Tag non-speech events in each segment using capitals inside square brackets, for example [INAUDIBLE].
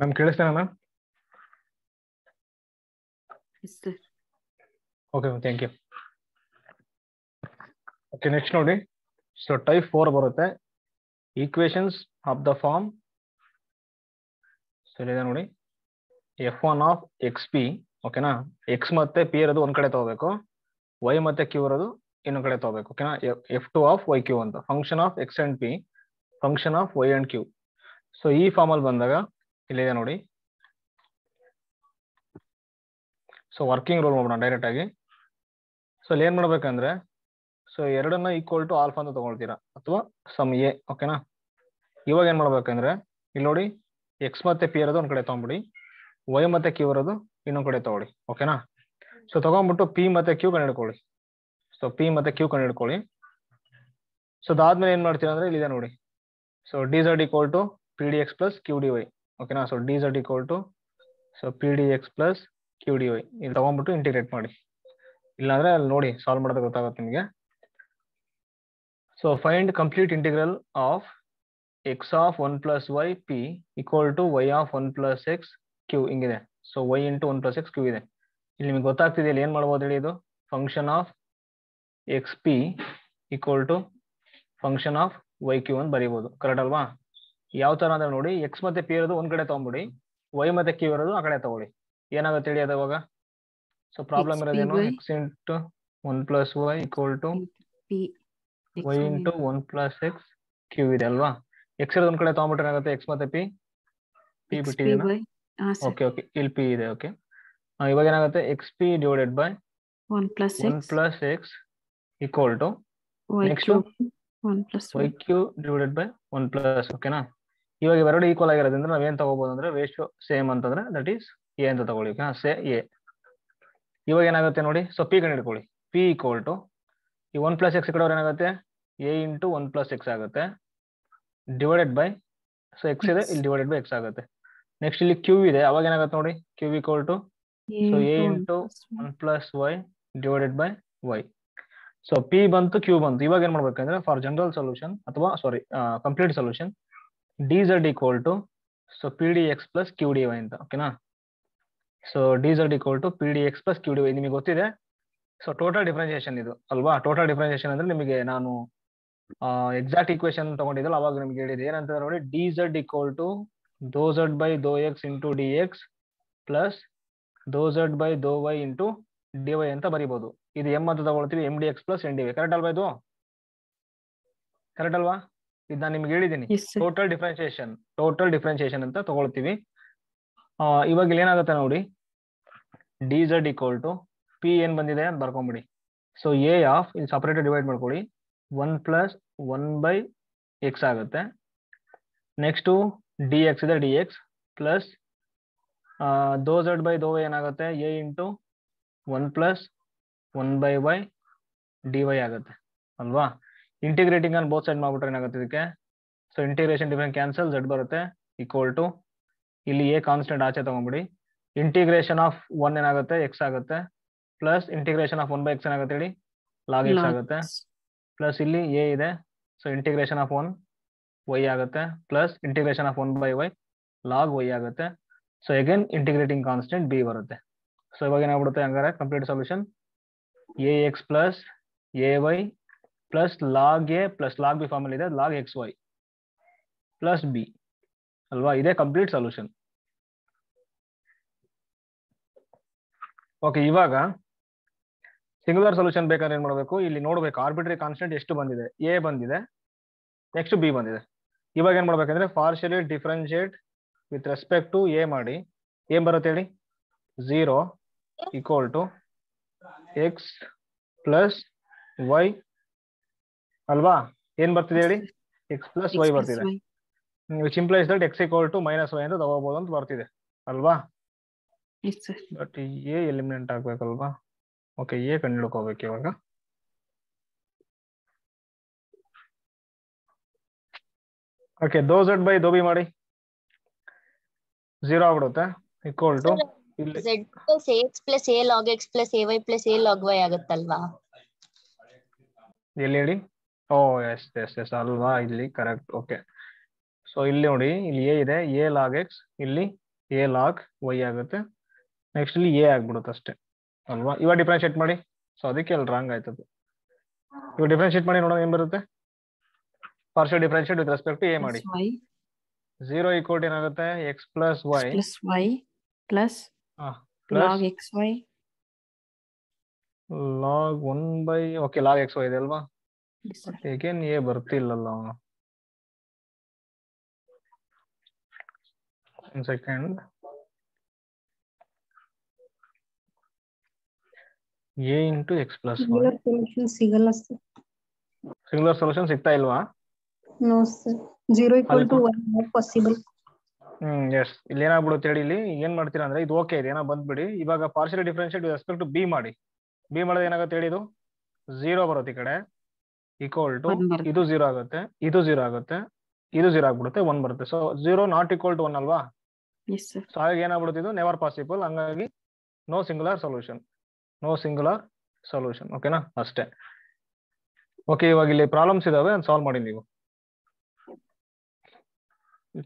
Ma'am ಕೇಳಿಸ್ತೇನೆ okay thank you okay next ನೋಡಿ so type four ಬರುತ್ತೆ equations of the form so ನೋಡಿ F one of X P ಓಕೆನಾ X ಮತ್ತೆ P ಇರೋದು ಒಂದ್ ಕಡೆ ತಗೋಬೇಕು ವೈ ಮತ್ತೆ ಕ್ಯೂ ಇರೋದು ಇನ್ನೊಂದ್ ಕಡೆ ತಗೋಬೇಕು ಓಕೆನಾ F two of Y Q ಅಂತ function of X and P function of Y and Q so ಈ ಫಾರ್ಮಲ್ಲಿ ಬಂದಾಗ ಇಲ್ಲಿದೆ ನೋಡಿ ಸೊ ವರ್ಕಿಂಗ್ ರೂಲ್ ಮಾಡೋಣ ಡೈರೆಕ್ಟ್ ಆಗಿ ಸೊ ಅಲ್ಲಿ ಏನ್ ಮಾಡ್ಬೇಕಂದ್ರೆ ಸೊ ಎರಡನ್ನ ಈಕ್ವಲ್ ಟು ಆಲ್ಫಾ ಅಂತ ತಗೊಳ್ತೀರಾ ಅಥವಾ ಸಮ್ ಎ ಓಕೆನಾ ಇವಾಗ ಏನ್ ಮಾಡ್ಬೇಕಂದ್ರೆ ಇಲ್ಲಿ ನೋಡಿ ಎಕ್ಸ್ ಮತ್ತೆ ಪಿ ಇರೋದು ಒಂದ್ ಕಡೆ ತಗೊಂಡ್ಬಿಡಿ ವೈ ಮತ್ತೆ ಕ್ಯೂ ಇರೋದು ಇನ್ನೊಂದ್ ಕಡೆ ತಗೊಳ್ಳಿ ಓಕೆನಾ ಸೊ ತಗೊಂಡ್ಬಿಟ್ಟು ಪಿ ಮತ್ತೆ ಕ್ಯೂ ಕಂಡು ಹಿಡ್ಕೊಳ್ಳಿ ಸೊ ಪಿ ಮತ್ತೆ ಕ್ಯೂ ಕಂಡು ಹಿಡ್ಕೊಳ್ಳಿ ಸೊ ಅದಾದ್ಮೇಲೆ ಏನ್ ಮಾಡ್ತೀರಾ ಅಂದ್ರೆ ಇಲ್ಲಿದೆ ನೋಡಿ so D Z equal to P D X plus Q D Y ಓಕೆನಾ so D Z equal to so P D X plus Q D Y ಇಲ್ಲಿ ತೊಗೊಂಡ್ಬಿಟ್ಟು ಇಂಟಿಗ್ರೇಟ್ ಮಾಡಿ ಇಲ್ಲಾಂದ್ರೆ ಅಲ್ಲಿ ನೋಡಿ ಸಾಲ್ವ್ ಮಾಡೋದಕ್ಕೆ ಗೊತ್ತಾಗುತ್ತೆ ನಿಮಗೆ so find complete integral of X of one plus Y P equal to Y of one plus X Q ಹಿಂಗಿದೆ so Y into one plus X Q ಇದೆ ಇಲ್ಲಿ ನಿಮ್ಗೆ ಗೊತ್ತಾಗ್ತಿದೆ ಇಲ್ಲಿ ಏನು ಮಾಡ್ಬೋದು ಹೇಳಿ ಇದು function of X P equal to function of Y Q ಅಂತ ಬರೀಬೋದು ಕರೆಕ್ಟ್ ಅಲ್ವಾ ಯಾವ ತರ ಅಂದ್ರೆ ನೋಡಿ ಎಕ್ಸ್ ಮತ್ತೆ ಪಿ ಇರೋದು ಒಂದ್ ಕಡೆ ತಗೊಂಡ್ಬಿಡಿ ವೈ ಮತ್ತೆ ಕ್ಯೂ ಇರೋದು ಆ ಕಡೆ ತಗೊಳ್ಳಿ ಏನಾಗುತ್ತೆ ಹೇಳಿ ಇವಾಗ ಸೊ ಪ್ರಾಬ್ಲಮ್ ಇರೋದೇನು X into one plus Y equal to Y into one plus X Q ಇದೆ ಅಲ್ವಾ ಎಕ್ಸ್ ಇರೋದು ಒಂದ್ ಕಡೆ ತಗೊಂಡ್ಬಿಟ್ರೆ ಏನಾಗುತ್ತೆ ಎಕ್ಸ್ ಮತ್ತೆ ಪಿ ಪಿ ಬಿಟ್ಟಿದೀನಿ ಓಕೆ ಓಕೆ ಇಲ್ಲಿ ಪಿ ಇದೆ ಓಕೆ ಇವಾಗ ಏನಾಗುತ್ತೆ X P divided by one plus one plus X equal to next Y Q divided by one plus ಓಕೆನಾ ಇವಾಗ ಎರಡು ಈಕ್ವಲ್ ಆಗಿರೋದ್ರಿಂದ ಏನ್ ತಗೋಬಹುದು ಅಂದ್ರೆ ರೇಷಿಯೋ ಸೇಮ್ ಅಂತಂದ್ರೆ ದಟ್ ಈಸ್ ಎ ಅಂತ ತಗೊಳ್ಳಿ ಸೇ ಎ ಇವಾಗ ಏನಾಗುತ್ತೆ ನೋಡಿ ಸೊ ಪಿ ಕಂಡು ಹಿಡ್ಕೊಳ್ಳಿ ಪಿ ಈಕ್ವಲ್ ಟು ಈ ಒನ್ ಪ್ಲಸ್ ಎಕ್ಸ್ ಕಡೆಯವ್ರು ಏನಾಗುತ್ತೆ A into one plus X ಆಗುತ್ತೆ ಡಿವೈಡೆಡ್ ಬೈ ಸೊ ಎಕ್ಸ್ ಇದೆ ಇಲ್ಲಿ ಡಿವೈಡೆಡ್ ಬೈ ಎಕ್ಸ್ ಆಗುತ್ತೆ ನೆಕ್ಸ್ಟ್ ಇಲ್ಲಿ ಕ್ಯೂ ಇದೆ ಅವಾಗ ಏನಾಗುತ್ತೆ ನೋಡಿ Q equal to so A into one plus Y divided by Y so P ಬಂತು ಕ್ಯೂ ಬಂತು ಇವಾಗ ಏನ್ ಮಾಡ್ಬೇಕಂದ್ರೆ ಫಾರ್ ಜನರಲ್ ಸೊಲ್ಯೂಷನ್ ಅಥವಾ sorry complete solution D Z to so P D X plus Q D Y ಅಂತ ಓಕೆನಾ so D Z equal to P D X plus Q D Y ನಿಮಗೆ ಗೊತ್ತಿದೆ ಸೊ ಟೋಟಲ್ ಡಿಫ್ರೆನ್ಸಿಯೇಷನ್ ಇದು ಅಲ್ವಾ total differentiation ಅಂದರೆ ನಿಮಗೆ ನಾನು exact equation ತೊಗೊಂಡಿದ್ದೆಲ್ಲ ಅವಾಗ ನಿಮ್ಗೆ ಹೇಳಿದೆ ಏನಂತಂದ್ರೆ ನೋಡಿ ಡಿ ಝಡ್ ಈಕ್ವಲ್ ಟು ದೋ ಝಡ್ ಬೈ ದೋ X into D X plus ದೋ ಝಡ್ ಬೈ ದೋ ವೈ ಇಂಟು ಡಿ ವೈ ಅಂತ ಬರಿಬಹುದು ಇದು ಎಮ್ ಅಂತ ತಗೊಳ್ತೀವಿ M D X plus N D Y correct ಅಲ್ವಾ ಇದು ಕರೆಕ್ಟ್ ಅಲ್ವಾ ಇದು ನಾನು ನಿಮ್ಗೆ ಹೇಳಿದ್ದೀನಿ ಟೋಟಲ್ ಡಿಫ್ರೆನ್ಸಿಯೇಷನ್ ಟೋಟಲ್ ಡಿಫ್ರೆನ್ಸಿಯೇಷನ್ ಅಂತ ತಗೊಳ್ತೀವಿ ಇವಾಗ ಏನಾಗುತ್ತೆ ನೋಡಿ D Z equal to P ಏನ್ ಬಂದಿದೆ ಅಂತ ಬರ್ಕೊಂಬಿಡಿ ಸೊ ಎ ಆಫ್ ಇಲ್ಲಿ ಸಪ್ರೇಟ್ ಡಿವೈಡ್ ಮಾಡ್ಕೊಳ್ಳಿ one plus one by X ಆಗುತ್ತೆ ನೆಕ್ಸ್ಟು ಡಿ ಎಕ್ಸ್ ಇದೆ ಡಿ ಎಕ್ಸ್ ಪ್ಲಸ್ ದೋ ಝಡ್ ಬೈ ದೋ ಏನಾಗುತ್ತೆ A into one plus one by Y D Y ಆಗುತ್ತೆ ಅಲ್ವಾ ಇಂಟಿಗ್ರೇಟಿಂಗ್ ಆನ್ ಬೋತ್ ಸೈಡ್ ಮಾಡ್ಬಿಟ್ರೆ ಏನಾಗುತ್ತೆ ಇದಕ್ಕೆ so integration difference cancel Z ಬರುತ್ತೆ ಈಕ್ವಲ್ ಟು ಇಲ್ಲಿ ಎ ಕಾನ್ಸ್ಟೆಂಟ್ ಆಚೆ ತಗೊಂಡ್ಬಿಡಿ ಇಂಟಿಗ್ರೇಷನ್ ಆಫ್ ಒನ್ ಏನಾಗುತ್ತೆ ಎಕ್ಸ್ ಆಗುತ್ತೆ plus integration of one by X ಏನಾಗುತ್ತೆ ಹೇಳಿ ಲಾಗ್ ಎಕ್ಸ್ ಆಗುತ್ತೆ ಪ್ಲಸ್ ಇಲ್ಲಿ ಎ ಇದೆ so integration of one Y ಆಗುತ್ತೆ plus integration of one by Y log Y ಆಗುತ್ತೆ so again integrating constant B ಬರುತ್ತೆ ಸೊ ಇವಾಗ ಏನಾಗ್ಬಿಡುತ್ತೆ ಹಂಗಾರೆ complete solution A X plus A Y plus log A plus log B formal ಇದೆ log X Y plus B ಅಲ್ವಾ ಇದೇ complete solution okay ಇವಾಗ singular solution ಬೇಕಾದ್ರೆ ಏನು ಮಾಡಬೇಕು ಇಲ್ಲಿ ನೋಡ್ಬೇಕು ಆರ್ಬಿಟ್ರಿ ಕಾನ್ಸ್ಟೆಂಟ್ ಎಷ್ಟು ಬಂದಿದೆ ಎ ಬಂದಿದೆ ನೆಕ್ಸ್ಟ್ ಬಿ ಬಂದಿದೆ ಇವಾಗ ಏನ್ ಮಾಡ್ಬೇಕಂದ್ರೆ partially differentiate with respect to A ಮಾಡಿ ಏನು ಬರುತ್ತೆ ಹೇಳಿ zero equal to X plus Y ಅಲ್ವಾ ಏನ್ ಬರ್ತಿದೆ ಹೇಳಿ ಎಕ್ಸ್ ಪ್ಲಸ್ ವೈ ಬರ್ತಿದೆ which implies that X equal to minus Y ಅಂತ ತಗೋಬಹುದು ಅಂತ ಬರ್ತಿದೆ ಅಲ್ವಾ ಬಟ್ ಎ ಎಲಿಮಿನೆಂಟ್ ಆಗ್ಬೇಕಲ್ವಾ ಓಕೆ ಎ ಕಂಡುಕೋಬೇಕು ಇವಾಗ okay doh Z by doh B ಮಾಡಿ ಜೀರೋ ಆಗ್ಬಿಡುತ್ತೆ equal to z plus ax plus a log x plus ay plus a log y ಆಗುತ್ತಲ್ವಾ ಎಲ್ಲಿ ಹೇಳಿ ಓ ಎಸ್ ಎಸ್ ಎಸ್ ಅಲ್ವಾ ಇಲ್ಲಿ ಕರೆಕ್ಟ್ ಓಕೆ ಸೊ ಇಲ್ಲಿ ನೋಡಿ ಇಲ್ಲಿ ಎ ಇದೆ ಎ ಲಾಗ್ ಎಕ್ಸ್ ಇಲ್ಲಿ ಎ ಲಾಗ್ ವೈ ಆಗುತ್ತೆ ನೆಕ್ಸ್ಟ್ ಇಲ್ಲಿ ಎ ಆಗ್ಬಿಡುತ್ತೆ ಅಷ್ಟೇ ಅಲ್ವಾ ಇವಾಗ ಡಿಫ್ರೆನ್ಶಿಯೇಟ್ ಮಾಡಿ ಸೊ ಅದಕ್ಕೆ ಅಲ್ಲಿ ರಾಂಗ್ ಆಯ್ತದೆ ಇವಾಗ ಡಿಫ್ರೆನ್ಶಿಯೇಟ್ ಮಾಡಿ ನೋಡೋಣ ಏನ್ ಬರುತ್ತೆ partial differentiate with respect a ಮಾಡಿ ಜೀರೋ ಈಕ್ವಲ್ ಏನಾಗುತ್ತೆ x plus y plus y plus log X y log one by okay log X y ಇದೆ ಅಲ್ವಾ ಏಕೆನ್ ಎ ಬರ್ತಿಲ್ಲಲ್ಲ ಅವನು ಒಂದು second a into x plus ಸಿಗಲ್ಲ ಸರ್ ಸಿಂಗುಲರ್ ಸೊಲ್ಯೂಷನ್ ಸಿಗ್ತಾ ಇಲ್ವಾ no sir 0 to 1 not possible hmm yes ಇಲ್ಲಿ ಏನಾಗ್ಬಿಡುತ್ತೆ ಹೇಳಿ ಇಲ್ಲಿ ಏನ್ ಮಾಡ್ತೀರಾ ಅಂದ್ರೆ ಇದು ಓಕೆ ಇದೆ ಏನೋ ಬಂದ್ಬಿಡಿ ಇವಾಗ partial differentiate with respect to b ಮಾಡಿ ಬಿ ಮಾಡಿದ್ರೆ ಏನಾಗುತ್ತೆ ಹೇಳಿ ಇದು 0 ಬರುತ್ತೆ ಈ ಕಡೆ ಈಕ್ವಲ್ ಟು ಇದು ಜೀರೋ ಆಗುತ್ತೆ ಇದು ಜೀರೋ ಆಗುತ್ತೆ ಇದು ಜೀರೋ ಆಗ್ಬಿಡುತ್ತೆ ಒನ್ ಬರುತ್ತೆ so zero not equal to one ಅಲ್ವಾ ಸೊ ಹಾಗಾಗಿ ಏನಾಗ್ಬಿಡುತ್ತೆ ಇದು ನೆವರ್ ಪಾಸಿಬಲ್ ಹಂಗಾಗಿ no singular solution no singular solution ಓಕೆನಾ ಅಷ್ಟೇ ಓಕೆ ಇವಾಗ ಇಲ್ಲಿ ಪ್ರಾಬ್ಲಮ್ಸ್ ಇದಾವೆ ಅದು ಸಾಲ್ವ್ ಮಾಡಿ ನೀವು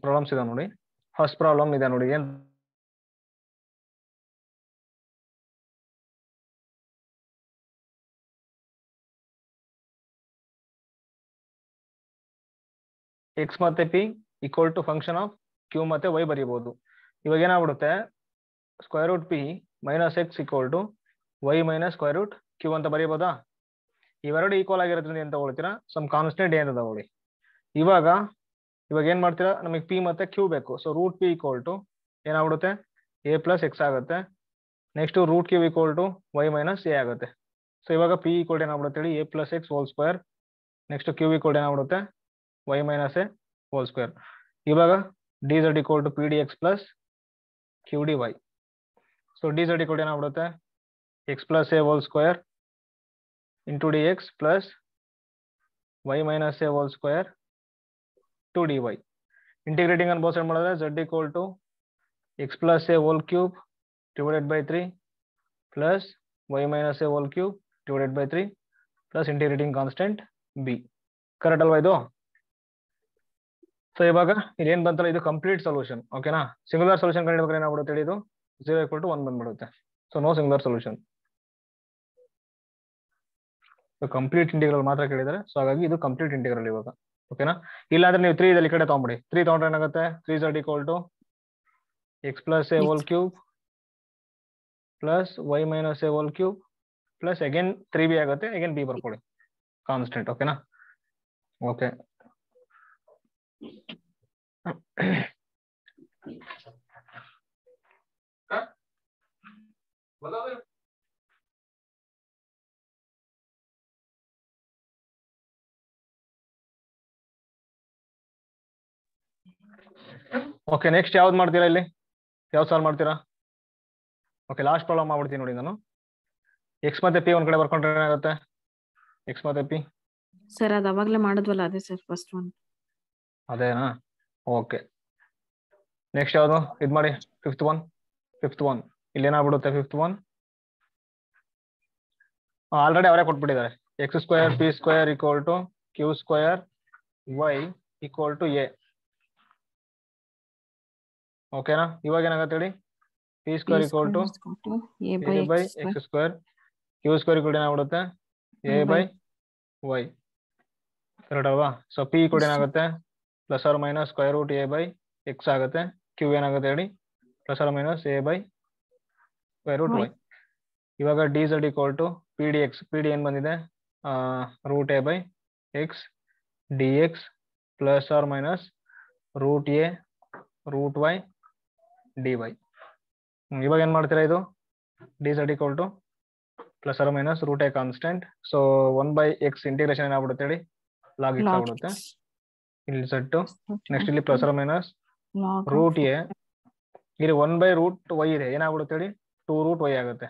ಪ್ರಾಬ್ಲಮ್ಸ್ ಇದಾವೆ ನೋಡಿ ಫಸ್ಟ್ ಪ್ರಾಬ್ಲಮ್ ಇದೆ ನೋಡಿ ಏನು ಎಕ್ಸ್ ಮತ್ತೆ p equal to function of q ಮತ್ತೆ ವೈ ಬರೀಬಹುದು ಇವಾಗ ಏನಾಗ್ಬಿಡುತ್ತೆ square root p minus x equal to y minus square root q ಅಂತ ಬರೀಬೋದಾ ಇವೆರಡು ಈಕ್ವಲ್ ಆಗಿರೋದ್ರಿಂದ ಏನ್ ತಗೊಳ್ತೀರಾ ಸಮ್ ಕಾನ್ಸ್ಟೆಂಟ್ ಏನ್ ತಗೊಳ್ಳಿ ಇವಾಗ ಇವಾಗ ಏನ್ ಮಾಡ್ತೀರಾ ನಮಗೆ ಪಿ ಮತ್ತೆ ಕ್ಯೂ ಬೇಕು so root p equal to ಏನಾಗ್ಬಿಡುತ್ತೆ ಎ ಪ್ಲಸ್ ಎಕ್ಸ್ ಆಗುತ್ತೆ next root q equal to y minus a ಆಗುತ್ತೆ ಸೊ ಇವಾಗ ಪಿ ಈಕ್ವಲ್ ಏನಾಗ್ಬಿಡುತ್ತೆ ಹೇಳಿ a plus x whole square next q equal ಏನಾಗ್ಬಿಡುತ್ತೆ वै मैनस स्क्वेर इवग square इवजड equal to p d x plus q d y so d z equal ऐना x plus a whole square into d x plus y minus a whole square to d y integrating अंदर both z equal to x plus a whole cube divided by three plus y minus a whole cube divided by three plus integrating constant b correct अल्वा so ಇವಾಗ ಇಲ್ಲೇನ್ ಬಂತಲ್ಲ ಇದು complete solution ಓಕೆನಾ singular solution ಕಂಡು ಏನಾಗ್ಬಿಡುತ್ತೆ ಹೇಳಿ ಇದು ಜೀರೋ ಇಕ್ವಲ್ ಟು ಒನ್ ಬಂದ್ಬಿಡುತ್ತೆ so no singular solution complete integral ಮಾತ್ರ ಕೇಳಿದರೆ ಸೊ ಹಾಗಾಗಿ ಇದು ಕಂಪ್ಲೀಟ್ ಇಂಟಿಗ್ರಲ್ ಇವಾಗ ಓಕೆನಾ ಇಲ್ಲಾಂದ್ರೆ ನೀವು ತ್ರೀ ಇದಲ್ಲಿ ಕಡೆ ತಗೊಂಬಿಡಿ ತ್ರೀ ತಗೊಂಡ್ರೆ ಏನಾಗುತ್ತೆ three z equal to X plus a whole cube plus y minus a whole cube plus again three b ಆಗುತ್ತೆ ಅಗೇನ್ ಬಿ ಬರ್ಕೊಳ್ಳಿ ಕಾನ್ಸ್ಟೆಂಟ್ ಓಕೆನಾ ಓಕೆ ಓಕೆ ನೆಕ್ಸ್ಟ್ ಯಾವ್ದು ಮಾಡ್ತೀರಾ ಇಲ್ಲಿ ಯಾವ್ದು ಸಾಲ್ವ್ ಮಾಡ್ತೀರಾ ಓಕೆ ಲಾಸ್ಟ್ ಪ್ರಾಬ್ಲಮ್ ಮಾಡ್ಬಿಡ್ತೀನಿ ನೋಡಿ ನಾನು ಎಕ್ಸ್ ಮತ್ತೆ ಪಿ ಒಂದ್ ಕಡೆ ಬರ್ಕೊಂಡ್ರೆ ಏನಾಗುತ್ತೆ ಎಕ್ಸ್ ಮತ್ತೆ ಪಿ ಸರ್ ಅದು ಅವಾಗಲೇ ಮಾಡಿದ್ವಲ್ಲ ಅದೇ ಸರ್ ಫಸ್ಟ್ ಒನ್ ಅದೇನಾ ಓಕೆ ನೆಕ್ಸ್ಟ್ ಯಾವುದು ಇದು ಮಾಡಿ ಫಿಫ್ತ್ ಒನ್ ಫಿಫ್ತ್ ಒನ್ ಇಲ್ಲೇನಾಗ್ಬಿಡುತ್ತೆ ಫಿಫ್ತ್ ಒನ್ ಆಲ್ರೆಡಿ ಅವರೇ ಕೊಟ್ಬಿಟ್ಟಿದ್ದಾರೆ x square P square equal to q square Y equal to a ಓಕೆನಾ ಇವಾಗ ಏನಾಗುತ್ತೆ ಹೇಳಿ p square equal to by x square Q square equal ಏನಾಗ್ಬಿಡುತ್ತೆ ಎ ಬೈ ವೈ ಕರೆಕ್ಟ್ ಅಲ್ವಾ so P equal ಏನಾಗುತ್ತೆ plus R minus square root a by X ಆಗುತ್ತೆ q ಏನಾಗುತ್ತೆ ಹೇಳಿ plus R minus a by square root y ಇವಾಗ D Z equal to P D x p d ಏನು ಬಂದಿದೆ root a by x d X plus R minus root a root y D Y ಇವಾಗ ಏನು ಮಾಡ್ತೀರಾ ಇದು d Z equal to plus R minus root a constant so one by x integration ಏನಾಗ್ಬಿಡುತ್ತೆ ಹೇಳಿ log ಆಗಿಬಿಡುತ್ತೆ ಇಲ್ಲಿ set next ಇಲ್ಲಿ plus minus root a ಇಲ್ಲಿ ಒನ್ ಬೈ ರೂಟ್ ವೈ ಇದೆ ಏನಾಗ್ಬಿಡುತ್ತೆ ಹೇಳಿ ಟೂ ರೂಟ್ ವೈ ಆಗುತ್ತೆ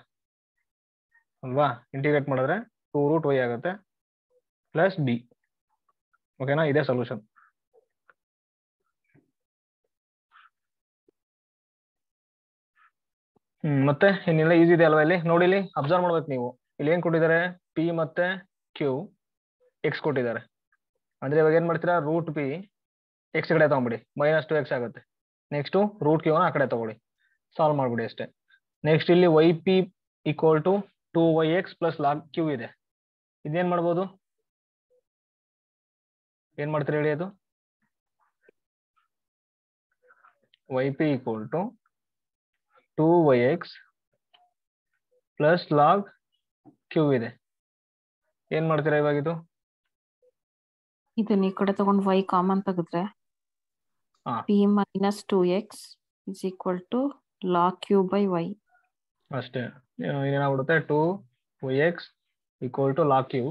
ಅಲ್ವಾ ಇಂಟಿಗ್ರೇಟ್ ಮಾಡಿದ್ರೆ ಟೂ ರೂಟ್ ವೈ ಆಗುತ್ತೆ ಪ್ಲಸ್ ಬಿ ಓಕೆನಾ ಇದೇ ಸೊಲ್ಯೂಷನ್ ಹ್ಮ್ ಮತ್ತೆ ಇನ್ನೆಲ್ಲ ಈಸಿ ಇದೆ ಅಲ್ವಾ ಇಲ್ಲಿ ನೋಡಿ ಇಲ್ಲಿ ಅಬ್ಸರ್ವ್ ಮಾಡ್ಬೇಕು ನೀವು ಇಲ್ಲಿ ಏನ್ ಕೊಟ್ಟಿದ್ದಾರೆ ಪಿ ಮತ್ತೆ ಕ್ಯೂ ಎಕ್ಸ್ ಕೊಟ್ಟಿದ್ದಾರೆ ಅಂದ್ರೆ ಇವಾಗ ಏನ್ ಮಾಡ್ತೀರಾ ರೂಟ್ ಪಿ ಎಕ್ಸ್ ಕಡೆ ತಗೊಂಡ್ಬಿಡಿ ಮೈನಸ್ ಟು ಎಕ್ಸ್ ಆಗುತ್ತೆ ನೆಕ್ಸ್ಟ್ ರೂಟ್ ಕ್ಯೂ ಆ ಕಡೆ ತಗೊಳ್ಳಿ ಸಾಲ್ವ್ ಮಾಡ್ಬಿಡಿ ಅಷ್ಟೇ ನೆಕ್ಸ್ಟ್ ಇಲ್ಲಿ y P equal to two y x plus log q ಇದೆ ಇದೇನ್ ಮಾಡ್ಬೋದು ಏನ್ ಮಾಡ್ತೀರಾ ಹೇಳಿ ಅದು y P equal to two y x plus log q ಇದೆ ಏನ್ ಮಾಡ್ತೀರಾ ಇವಾಗಿದು ಇದನ್ನ ಈ ಕಡೆ ತಗೊಂಡು ವೈ ಕಾಮನ್ ತೆಗೆದ್ರೆ p minus two x is equal to log q by y ಅಷ್ಟೇ ಏನಾಗ್ಬಿಡುತ್ತೆ two y x equal to log q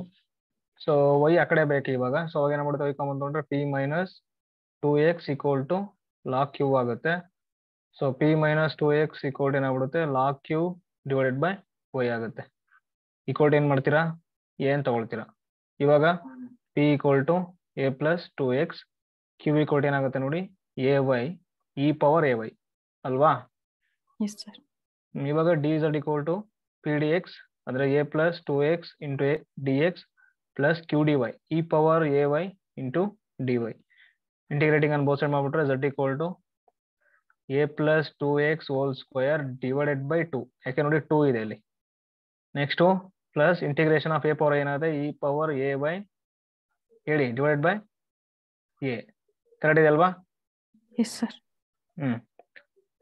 so y ಆ ಕಡೆ ಬೇಕು ಇವಾಗ ಸೊ ಅವಾಗ ಏನಾಗ್ಬಿಡುತ್ತೆ ವೈ ಕಾಮನ್ ತಗೊಂಡ್ರೆ p minus two x equal to log q ಆಗುತ್ತೆ so p minus two x equal ಏನಾಗ್ಬಿಡುತ್ತೆ log q divided by Y ಆಗುತ್ತೆ ಈಕ್ವಲ್ ಏನ್ ಮಾಡ್ತೀರಾ ಏನ್ ತಗೊಳ್ತೀರಾ ಇವಾಗ P equal to a plus two x q equal ಏನಾಗುತ್ತೆ ನೋಡಿ a y e power a y ಅಲ್ವಾ ಇವಾಗ D Z equal to P D x ಅಂದರೆ a plus two x into a D X plus Q D y e power a y into D Y integrating on both side ಮಾಡಿಬಿಟ್ರೆ z equal to a plus two x whole square divided by two ಯಾಕೆ ನೋಡಿ two ಇದೆ ಅಲ್ಲಿ next plus integration of a power ಏನಾಗುತ್ತೆ e power a y ಹೇಳಿ divided by a correct ಇದೆ ಅಲ್ವಾ hmm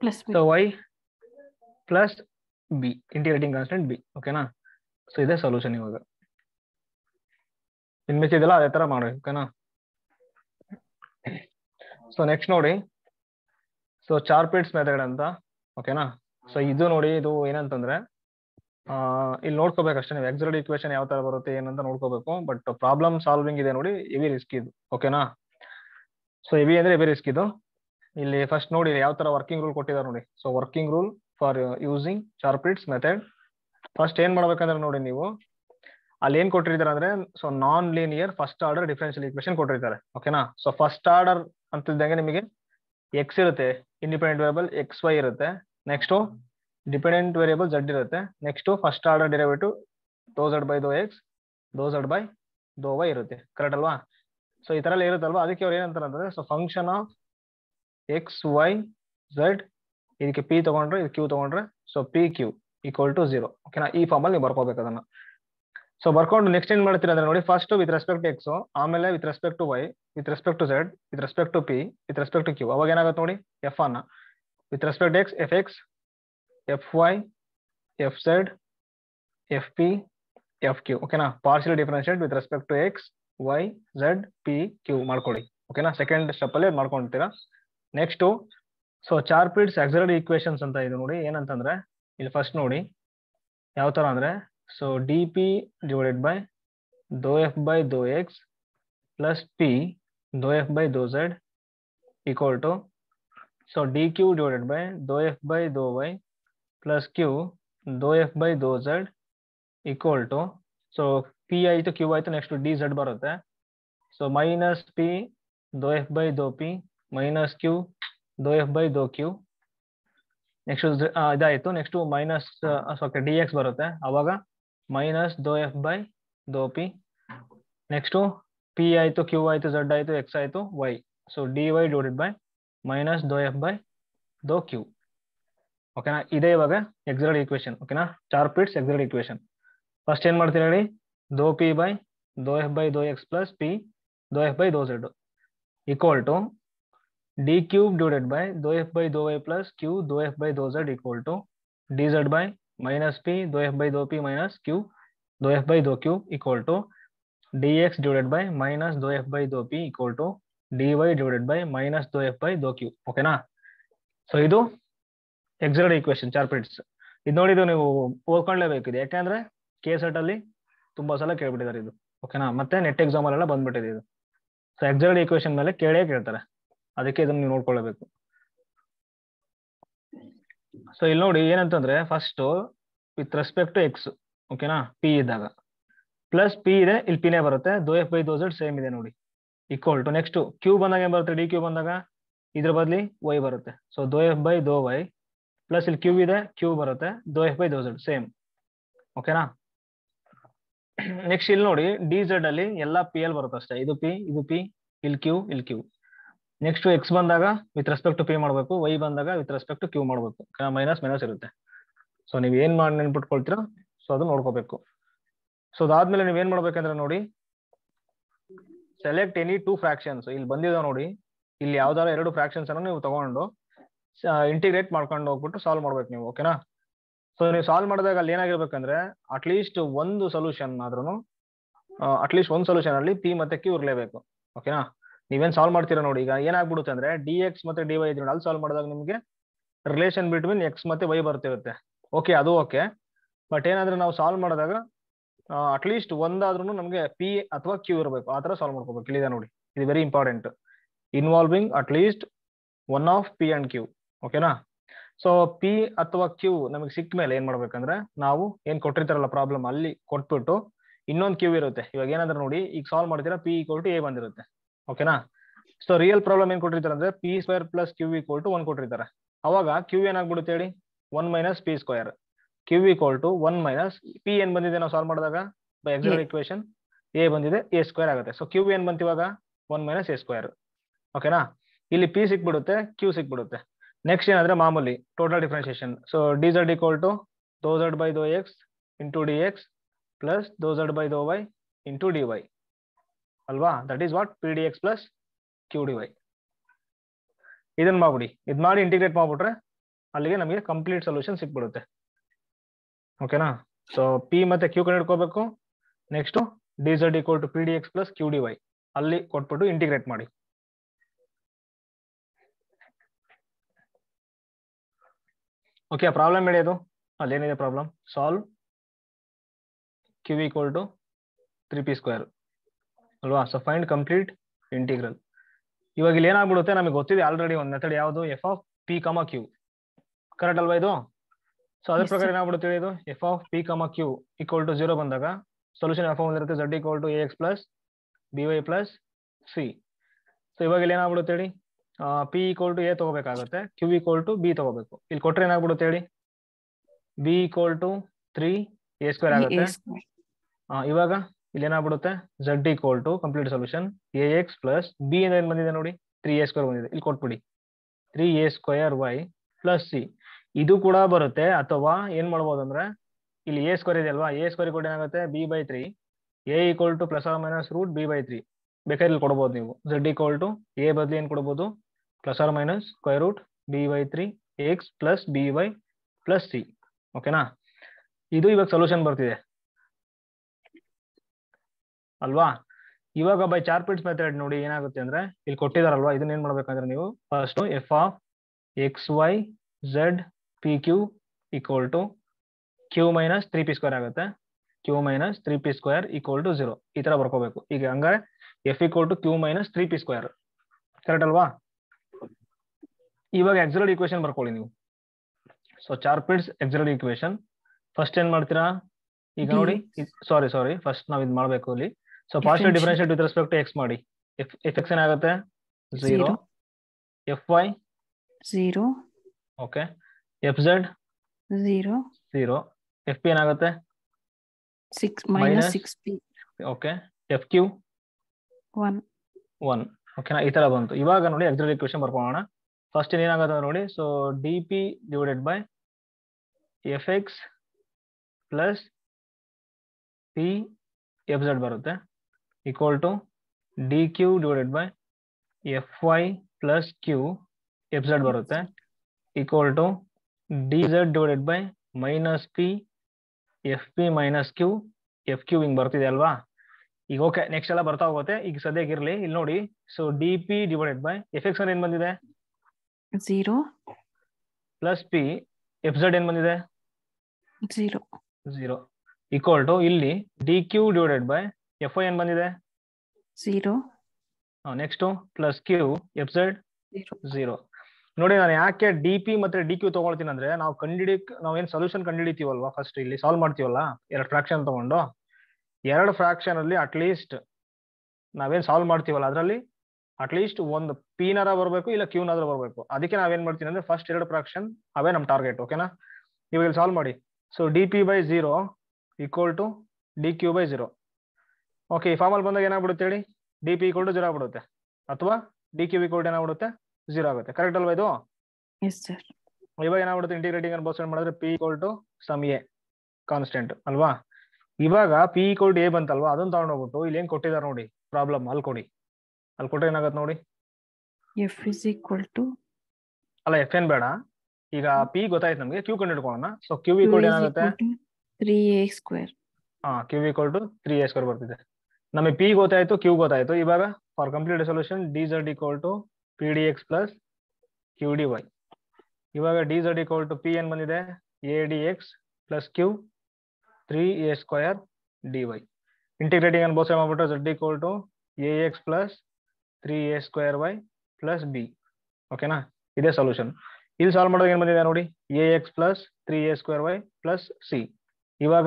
plus so y plus B integrating constant b ಓಕೆನಾ so ಇದೇ ಸೊಲ್ಯೂಷನ್ ಇವಾಗ ಇನ್ ಮಿಕ್ಕಿದೆಲ್ಲ ಅದೇ ತರ ಮಾಡಿ ಓಕೆನಾ ಸೊ ನೆಕ್ಸ್ಟ್ ನೋಡಿ ಸೊ ಚಾರ್ಪಿಟ್ಸ್ ಮೆಥಡ್ ಅಂತ ಓಕೆನಾ ಸೊ ಇದು ನೋಡಿ ಇದು ಏನಂತಂದ್ರೆ ಇಲ್ಲಿ ನೋಡ್ಕೋಬೇಕು ಅಷ್ಟೇ ನೀವು ಎಕ್ಸರ್ಡ್ ಇಕ್ವೇಶನ್ ಯಾವ ತರ ಬರುತ್ತೆ ಏನಂತ ನೋಡ್ಕೋಬೇಕು ಬಟ್ ಪ್ರಾಬ್ಲಮ್ ಸಾಲ್ವಿಂಗ್ ಇದೆ ನೋಡಿ ಎವಿ ರಿಸ್ಕ್ ಇದು ಓಕೆನಾ ಸೊ ಎವಿ ಅಂದ್ರೆ ಎವಿ ರಿಸ್ಕ್ ಇದು ಇಲ್ಲಿ ಫಸ್ಟ್ ನೋಡಿ ಯಾವ ತರ ವರ್ಕಿಂಗ್ ರೂಲ್ ಕೊಟ್ಟಿದ್ದಾರೆ ನೋಡಿ so working rule for using Charpit's method first ಏನ್ ಮಾಡ್ಬೇಕಂದ್ರೆ ನೋಡಿ ನೀವು ಅಲ್ಲಿ ಏನ್ ಕೊಟ್ಟಿರ್ತಾರೆ ಅಂದ್ರೆ so non linear first order differential equation ಕೊಟ್ಟಿರ್ತಾರೆ ಓಕೆನಾ ಸೊ ಫಸ್ಟ್ ಆರ್ಡರ್ ಅಂತಿದ್ದಂಗೆ ನಿಮಗೆ ಎಕ್ಸ್ ಇರುತ್ತೆ ಇಂಡಿಪೆಂಡೆಂಟ್ ವೇರಿಯಬಲ್ ಎಕ್ಸ್ ವೈ ಇರುತ್ತೆ ನೆಕ್ಸ್ಟ್ ಡಿಪೆಂಡೆಂಟ್ ವೇರಿಯಬಲ್ ಜಡ್ ಇರುತ್ತೆ next first order derivative dou Z by ದೋ ಎಕ್ಸ್ ದೋ ಝಡ್ ಬೈ ದೋ ವೈ ಇರುತ್ತೆ ಕರೆಕ್ಟ್ ಅಲ್ವಾ ಸೊ ಈ ತರ ಎಲ್ಲ ಇರುತ್ತಲ್ವಾ ಅದಕ್ಕೆ ಅವ್ರು ಏನಂತಾರೆ ಅಂತಂದ್ರೆ so function of X y z ಇದಕ್ಕೆ ಪಿ ತಗೊಂಡ್ರೆ ಇದು ಕ್ಯೂ ತಗೊಂಡ್ರೆ so P Q equal to zero ಓಕೆನಾ ಈ ಫಾರ್ಮಲ್ಲಿ ನೀವು ಬರ್ಕೋಬೇಕು ಅದನ್ನ ಸೊ ಬರ್ಕೊಂಡು ನೆಕ್ಸ್ಟ್ ಏನ್ ಮಾಡ್ತೀರಾ ಅಂದ್ರೆ ನೋಡಿ ಫಸ್ಟ್ ವಿತ್ ರೆಸ್ಪೆಕ್ಟ್ ಎಕ್ಸ್ ಆಮೇಲೆ with respect to y with respect to z with respect to p with respect to q ಅವಾಗ ಏನಾಗುತ್ತೆ ನೋಡಿ ಎಫ್ ಅನ್ನ with respect x f x f y f z f p f q ಓಕೆನಾ partial differentiate with respect to X Y Z P q ಮಾಡ್ಕೊಳ್ಳಿ ಓಕೆನಾ second step ಅಲ್ಲಿ ಮಾಡ್ಕೊಂಡಿರ್ತೀರಾ next so Charpit's auxiliary equations ಅಂತ ಇದು ನೋಡಿ ಏನಂತಂದ್ರೆ ಇಲ್ಲಿ ಫಸ್ಟ್ ನೋಡಿ ಯಾವ ಥರ ಅಂದರೆ so D P divided by ದೋ ಎಫ್ ಬೈ ದೋ ಎಕ್ಸ್ ಪ್ಲಸ್ ಪಿ ದೋ ಎಫ್ ಬೈ ದೋ z equal to so d Q divided by ದೋ ಎಫ್ ಬೈ ದೋ y plus Q dou F by दो Z equal to so p आयु Q आयु next d z बरते so minus p दो F by दो p minus q dou F by दो q next इतना नेक्स्ट मैनस डी एक्स बरते आव मैनस दो एफ बै दो पी नेक्स्ट पी आयु क्यू आयु जेड आयु एक्स आयु Y so D Y divided by minus दो एफ बै दो क्यू ओकेवग एक्सलड इक्वेशन ओके चार पीट्स एक्सलड इक्वेशन फस्ट ऐनमती दो पी बै दो एफ बै दो एक्स प्लस पी दो एफ बै दो Z equal to D cube divided by दो एफ बै दो Y plus Q dou F by दो Z equal to d z by minus p दो F by दो p minus q dou F by दो q equal to d x divided by minus दो F by दो p equal to d y divided by minus दो F by दो q okay so इत ಎಕ್ಸರ್ಡ್ equation Charpit's ಇದು ನೋಡಿದ್ರು ನೀವು ಓದ್ಕೊಳ್ಳೇಬೇಕಿದೆ ಯಾಕೆಂದ್ರೆ ಕೆ ಸೆಟ್ ಅಲ್ಲಿ ತುಂಬಾ ಸಲ ಕೇಳ್ಬಿಟ್ಟಿದ್ದಾರೆ ಇದು ಓಕೆನಾ ಮತ್ತೆ ನೆಟ್ ಎಕ್ಸಾಮ್ ಅಲ್ಲೆಲ್ಲ ಬಂದ್ಬಿಟ್ಟಿದೆ ಇದು ಸೊ ಎಕ್ಸರ್ಡ್ ಈಕ್ವೇಶನ್ ಮೇಲೆ ಕೇಳೇ ಕೇಳ್ತಾರೆ ಅದಕ್ಕೆ ಇದನ್ನ ನೀವು ನೋಡ್ಕೊಳ್ಬೇಕು ಸೊ ಇಲ್ಲಿ ನೋಡಿ ಏನಂತಂದ್ರೆ first with respect to x ಓಕೆನಾ ಪಿ ಇದ್ದಾಗ ಪ್ಲಸ್ ಪಿ ಇದೆ ಇಲ್ಲಿ ಪಿನೇ ಬರುತ್ತೆ dou F by dou z same ಇದೆ ನೋಡಿ ಈಕ್ವಲ್ ಟು ನೆಕ್ಸ್ಟ್ ಕ್ಯೂ ಬಂದಾಗ ಏನ್ ಬರುತ್ತೆ ಡಿ ಕ್ಯೂ ಬಂದಾಗ ಇದ್ರ ಬದಲಿ ವೈ ಬರುತ್ತೆ ಸೊ ದೋ ಎಫ್ ಬೈ ದೋ ವೈ ಪ್ಲಸ್ ಇಲ್ಲಿ ಕ್ಯೂ ಇದೆ ಕ್ಯೂ ಬರುತ್ತೆ dou F by dou same ಓಕೆನಾ ನೆಕ್ಸ್ಟ್ ಇಲ್ಲಿ ನೋಡಿ ಡಿ ಝಡ್ ಅಲ್ಲಿ ಎಲ್ಲ ಪಿ ಎಲ್ ಬರುತ್ತೆ ಅಷ್ಟೇ ಇದು ಪಿ ಇದು ಪಿ ಇಲ್ಲಿ ಕ್ಯೂ ಇಲ್ಲಿ ಕ್ಯೂ ನೆಕ್ಸ್ಟ್ ಎಕ್ಸ್ ಬಂದಾಗ ವಿತ್ ರೆಸ್ಪೆಕ್ಟ್ ಟು ಪಿ ಮಾಡಬೇಕು ವೈ ಬಂದಾಗ ವಿತ್ ರೆಸ್ಪೆಕ್ಟ್ ಟು ಕ್ಯೂ ಮಾಡಬೇಕು ಮೈನಸ್ ಮೈನಸ್ ಇರುತ್ತೆ ಸೊ ನೀವು ಏನ್ ಮಾಡಿ ನೆನ್ಪಿಟ್ಕೊಳ್ತೀರೋ ಸೊ ಅದು ನೋಡ್ಕೋಬೇಕು ಸೊ ಅದಾದ್ಮೇಲೆ ಏನ್ ಮಾಡ್ಬೇಕಂದ್ರೆ ನೋಡಿ ಸೆಲೆಕ್ಟ್ ಎನಿ ಟೂ ಫ್ರಾಕ್ಷನ್ಸ್ ಇಲ್ಲಿ ಬಂದಿದ ನೋಡಿ ಇಲ್ಲಿ ಯಾವ್ದಾರ ಎರಡು ಫ್ರಾಕ್ಷನ್ಸ್ ಅನ್ನು ನೀವು ತಗೊಂಡು ಇಂಟಿಗ್ರೇಟ್ ಮಾಡ್ಕೊಂಡು ಹೋಗ್ಬಿಟ್ಟು ಸಾಲ್ವ್ ಮಾಡ್ಬೇಕು ನೀವು ಓಕೆನಾ ಸೊ ನೀವು ಸಾಲ್ವ್ ಮಾಡಿದಾಗ ಅಲ್ಲಿ ಏನಾಗಿರ್ಬೇಕಂದ್ರೆ ಅಟ್ಲೀಸ್ಟ್ ಒಂದು ಸೊಲ್ಯೂಷನ್ ಆದ್ರೂ ಅಟ್ಲೀಸ್ಟ್ ಒಂದು ಸೊಲ್ಯೂಷನ್ ಅಲ್ಲಿ ಪಿ ಮತ್ತೆ ಕ್ಯೂ ಇರಲೇಬೇಕು ಓಕೆನಾ ನೀವೇನ್ ಸಾಲ್ವ್ ಮಾಡ್ತೀರಾ ನೋಡಿ ಈಗ ಏನಾಗ್ಬಿಡುತ್ತೆ ಅಂದ್ರೆ ಡಿ ಎಕ್ಸ್ ಮತ್ತೆ ಡಿ ವೈ ಇದ್ರೆ ಅಲ್ಲಿ ಸಾಲ್ವ್ ಮಾಡಿದಾಗ ನಿಮಗೆ ರಿಲೇಷನ್ ಬಿಟ್ವೀನ್ ಎಕ್ಸ್ ಮತ್ತೆ ವೈ ಬರ್ತಿರುತ್ತೆ ಓಕೆ ಅದು ಓಕೆ ಬಟ್ ಏನಾದ್ರೆ ನಾವು ಸಾಲ್ವ್ ಮಾಡಿದಾಗ ಅಟ್ಲೀಸ್ಟ್ ಒಂದಾದ್ರೂ ನಮಗೆ ಪಿ ಅಥವಾ ಕ್ಯೂ ಇರಬೇಕು ಆ ಥರ ಸಾಲ್ವ್ ಮಾಡ್ಕೋಬೇಕು ಇಲ್ಲಿದೆ ನೋಡಿ ಇದು very important involving at least one of P and Q ಓಕೆನಾ ಸೊ ಪಿ ಅಥವಾ ಕ್ಯೂ ನಮಗೆ ಸಿಕ್ಕ ಮೇಲೆ ಏನ್ ಮಾಡ್ಬೇಕಂದ್ರೆ ನಾವು ಏನ್ ಕೊಟ್ಟಿರ್ತಾರಲ್ಲ ಪ್ರಾಬ್ಲಮ್ ಅಲ್ಲಿ ಕೊಟ್ಬಿಟ್ಟು ಇನ್ನೊಂದು ಕ್ಯೂ ಇರುತ್ತೆ ಇವಾಗ ಏನಾದ್ರೂ ನೋಡಿ ಈಗ ಸಾಲ್ವ್ ಮಾಡ್ತೀರಾ ಪಿ ಈಕ್ವಲ್ ಟು ಎ ಬಂದಿರುತ್ತೆ ಓಕೆನಾ ಸೊ ರಿಯಲ್ ಪ್ರಾಬ್ಲಮ್ ಏನ್ ಕೊಟ್ಟಿರ್ತಾರೆ ಅಂದ್ರೆ P square plus Q equal to one ಕೊಟ್ಟಿರ್ತಾರೆ ಅವಾಗ ಕ್ಯೂ ಏನಾಗ್ಬಿಡುತ್ತೆ ಹೇಳಿ one minus P square Q equal to one minus P ಏನ್ ಬಂದಿದೆ ನಾವು ಸಾಲ್ವ್ ಮಾಡಿದಾಗ ಬೈ ಎಕ್ಸಲ್ ಇಕ್ವೇಶನ್ ಎ ಬಂದಿದೆ ಎ ಸ್ಕ್ವೇರ್ ಆಗುತ್ತೆ ಸೊ ಕ್ಯೂ ಏನ್ ಬಂತಿವಾಗ ಒನ್ ಮೈನಸ್ ಎ ಸ್ಕ್ವೇರ್ ಓಕೆನಾ ಇಲ್ಲಿ ಪಿ ಸಿಕ್ಬಿಡುತ್ತೆ ಕ್ಯೂ ಸಿಕ್ಬಿಡುತ್ತೆ ನೆಕ್ಸ್ಟ್ ಏನಾದ್ರೆ ಮಾಮೂಲಿ total differentiation so D Z equal to ದೋ ಝಡ್ ಬೈ ದೋ X into D X plus ದೋ ಝಡ್ ಬೈ ದೋ ವೈ ಇಂಟು ಡಿ ವೈ ಅಲ್ವಾ that is what P D X plus Q D Y ಇದನ್ನ ಮಾಡ್ಬಿಡಿ ಇದ್ ಮಾಡಿ ಇಂಟಿಗ್ರೇಟ್ ಮಾಡ್ಬಿಟ್ರೆ ಅಲ್ಲಿಗೆ ನಮಗೆ ಕಂಪ್ಲೀಟ್ ಸೊಲ್ಯೂಷನ್ ಸಿಕ್ಬಿಡುತ್ತೆ ಓಕೆನಾ ಸೊ ಪಿ ಮತ್ತೆ ಕ್ಯೂ ಕಂಡು ಹಿಡ್ಕೋಬೇಕು next D Z equal to P D X plus Q D Y ಅಲ್ಲಿ ಕೊಟ್ಬಿಟ್ಟು ಇಂಟಿಗ್ರೇಟ್ ಮಾಡಿ ಓಕೆ ಪ್ರಾಬ್ಲಮ್ ಹೇಳಿ ಅದು ಅಲ್ಲೇನಿದೆ problem solve Q equal to three P square ಅಲ್ವಾ ಸೊ ಫೈಂಡ್ ಕಂಪ್ಲೀಟ್ ಇಂಟಿಗ್ರಲ್ ಇವಾಗ ಇಲ್ಲಿ ಏನಾಗ್ಬಿಡುತ್ತೆ ನಮಗೆ ಗೊತ್ತಿದೆ ಆಲ್ರೆಡಿ ಒಂದು ಮೆಥಡ್ ಯಾವುದು F of P comma Q correct ಅಲ್ವಾ ಇದು ಸೊ ಅದ್ರ ಪ್ರಕಾರ ಏನಾಗ್ಬಿಡುತ್ತೆ ಇದು F of P comma Q equal to zero ಬಂದಾಗ ಸೊಲ್ಯೂಷನ್ ಎಫ್ ಬಂದಿರುತ್ತೆ Z equal to A X plus B Y plus C so ಇವಾಗ ಇಲ್ಲಿ ಏನಾಗ್ಬಿಡುತ್ತೆ ಹೇಳಿ ಪಿ ಈಕ್ವಲ್ ಟು ಎ ತಗೋಬೇಕಾಗುತ್ತೆ ಕ್ಯೂ ಈಕ್ವಲ್ ಟು ಬಿ ತಗೋಬೇಕು ಇಲ್ಲಿ ಕೊಟ್ರೆ ಏನಾಗ್ಬಿಡುತ್ತೆ ಹೇಳಿ B equal to three A square ಆಗುತ್ತೆ ಇವಾಗ ಇಲ್ಲಿ ಏನಾಗ್ಬಿಡುತ್ತೆ Z equal to complete solution A X plus B ಅಂದ್ರೆ ಏನ್ ಬಂದಿದೆ ನೋಡಿ ತ್ರೀ ಎ ಸ್ಕ್ವೇರ್ ಬಂದಿದೆ ಇಲ್ಲಿ ಕೊಟ್ಬಿಡಿ three A square Y plus C ಇದು ಕೂಡ ಬರುತ್ತೆ ಅಥವಾ ಏನ್ ಮಾಡ್ಬೋದು ಅಂದ್ರೆ ಇಲ್ಲಿ ಎ ಸ್ಕ್ವೇರ್ ಇದೆ ಅಲ್ವಾ ಎ ಸ್ಕ್ವೇರ್ ಕೊಟ್ಟು ಏನಾಗುತ್ತೆ B by three A equal to plus R minus root B by three ಬೇಕಾದ್ರೆ ಇಲ್ಲಿ ಕೊಡಬಹುದು ನೀವು ಝಡ್ ಈಕ್ವಲ್ ಟು ಎ ಬದಲಿ ಏನ್ ಕೊಡ್ಬೋದು plus or minus square root b by 3 x plus b Y plus c ಓಕೆನಾ ಇದು ಇವಾಗ ಸೊಲ್ಯೂಷನ್ ಬರ್ತಿದೆ ಅಲ್ವಾ ಇವಾಗ ಬೈ ಚಾರ್ ಪಿಟ್ಸ್ ಮೆಥಡ್ ನೋಡಿ ಏನಾಗುತ್ತೆ ಅಂದ್ರೆ ಇಲ್ಲಿ ಕೊಟ್ಟಿದಾರಲ್ವಾ ಇದನ್ನ ಏನ್ ಮಾಡ್ಬೇಕಂದ್ರೆ ನೀವು first F of X Y Z P Q equal to Q minus three P square ಆಗುತ್ತೆ Q minus three P square equal to zero ಈ ತರ ಬರ್ಕೋಬೇಕು ಈಗ ಹಂಗಾರೆ F equal to Q minus three P square correct ಅಲ್ವಾ ಇವಾಗ auxiliary equation ಬರ್ಕೊಳ್ಳಿ ನೀವು so Charpit's auxiliary equation first ಏನ್ ಮಾಡ್ತೀರಾ ಈಗ ನೋಡಿ ಸಾರಿ ಸಾರಿ ಫಸ್ಟ್ ನಾವ್ ಇದ್ ಮಾಡ್ಬೇಕು ಅಲ್ಲಿ so positive differential with respect to X ಮಾಡಿ ಎಫ್ ಎಕ್ಸ್ ಏನಾಗುತ್ತೆ zero F Y zero okay F Z zero zero F P ಏನಾಗುತ್ತೆ six minus six P okay F Q one one ಓಕೆನಾ ಈ ತರ ಬಂತು ಇವಾಗ ನೋಡಿ ಎಕ್ಸಲ್ ಇಕ್ವೇಶನ್ ಬರ್ಕೊಳ್ಳೋಣ ಫಸ್ಟ್ ಏನಾಗುತ್ತೆ ನೋಡಿ so D P divided by F X plus P F Z ಬರುತ್ತೆ equal to D Q divided by F Y plus Q F Z ಬರುತ್ತೆ equal to D Z divided by minus P F P minus Q F Q ಹಿಂಗೆ ಬರ್ತಿದೆ ಅಲ್ವಾ ಈಗ okay next ಎಲ್ಲ ಬರ್ತಾ ಹೋಗುತ್ತೆ ಈಗ ಸದ್ಯಕ್ಕೆ ಇರಲಿ ಇಲ್ಲಿ ನೋಡಿ so D P divided by F X ಅಂದ್ರೆ ಏನು ಬಂದಿದೆ zero plus P F Z ಏನ್ ಬಂದಿದೆ ಝೀರೋ ಝೀರೋ ಈಕ್ವಲ್ ಟು ಇಲ್ಲಿ D Q divided by F I ಏನ್ ಬಂದಿದೆ zero next plus Q F Z zero ನೋಡಿ ನಾನು ಯಾಕೆ ಡಿ ಪಿ ಮತ್ತೆ ಡಿ ಕ್ಯೂ ತಗೊಳ್ತೀನಿ ಅಂದ್ರೆ ನಾವು ಕಂಡಿಡಿ ನಾವು ಏನ್ ಸೊಲ್ಯೂಷನ್ ಕಂಡಿಡಿತೀವಲ್ವಾ ಫಸ್ಟ್ ಇಲ್ಲಿ ಸಾಲ್ವ್ ಮಾಡ್ತೀವಲ್ಲ ಎರಡು ಫ್ರಾಕ್ಷನ್ ತಗೊಂಡು ಎರಡು ಫ್ರಾಕ್ಷನ್ ಅಲ್ಲಿ ಅಟ್ ಲೀಸ್ಟ್ ನಾವೇನ್ ಸಾಲ್ವ್ ಮಾಡ್ತೀವಲ್ಲ ಅದರಲ್ಲಿ ಅಟ್ ಲೀಸ್ಟ್ ಒಂದು ಪಿನಾರ ಬರಬೇಕು ಇಲ್ಲ ಕ್ಯೂನಾದ್ರೂ ಬರಬೇಕು ಅದಕ್ಕೆ ನಾವೇನ್ ಮಾಡ್ತೀನಿ ಅಂದ್ರೆ ಫಸ್ಟ್ ಎರಡು ಪ್ರಾಕ್ಷನ್ ಅವೇ ನಮ್ ಟಾರ್ಗೆಟ್ ಓಕೆನಾ ನೀವು ಇಲ್ಲಿ ಸಾಲ್ವ್ ಮಾಡಿ so D P by zero equal to D Q by zero okay ಈ ಬಂದಾಗ ಏನಾಗ್ಬಿಡುತ್ತೆ ಹೇಳಿ D P equal to zero ಆಗ್ಬಿಡುತ್ತೆ ಅಥವಾ ಡಿ ಕ್ಯೂ ಈಕ್ವಲ್ ಟು ಏನಾಗ್ಬಿಡುತ್ತೆ ಝೀರೋ ಆಗುತ್ತೆ ಕರೆಕ್ಟ್ ಅಲ್ವಾ ಇದು ಇವಾಗ ಏನಾಗ್ಬಿಡುತ್ತೆ ಇಂಟಿಗ್ರೇಟಿಂಗ್ ಅನ್ನು ಮಾಡಿದ್ರೆ P equal to some A constant ಅಲ್ವಾ ಇವಾಗ ಪಿ ಈಕ್ವಲ್ ಟು ಎ ಬಂತಲ್ವಾ ಅದನ್ನ ತಗೊಂಡೋಗ್ಬಿಟ್ಟು ಇಲ್ಲಿ ಏನ್ ಕೊಟ್ಟಿದ್ದಾರೆ ನೋಡಿ ಪ್ರಾಬ್ಲಮ್ ಅಲ್ಲಿ ಕೊಡಿ ಅಲ್ಲಿ ಕೊಟ್ರೆ ಏನಾಗುತ್ತೆ ನೋಡಿ ಎಫ್ ಇಸ್ ಈಕ್ವಲ್ ಟು ಅಲ್ಲ ಎಫ್ ಏನ್ ಬೇಡ ಈಗ ಪಿ ಗೊತ್ತಾಯ್ತು ನಮಗೆ ಕ್ಯೂ ಕಂಡು ಹಿಡ್ಕೊಳ್ಳೋಣ ಸೊ ಕ್ಯೂ ಈಕ್ವಲ್ ಏನಾಗುತ್ತೆ ತ್ರೀ ಎ ಸ್ಕ್ವೇರ್ ಹಾ Q equal to three A square ಬರ್ತಿದೆ ನಮಗೆ ಪಿ ಗೊತ್ತಾಯ್ತು ಕ್ಯೂ ಗೊತ್ತಾಯ್ತು ಇವಾಗ for complete solution D Z equal to P D X plus Q D Y ಇವಾಗ D Z equal to P ಏನ್ ಬಂದಿದೆ A D X plus Q three A square D Y integrating on both ಮಾಡ್ಬಿಟ್ಟು Z equal to A X plus three A square Y plus B ಓಕೆನಾ ಇದೇ solution ಇಲ್ಲಿ solve ಮಾಡೋದು ಏನು ಬಂದಿದೆ ನೋಡಿ A X plus three A square Y plus C ಇವಾಗ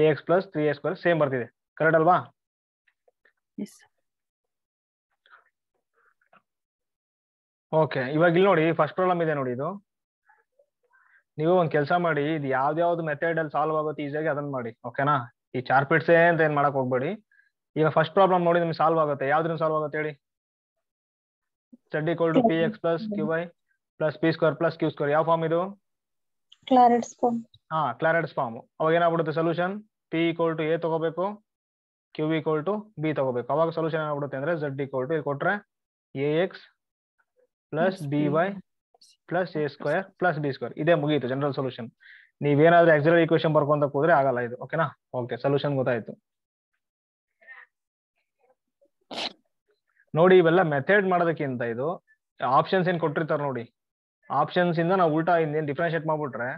A X plus three A square same ಬರ್ತಿದೆ ಕರೆಕ್ಟ್ ಅಲ್ವಾ ಓಕೆ ಇವಾಗ ಇಲ್ಲಿ ನೋಡಿ ಫಸ್ಟ್ ಪ್ರಾಬ್ಲಮ್ ಇದೆ ನೋಡಿ ಇದು ನೀವು ಒಂದು ಕೆಲಸ ಮಾಡಿ ಇದು ಯಾವ್ದಾವ್ದು ಮೆಥಡ್ ಅಲ್ಲಿ ಸಾಲ್ವ್ ಆಗುತ್ತೆ ಈಸಿಯಾಗಿ ಅದನ್ನ ಮಾಡಿ ಓಕೆನಾ ಈ ಚಾರ್ಪಿಟ್ಸೇ ಅಂತ ಏನ್ ಮಾಡಕ್ ಹೋಗ್ಬೇಡಿ ಈಗ ಫಸ್ಟ್ ಪ್ರಾಬ್ಲಮ್ ನೋಡಿ ನಿಮ್ಗೆ ಸಾಲ್ವ್ ಆಗುತ್ತೆ ಯಾವ್ದ್ರಿಂದ ಸಾಲ್ವ್ ಆಗುತ್ತೆ ಹೇಳಿ two P X plus Q Y plus P square plus Q square ಯಾವ ಫಾರ್ಮ್ ಇದು ಕ್ಲಾರೆಟ್ಸ್ ಫಾರ್ಮ್ ಹಾ ಕ್ಲಾರೆಟ್ಸ್ ಫಾರ್ಮ್ ಅವಾಗ ಏನಾಗ್ಬಿಡುತ್ತೆ solution p equal to A ತಗೋಬೇಕು q equal ಟು ಬಿ ತಗೋಬೇಕು ಅವಾಗ ಸೊಲ್ಯೂಷನ್ ಏನಾಗ್ಬಿಡುತ್ತೆ ಅಂದ್ರೆ z equal to ಕೊಟ್ರೆ plus plus by plus a square plus B square ಇದೇ ಮುಗಿಯಿತು ಜನರಲ್ ಸೊಲ್ಯೂಷನ್ ನೀವೇನಾದ್ರೂ ಆಕ್ಸಿಲರಿ ಈಕ್ವೇಶನ್ ಬರ್ಕೊಂತ ಹೋದ್ರೆ ಆಗಲ್ಲ ಇದು ಓಕೆನಾ ಓಕೆ ಸೊಲ್ಯೂಷನ್ ಗೊತ್ತಾಯ್ತು ನೋಡಿ ಇವೆಲ್ಲ ಮೆಥಡ್ ಮಾಡೋದಕ್ಕಿಂತ ಇದು ಆಪ್ಷನ್ಸ್ ಏನ್ ಕೊಟ್ಟಿರ್ತಾರ ನೋಡಿ ಆಪ್ಷನ್ಸ್ ಇಂದ ನಾವು ಉಲ್ಟಾ ಇಂದ ಏನ್ ಡಿಫ್ರೆನ್ಶಿಯೇಟ್ ಮಾಡ್ಬಿಟ್ರೆ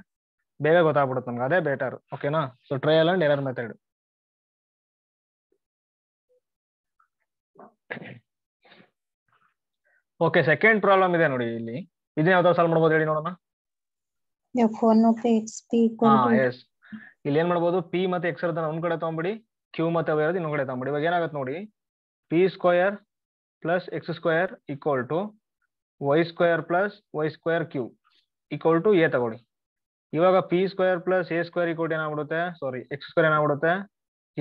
ಬೇಗ ಗೊತ್ತಾಗ್ಬಿಡುತ್ತೆ ನಮ್ಗೆ ಅದೇ ಬೆಟರ್ ಓಕೆನಾ so trial and error method okay second problem ಇದೆ ನೋಡಿ ಇಲ್ಲಿ ಇದನ್ನ ಯಾವ್ದಾವ ಸಾಲ್ವ್ ಮಾಡ್ಬೋದು ಹೇಳಿ ನೋಡೋಣ ಇಲ್ಲಿ ಏನ್ ಮಾಡ್ಬೋದು ಪಿ ಮತ್ತೆ ಎಕ್ಸ್ ಇರೋದನ್ನ ಒಂದ್ ಕಡೆ ತಗೊಂಬಿಡಿ ಕ್ಯೂ ಮತ್ತೆ ಇನ್ನೊಂದ್ ಕಡೆ ತಗೊಂಬಿಡಿ ಇವಾಗ ಏನಾಗುತ್ತೆ ನೋಡಿ p square + x2 = y2 + y2 q = e ತಗೊಳ್ಳಿ ಇವಾಗ p2 + a2 ಇಕ್ಕೋಡೇನ ಆಗ್ಬಿಡುತ್ತೆ ಸಾರಿ x2 ಏನಾಗ್ಬಿಡುತ್ತೆ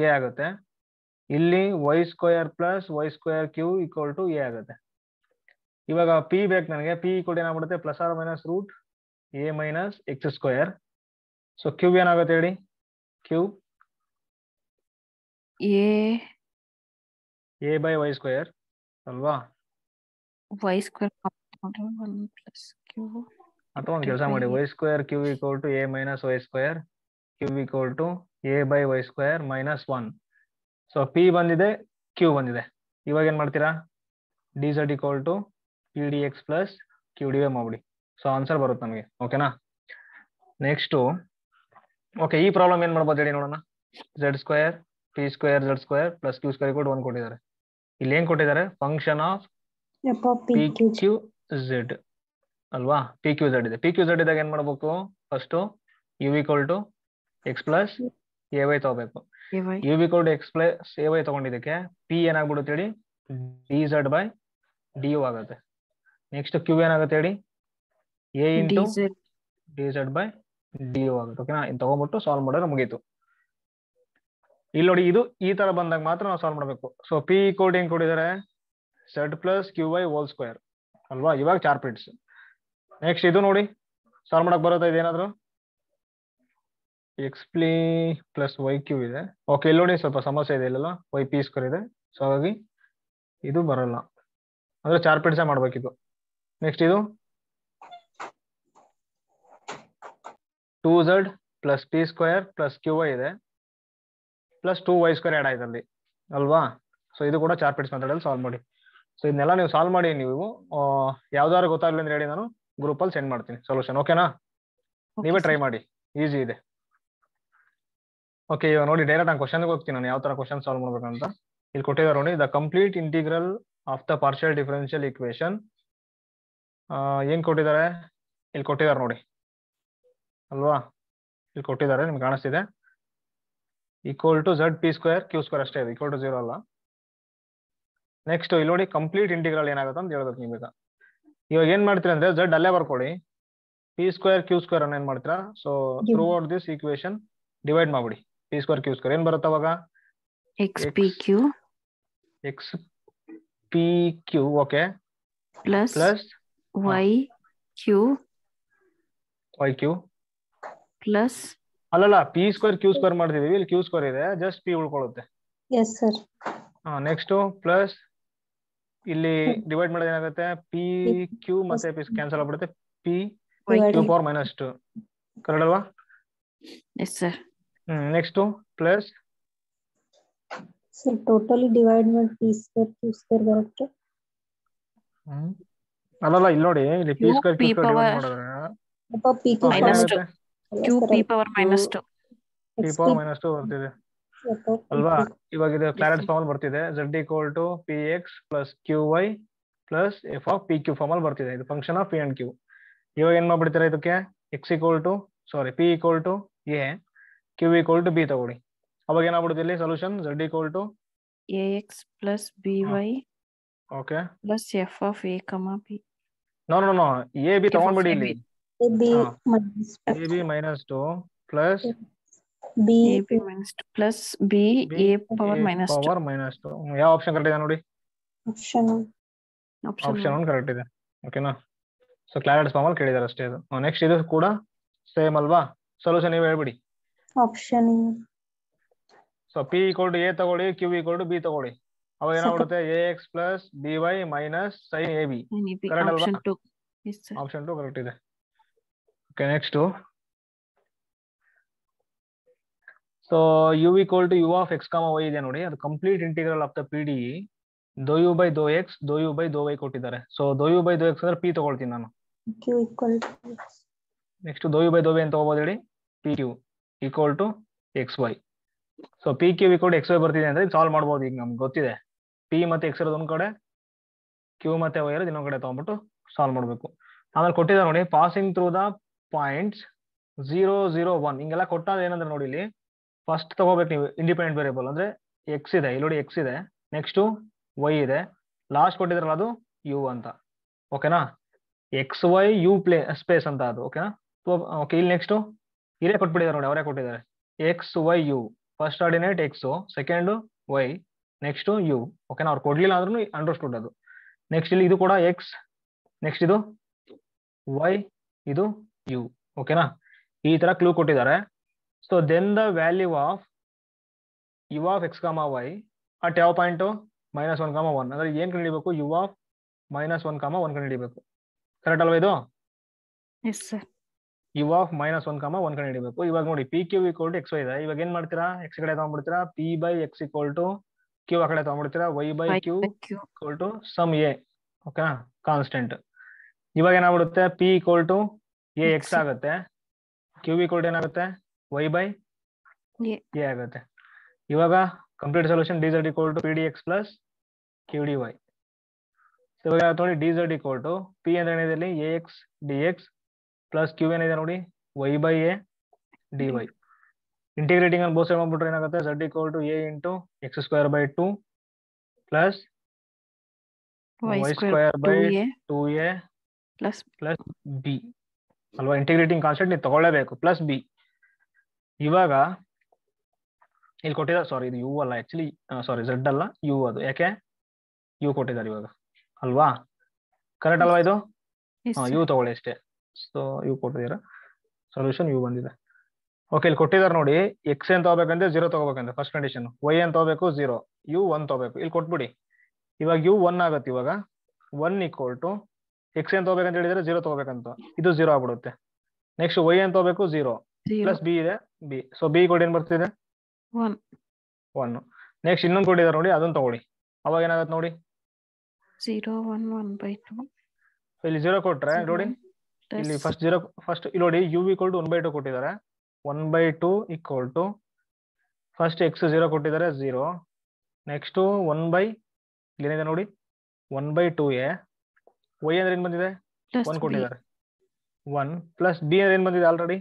a ಆಗುತ್ತೆ ಇಲ್ಲಿ y2 + y2 q = e ಆಗುತ್ತೆ ಇವಾಗ p ಬೇಕು ನನಗೆ p ಇಕ್ಕೋಡೇನ ಆಗ್ಬಿಡುತ್ತೆ + or -√ a - x2 so q ಏನಾಗುತ್ತೆ ಇಲ್ಲಿ q a a / y2 ಅಲ್ವಾ ವೈ ಸ್ಕ್ವೇರ್ ಅಥವಾ ಕೆಲಸ ಮಾಡಿ Y square Q equal to A minus Y square Q equal to A by Y square minus one so P ಬಂದಿದೆ Q ಬಂದಿದೆ ಇವಾಗ ಏನ್ ಮಾಡ್ತೀರಾ two P D X plus Q D dy ಮಾಡ್ಬಿಡಿ so answer ಬರುತ್ತೆ ನಮಗೆ ಓಕೆನಾ next okay ಈ ಪ್ರಾಬ್ಲಮ್ ಏನ್ ಮಾಡ್ಬೋದು ಹೇಳಿ ನೋಡೋಣ Z square P square Z square plus Q square equal ಒಂದು ಕೊಟ್ಟಿದ್ದಾರೆ ಇಲ್ಲಿ ಏನ್ ಕೊಟ್ಟಿದ್ದಾರೆ function of P Q Z ಅಲ್ವಾ ಪಿ ಕ್ಯೂ ಝಡ್ ಇದೆ ಪಿ ಕ್ಯೂ ಝಡ್ ಇದಾಗ ಏನ್ ಮಾಡ್ಬೇಕು first U equal to X plus A Y ತಗೋಬೇಕು U equal to X plus A Y ತಗೊಂಡಿದ್ದಕ್ಕೆ ಪಿ ಏನಾಗ್ಬಿಡುತ್ತೆ ಹೇಳಿ D Z by D U ಆಗುತ್ತೆ ನೆಕ್ಸ್ಟ್ ಕ್ಯೂ ಏನಾಗುತ್ತೆ ಹೇಳಿ A into D Z by D U ಆಗುತ್ತೆ ಓಕೆನಾ ತಗೊಂಡ್ಬಿಟ್ಟು ಸಾಲ್ವ್ ಮಾಡಿದ್ರೆ ಮುಗೀತು ಇಲ್ಲಿ ನೋಡಿ ಇದು ಈ ತರ ಬಂದಾಗ ಮಾತ್ರ ನಾವು ಸಾಲ್ವ್ ಮಾಡಬೇಕು ಸೊ ಪಿ ಕೋಡ್ ಏನ್ ಕೊಡಿದ್ದಾರೆ Z plus Q Y whole square ಅಲ್ವಾ ಇವಾಗ ಚಾರ್ ಪ್ರಿಂಟ್ಸ್ ನೆಕ್ಸ್ಟ್ ಇದು ನೋಡಿ ಸಾಲ್ವ್ ಮಾಡಕ್ ಬರುತ್ತಾ ಇದೇನಾದ್ರು ಎಕ್ಸ್ ಪ್ಲೀ ಪ್ಲಸ್ ವೈ ಕ್ಯೂ ಇದೆ ಓಕೆ ಇಲ್ಲಿ ನೋಡಿ ಸ್ವಲ್ಪ ಸಮಸ್ಯೆ ಇದೆ ಇಲ್ಲಲ್ಲ ವೈ ಪಿ ಸ್ಕ್ವೇರ್ ಇದೆ ಸೊ ಹಾಗಾಗಿ ಇದು ಬರಲ್ಲ ಅಂದ್ರೆ ಚಾರ್ ಪ್ರಿಂಟ್ಸ್ ಮಾಡ್ಬೇಕಿತ್ತು ನೆಕ್ಸ್ಟ್ ಇದು two Z plus P square plus Q Y ಇದೆ plus two Y square add ಆಯ್ತಲ್ಲಿ ಅಲ್ಲಿ ಅಲ್ವಾ ಸೊ ಇದು ಕೂಡ ಚಾರ್ಪೆಟ್ಸ್ ಮೆಥಡಲ್ಲಿ ಸಾಲ್ವ್ ಮಾಡಿ ಸೊ ಇದನ್ನೆಲ್ಲ ನೀವು ಸಾಲ್ವ್ ಮಾಡಿ ನೀವು ಯಾವ್ದಾದ್ರು ಗೊತ್ತಾಗ್ಲಿ ಅಂದ್ರೆ ಹೇಳಿ ನಾನು ಗ್ರೂಪಲ್ಲಿ ಸೆಂಡ್ ಮಾಡ್ತೀನಿ ಸೊಲ್ಯೂಷನ್ ಓಕೆನಾ ನೀವೇ ಟ್ರೈ ಮಾಡಿ ಈಸಿ ಇದೆ ಓಕೆ ಇವಾಗ ನೋಡಿ ಡೈರೆಕ್ಟ್ ನಾನು ಕ್ವಶನ್ಗೆ ಹೋಗ್ತೀನಿ ನಾನು ಯಾವ ತರ ಕ್ವಶನ್ ಸಾಲ್ವ್ ಮಾಡ್ಬೇಕಂತ ಇಲ್ಲಿ ಕೊಟ್ಟಿದ್ದಾರೆ ನೋಡಿ the complete integral of the partial differential equation ಏನು ಕೊಟ್ಟಿದ್ದಾರೆ ಇಲ್ಲಿ ಕೊಟ್ಟಿದ್ದಾರೆ ನೋಡಿ ಅಲ್ವಾ ಇಲ್ಲಿ ಕೊಟ್ಟಿದ್ದಾರೆ ನಿಮ್ಗೆ ಕಾಣಿಸ್ತಿದೆ equal to z p square q square ಅಷ್ಟೇ ಇದೆ equal to 0 ಅಲ್ಲ ನೆಕ್ಸ್ಟ್ ಇಲ್ಲಿ ನೋಡಿ ಕಂಪ್ಲೀಟ್ ಇಂಟಿಗ್ರಲ್ ಏನಾಗುತ್ತೆ ಅಂತ ಹೇಳಬೇಕು ನಿಮಗೆ ಇವಾಗ ಏನ್ ಮಾಡ್ತೀರಾ ಅಂದ್ರೆ z ಅಲ್ಲೇ ಬರ್ಕೊಳ್ಳಿ p ಸ್ಕ್ವೇರ್ q ಸ್ಕ್ವೇರ್ ಅನ್ನ ಏನ್ ಮಾಡ್ತೀರಾ so through out this equation divide ಮಾಡ್ಬಿಡಿ p ಸ್ಕ್ವೇರ್ q ಸ್ಕ್ವೇರ್ ಏನ್ ಬರುತ್ತೆ ಅವಾಗ x p q x p q okay plus plus y q y q plus ಅಲ್ಲಲ್ಲ ಪಿ ಸ್ಕ್ವೇರ್ ಕ್ಯೂ ಸ್ಕ್ವೇರ್ ಮಾಡ್ತಿದೀವಿ ಇಲ್ಲಿ ಕ್ಯೂ ಸ್ಕ್ವೇರ್ ಇದೆ ಜಸ್ಟ್ ಪಿ ಉಳ್ಕೊಳ್ಳುತ್ತೆ yes sir next plus ಇಲ್ಲಿ ಡಿವೈಡ್ ಮಾಡಿದ ಏನಾಗುತ್ತೆ ಪಿ ಕ್ಯೂ ಮತ್ತೆ ಪಿ ಕ್ಯಾನ್ಸಲ್ ಆಗ್ಬಿಡುತ್ತೆ P Q power minus two correct ಅಲ್ವಾ yes sir hmm next plus sir totally divide ಮಾಡಿ ಪಿ ಸ್ಕ್ವೇರ್ ಕ್ಯೂ ಸ್ಕ್ವೇರ್ ಬರುತ್ತೆ ಅಲ್ಲಲ್ಲ ಇಲ್ಲಿ ನೋಡಿ ಇಲ್ಲಿ P square Q square divide ಮಾಡಿದ್ರೆ Q P power minus two P power minus two ಬರ್ತಿದೆ ಅಲ್ವಾ ಇವಾಗ ಇದು ಕ್ಲಾರೆಟ್ ಫಾರ್ಮಲ್ ಬರ್ತಿದೆ Z equal to P X plus Q Y plus F of P Q ಅಲ್ಲಿ ಬರ್ತಿದೆ ಇದು function of P and Q ಇವಾಗ ಏನ್ ಮಾಡ್ಬಿಡ್ತೀರಾ ಇದಕ್ಕೆ X equal to sorry P equal to A Q equal to B ತಗೊಳ್ಳಿ ಅವಾಗ ಏನಾಗ್ಬಿಡುತ್ತೆ ಇಲ್ಲಿ solution Z equal to A X plus B Y okay plus F of A comma B no no no A B ತಗೊಂಡ್ಬಿಡಿ ಇಲ್ಲಿ AB 2 B AB 2 B A 2 option correct ಇದೆ ನೋಡಿ option option 1 correct ಇದೆ ಓಕೆನಾ ಕೇಳಿದಾರೆ ಅಷ್ಟೇ ಅದು next ಇದು ಕೂಡ ಸೇಮ್ ಅಲ್ವಾ ಸೊಲ್ಯೂಷನ್ ನೀವು ಹೇಳ್ಬಿಡಿ option so P equal to A ತಗೊಳ್ಳಿ ಕ್ಯೂ ಈಕ್ವಲ್ ಬಿ ತಗೊಳ್ಳಿ ಅವಾಗ ಏನಾಗ್ಬಿಡುತ್ತೆ A X plus B Y minus sign A B correct ಅಲ್ವಾ ಆಪ್ಷನ್ ಟು ಕರೆಕ್ಟ್ ಇದೆ next next so So u equal to u of x ಇದೆ ನೋಡಿ ಅದು complete integral of the P D ದೊಯು by ದೋ ಎಕ್ಸ್ ದೋ by ದೋ ಕೊಟ್ಟಿದ್ದಾರೆ ಸೊ ದೊಯು ಬೈ ದೋ ಎಕ್ಸ್ ಅಂದ್ರೆ ಪಿ ತಗೊಳ್ತೀನಿ ನಾನು ನೆಕ್ಸ್ಟ್ ದೋ ಬೈ ದೋ ಅಂತ ತಗೋಬಹುದು ಹೇಳಿ P Q equal to X Y so P Q equal X Y ಬರ್ತಿದೆ ಅಂದ್ರೆ ಸಾಲ್ವ್ ಮಾಡ್ಬೋದು ಈಗ ನಮ್ಗೆ ಗೊತ್ತಿದೆ ಪಿ ಮತ್ತೆ ಎಕ್ಸ್ ಇರೋದು ಒಂದ್ ಕಡೆ ಕ್ಯೂ ಮತ್ತೆ ವೈ ಇರೋದು ಇನ್ನೊಂದ್ ಕಡೆ ತಗೊಂಡ್ಬಿಟ್ಟು ಸಾಲ್ವ್ ಮಾಡ್ಬೇಕು ಆಮೇಲೆ ಕೊಟ್ಟಿದ್ದಾರೆ ನೋಡಿ passing through the point zero zero one ಹಿಂಗೆಲ್ಲ ಕೊಟ್ಟಾಗ ಏನಂದ್ರೆ ನೋಡಿ ಇಲ್ಲಿ ಫಸ್ಟ್ ತಗೋಬೇಕು ನೀವು ಇಂಡಿಪೆಂಡೆಂಟ್ ವೇರಿಯಬಲ್ ಅಂದ್ರೆ ಎಕ್ಸ್ ಇದೆ ಇಲ್ಲಿ ನೋಡಿ ಎಕ್ಸ್ ಇದೆ ನೆಕ್ಸ್ಟು ವೈ ಇದೆ ಲಾಸ್ಟ್ ಕೊಟ್ಟಿದ್ರಲ್ಲ ಅದು ಯು ಅಂತ ಓಕೆನಾ x y u play space ಅಂತ ಅದು ಓಕೆನಾ ಓಕೆ ಇಲ್ಲಿ ನೆಕ್ಸ್ಟು ಇರೇ ಕೊಟ್ಬಿಟ್ಟಿದ್ದಾರೆ ನೋಡಿ ಅವರೇ ಕೊಟ್ಟಿದ್ದಾರೆ x y u first ordinate x second y next u ಓಕೆನಾ ಅವ್ರು ಕೊಡ್ಲಿಲ್ಲ ಅಂದ್ರೂ ಅಂಡರ್ಸ್ಟುಡ್ ಅದು ನೆಕ್ಸ್ಟ್ ಇಲ್ಲಿ ಇದು ಕೂಡ ಎಕ್ಸ್ ನೆಕ್ಸ್ಟ್ ಇದು ವೈ ಇದು ಯು ಓಕೆನಾ ಈ ತರ ಕ್ಲೂ ಕೊಟ್ಟಿದ್ದಾರೆ so then the value of u of x comma y at ಯಾವ point minus one comma one ಏನ್ ಏನು ಕಂಡುಹಿಡಿಬೇಕು u of minus one comma one ಹಿಡಿಬೇಕು ಕರೆಕ್ಟ್ ಅಲ್ವಾ ಇದು u of minus one comma one ಹಿಡಿಬೇಕು ಇವಾಗ ನೋಡಿ p Q equal to X y ಇದೆ ಇವಾಗ ಏನ್ ಮಾಡ್ತೀರಾ ಎಕ್ಸ್ ಕಡೆ ತಗೊಂಡ್ಬಿಡ್ತೀರಾ p by X equal to q ಆ ಕಡೆ ತಗೊಂಡ್ಬಿಡ್ತೀರಾ y by q equal to some a ಓಕೆನಾ ಕಾನ್ಸ್ಟೆಂಟ್ ಇವಾಗ ಏನಾಗ್ಬಿಡುತ್ತೆ p equal to A x ಆಗುತ್ತೆ ಕ್ಯೂ ವಿ ಕೋಡ್ ಏನಾಗುತ್ತೆ ವೈ ಬೈ ಎ ಆಗುತ್ತೆ ಇವಾಗ complete solution D Z equal to P D X plus Q D y so ಇವಾಗ ನೋಡಿ D Z equal to p ಅಂದ್ರೆ ಏನಿದೆ ಇಲ್ಲಿ a x d X plus q ಏನಿದೆ ನೋಡಿ y by a d Y integrating ಅನ್ನು both ಮಾಡ್ಬಿಟ್ರೆ ಏನಾಗುತ್ತೆ Z equal to a into x square by two plus y square by two a plus plus B ಅಲ್ವಾ integrating concept ನೀವು ತಗೊಳ್ಳೇಬೇಕು plus B ಇವಾಗ ಇಲ್ಲಿ ಕೊಟ್ಟಿದ್ದಾರೆ ಸಾರಿ ಇದು ಯು ಅಲ್ಲ ಆಕ್ಚುಲಿ ಸಾರಿ ಝಡ್ ಅಲ್ಲ ಯು ಅದು ಯಾಕೆ ಯು ಕೊಟ್ಟಿದ್ದಾರೆ ಇವಾಗ ಅಲ್ವಾ ಕರೆಕ್ಟ್ ಅಲ್ವಾ ಇದು ಯು ತಗೊಳ್ಳಿ ಅಷ್ಟೇ ಸೊ ಯು ಕೊಟ್ಟಿದ್ದೀರಾ ಸೊಲ್ಯೂಷನ್ ಯು ಬಂದಿದೆ ಓಕೆ ಇಲ್ಲಿ ಕೊಟ್ಟಿದ್ದಾರೆ ನೋಡಿ ಎಕ್ಸ್ ಏನ್ ತಗೋಬೇಕಂದ್ರೆ ಜೀರೋ ತಗೋಬೇಕಂದ್ರೆ ಫಸ್ಟ್ ಕಂಡೀಷನ್ ವೈ ಏನ್ ತಗೋಬೇಕು ಜೀರೋ ಯು ಒನ್ ತಗೋಬೇಕು ಇಲ್ಲಿ ಕೊಟ್ಬಿಡಿ ಇವಾಗ ಯು ಒನ್ ಆಗುತ್ತೆ ಇವಾಗ ಒನ್ ಈಕ್ವಲ್ ಟು ಎಕ್ಸ್ ಏನ್ ತಗೋಬೇಕಂತ ಹೇಳಿದ್ರೆ ಜೀರೋ ತಗೋಬೇಕಂತ ಇದು ಜೀರೋ ಆಗ್ಬಿಡುತ್ತೆ ನೆಕ್ಸ್ಟ್ ವೈ ಏನ್ ತಗೋಬೇಕು ಜೀರೋ ಪ್ಲಸ್ ಬಿ ಇದೆ ಬಿ ಸೊ ಬಿ ಕೂಡ ಏನ್ ಬರ್ತಿದೆ ಒನ್ ನೆಕ್ಸ್ಟ್ ಇನ್ನೊಂದು ಇದೆ ನೋಡಿ ಅದನ್ನ ತಗೊಳ್ಳಿ ಅವಾಗ ಏನಾಗುತ್ತೆ ನೋಡಿ ಇಲ್ಲಿ ಜೀರೋ ಕೊಟ್ರೆ ನೋಡಿ ಇಲ್ಲಿ ಫಸ್ಟ್ ಜೀರೋ ಫಸ್ಟ್ ಇಲ್ಲಿ ನೋಡಿ u equal to one by two ಕೊಟ್ಟಿದ್ದಾರೆ one by two equal to first x zero ಕೊಟ್ಟಿದ್ದಾರೆ ಜೀರೋ ನೆಕ್ಸ್ಟ್ ಒನ್ ಬೈ ಏನಿದೆ ನೋಡಿ one by two a y ಅಂದ್ರೆ ಏನ್ ಬಂದಿದೆ ಒನ್ ಕೊಟ್ಟಿದ್ದಾರೆ ಒನ್ ಪ್ಲಸ್ ಡಿ ಅಂದ್ರೆ ಏನ್ ಬಂದಿದೆ ಆಲ್ರೆಡಿ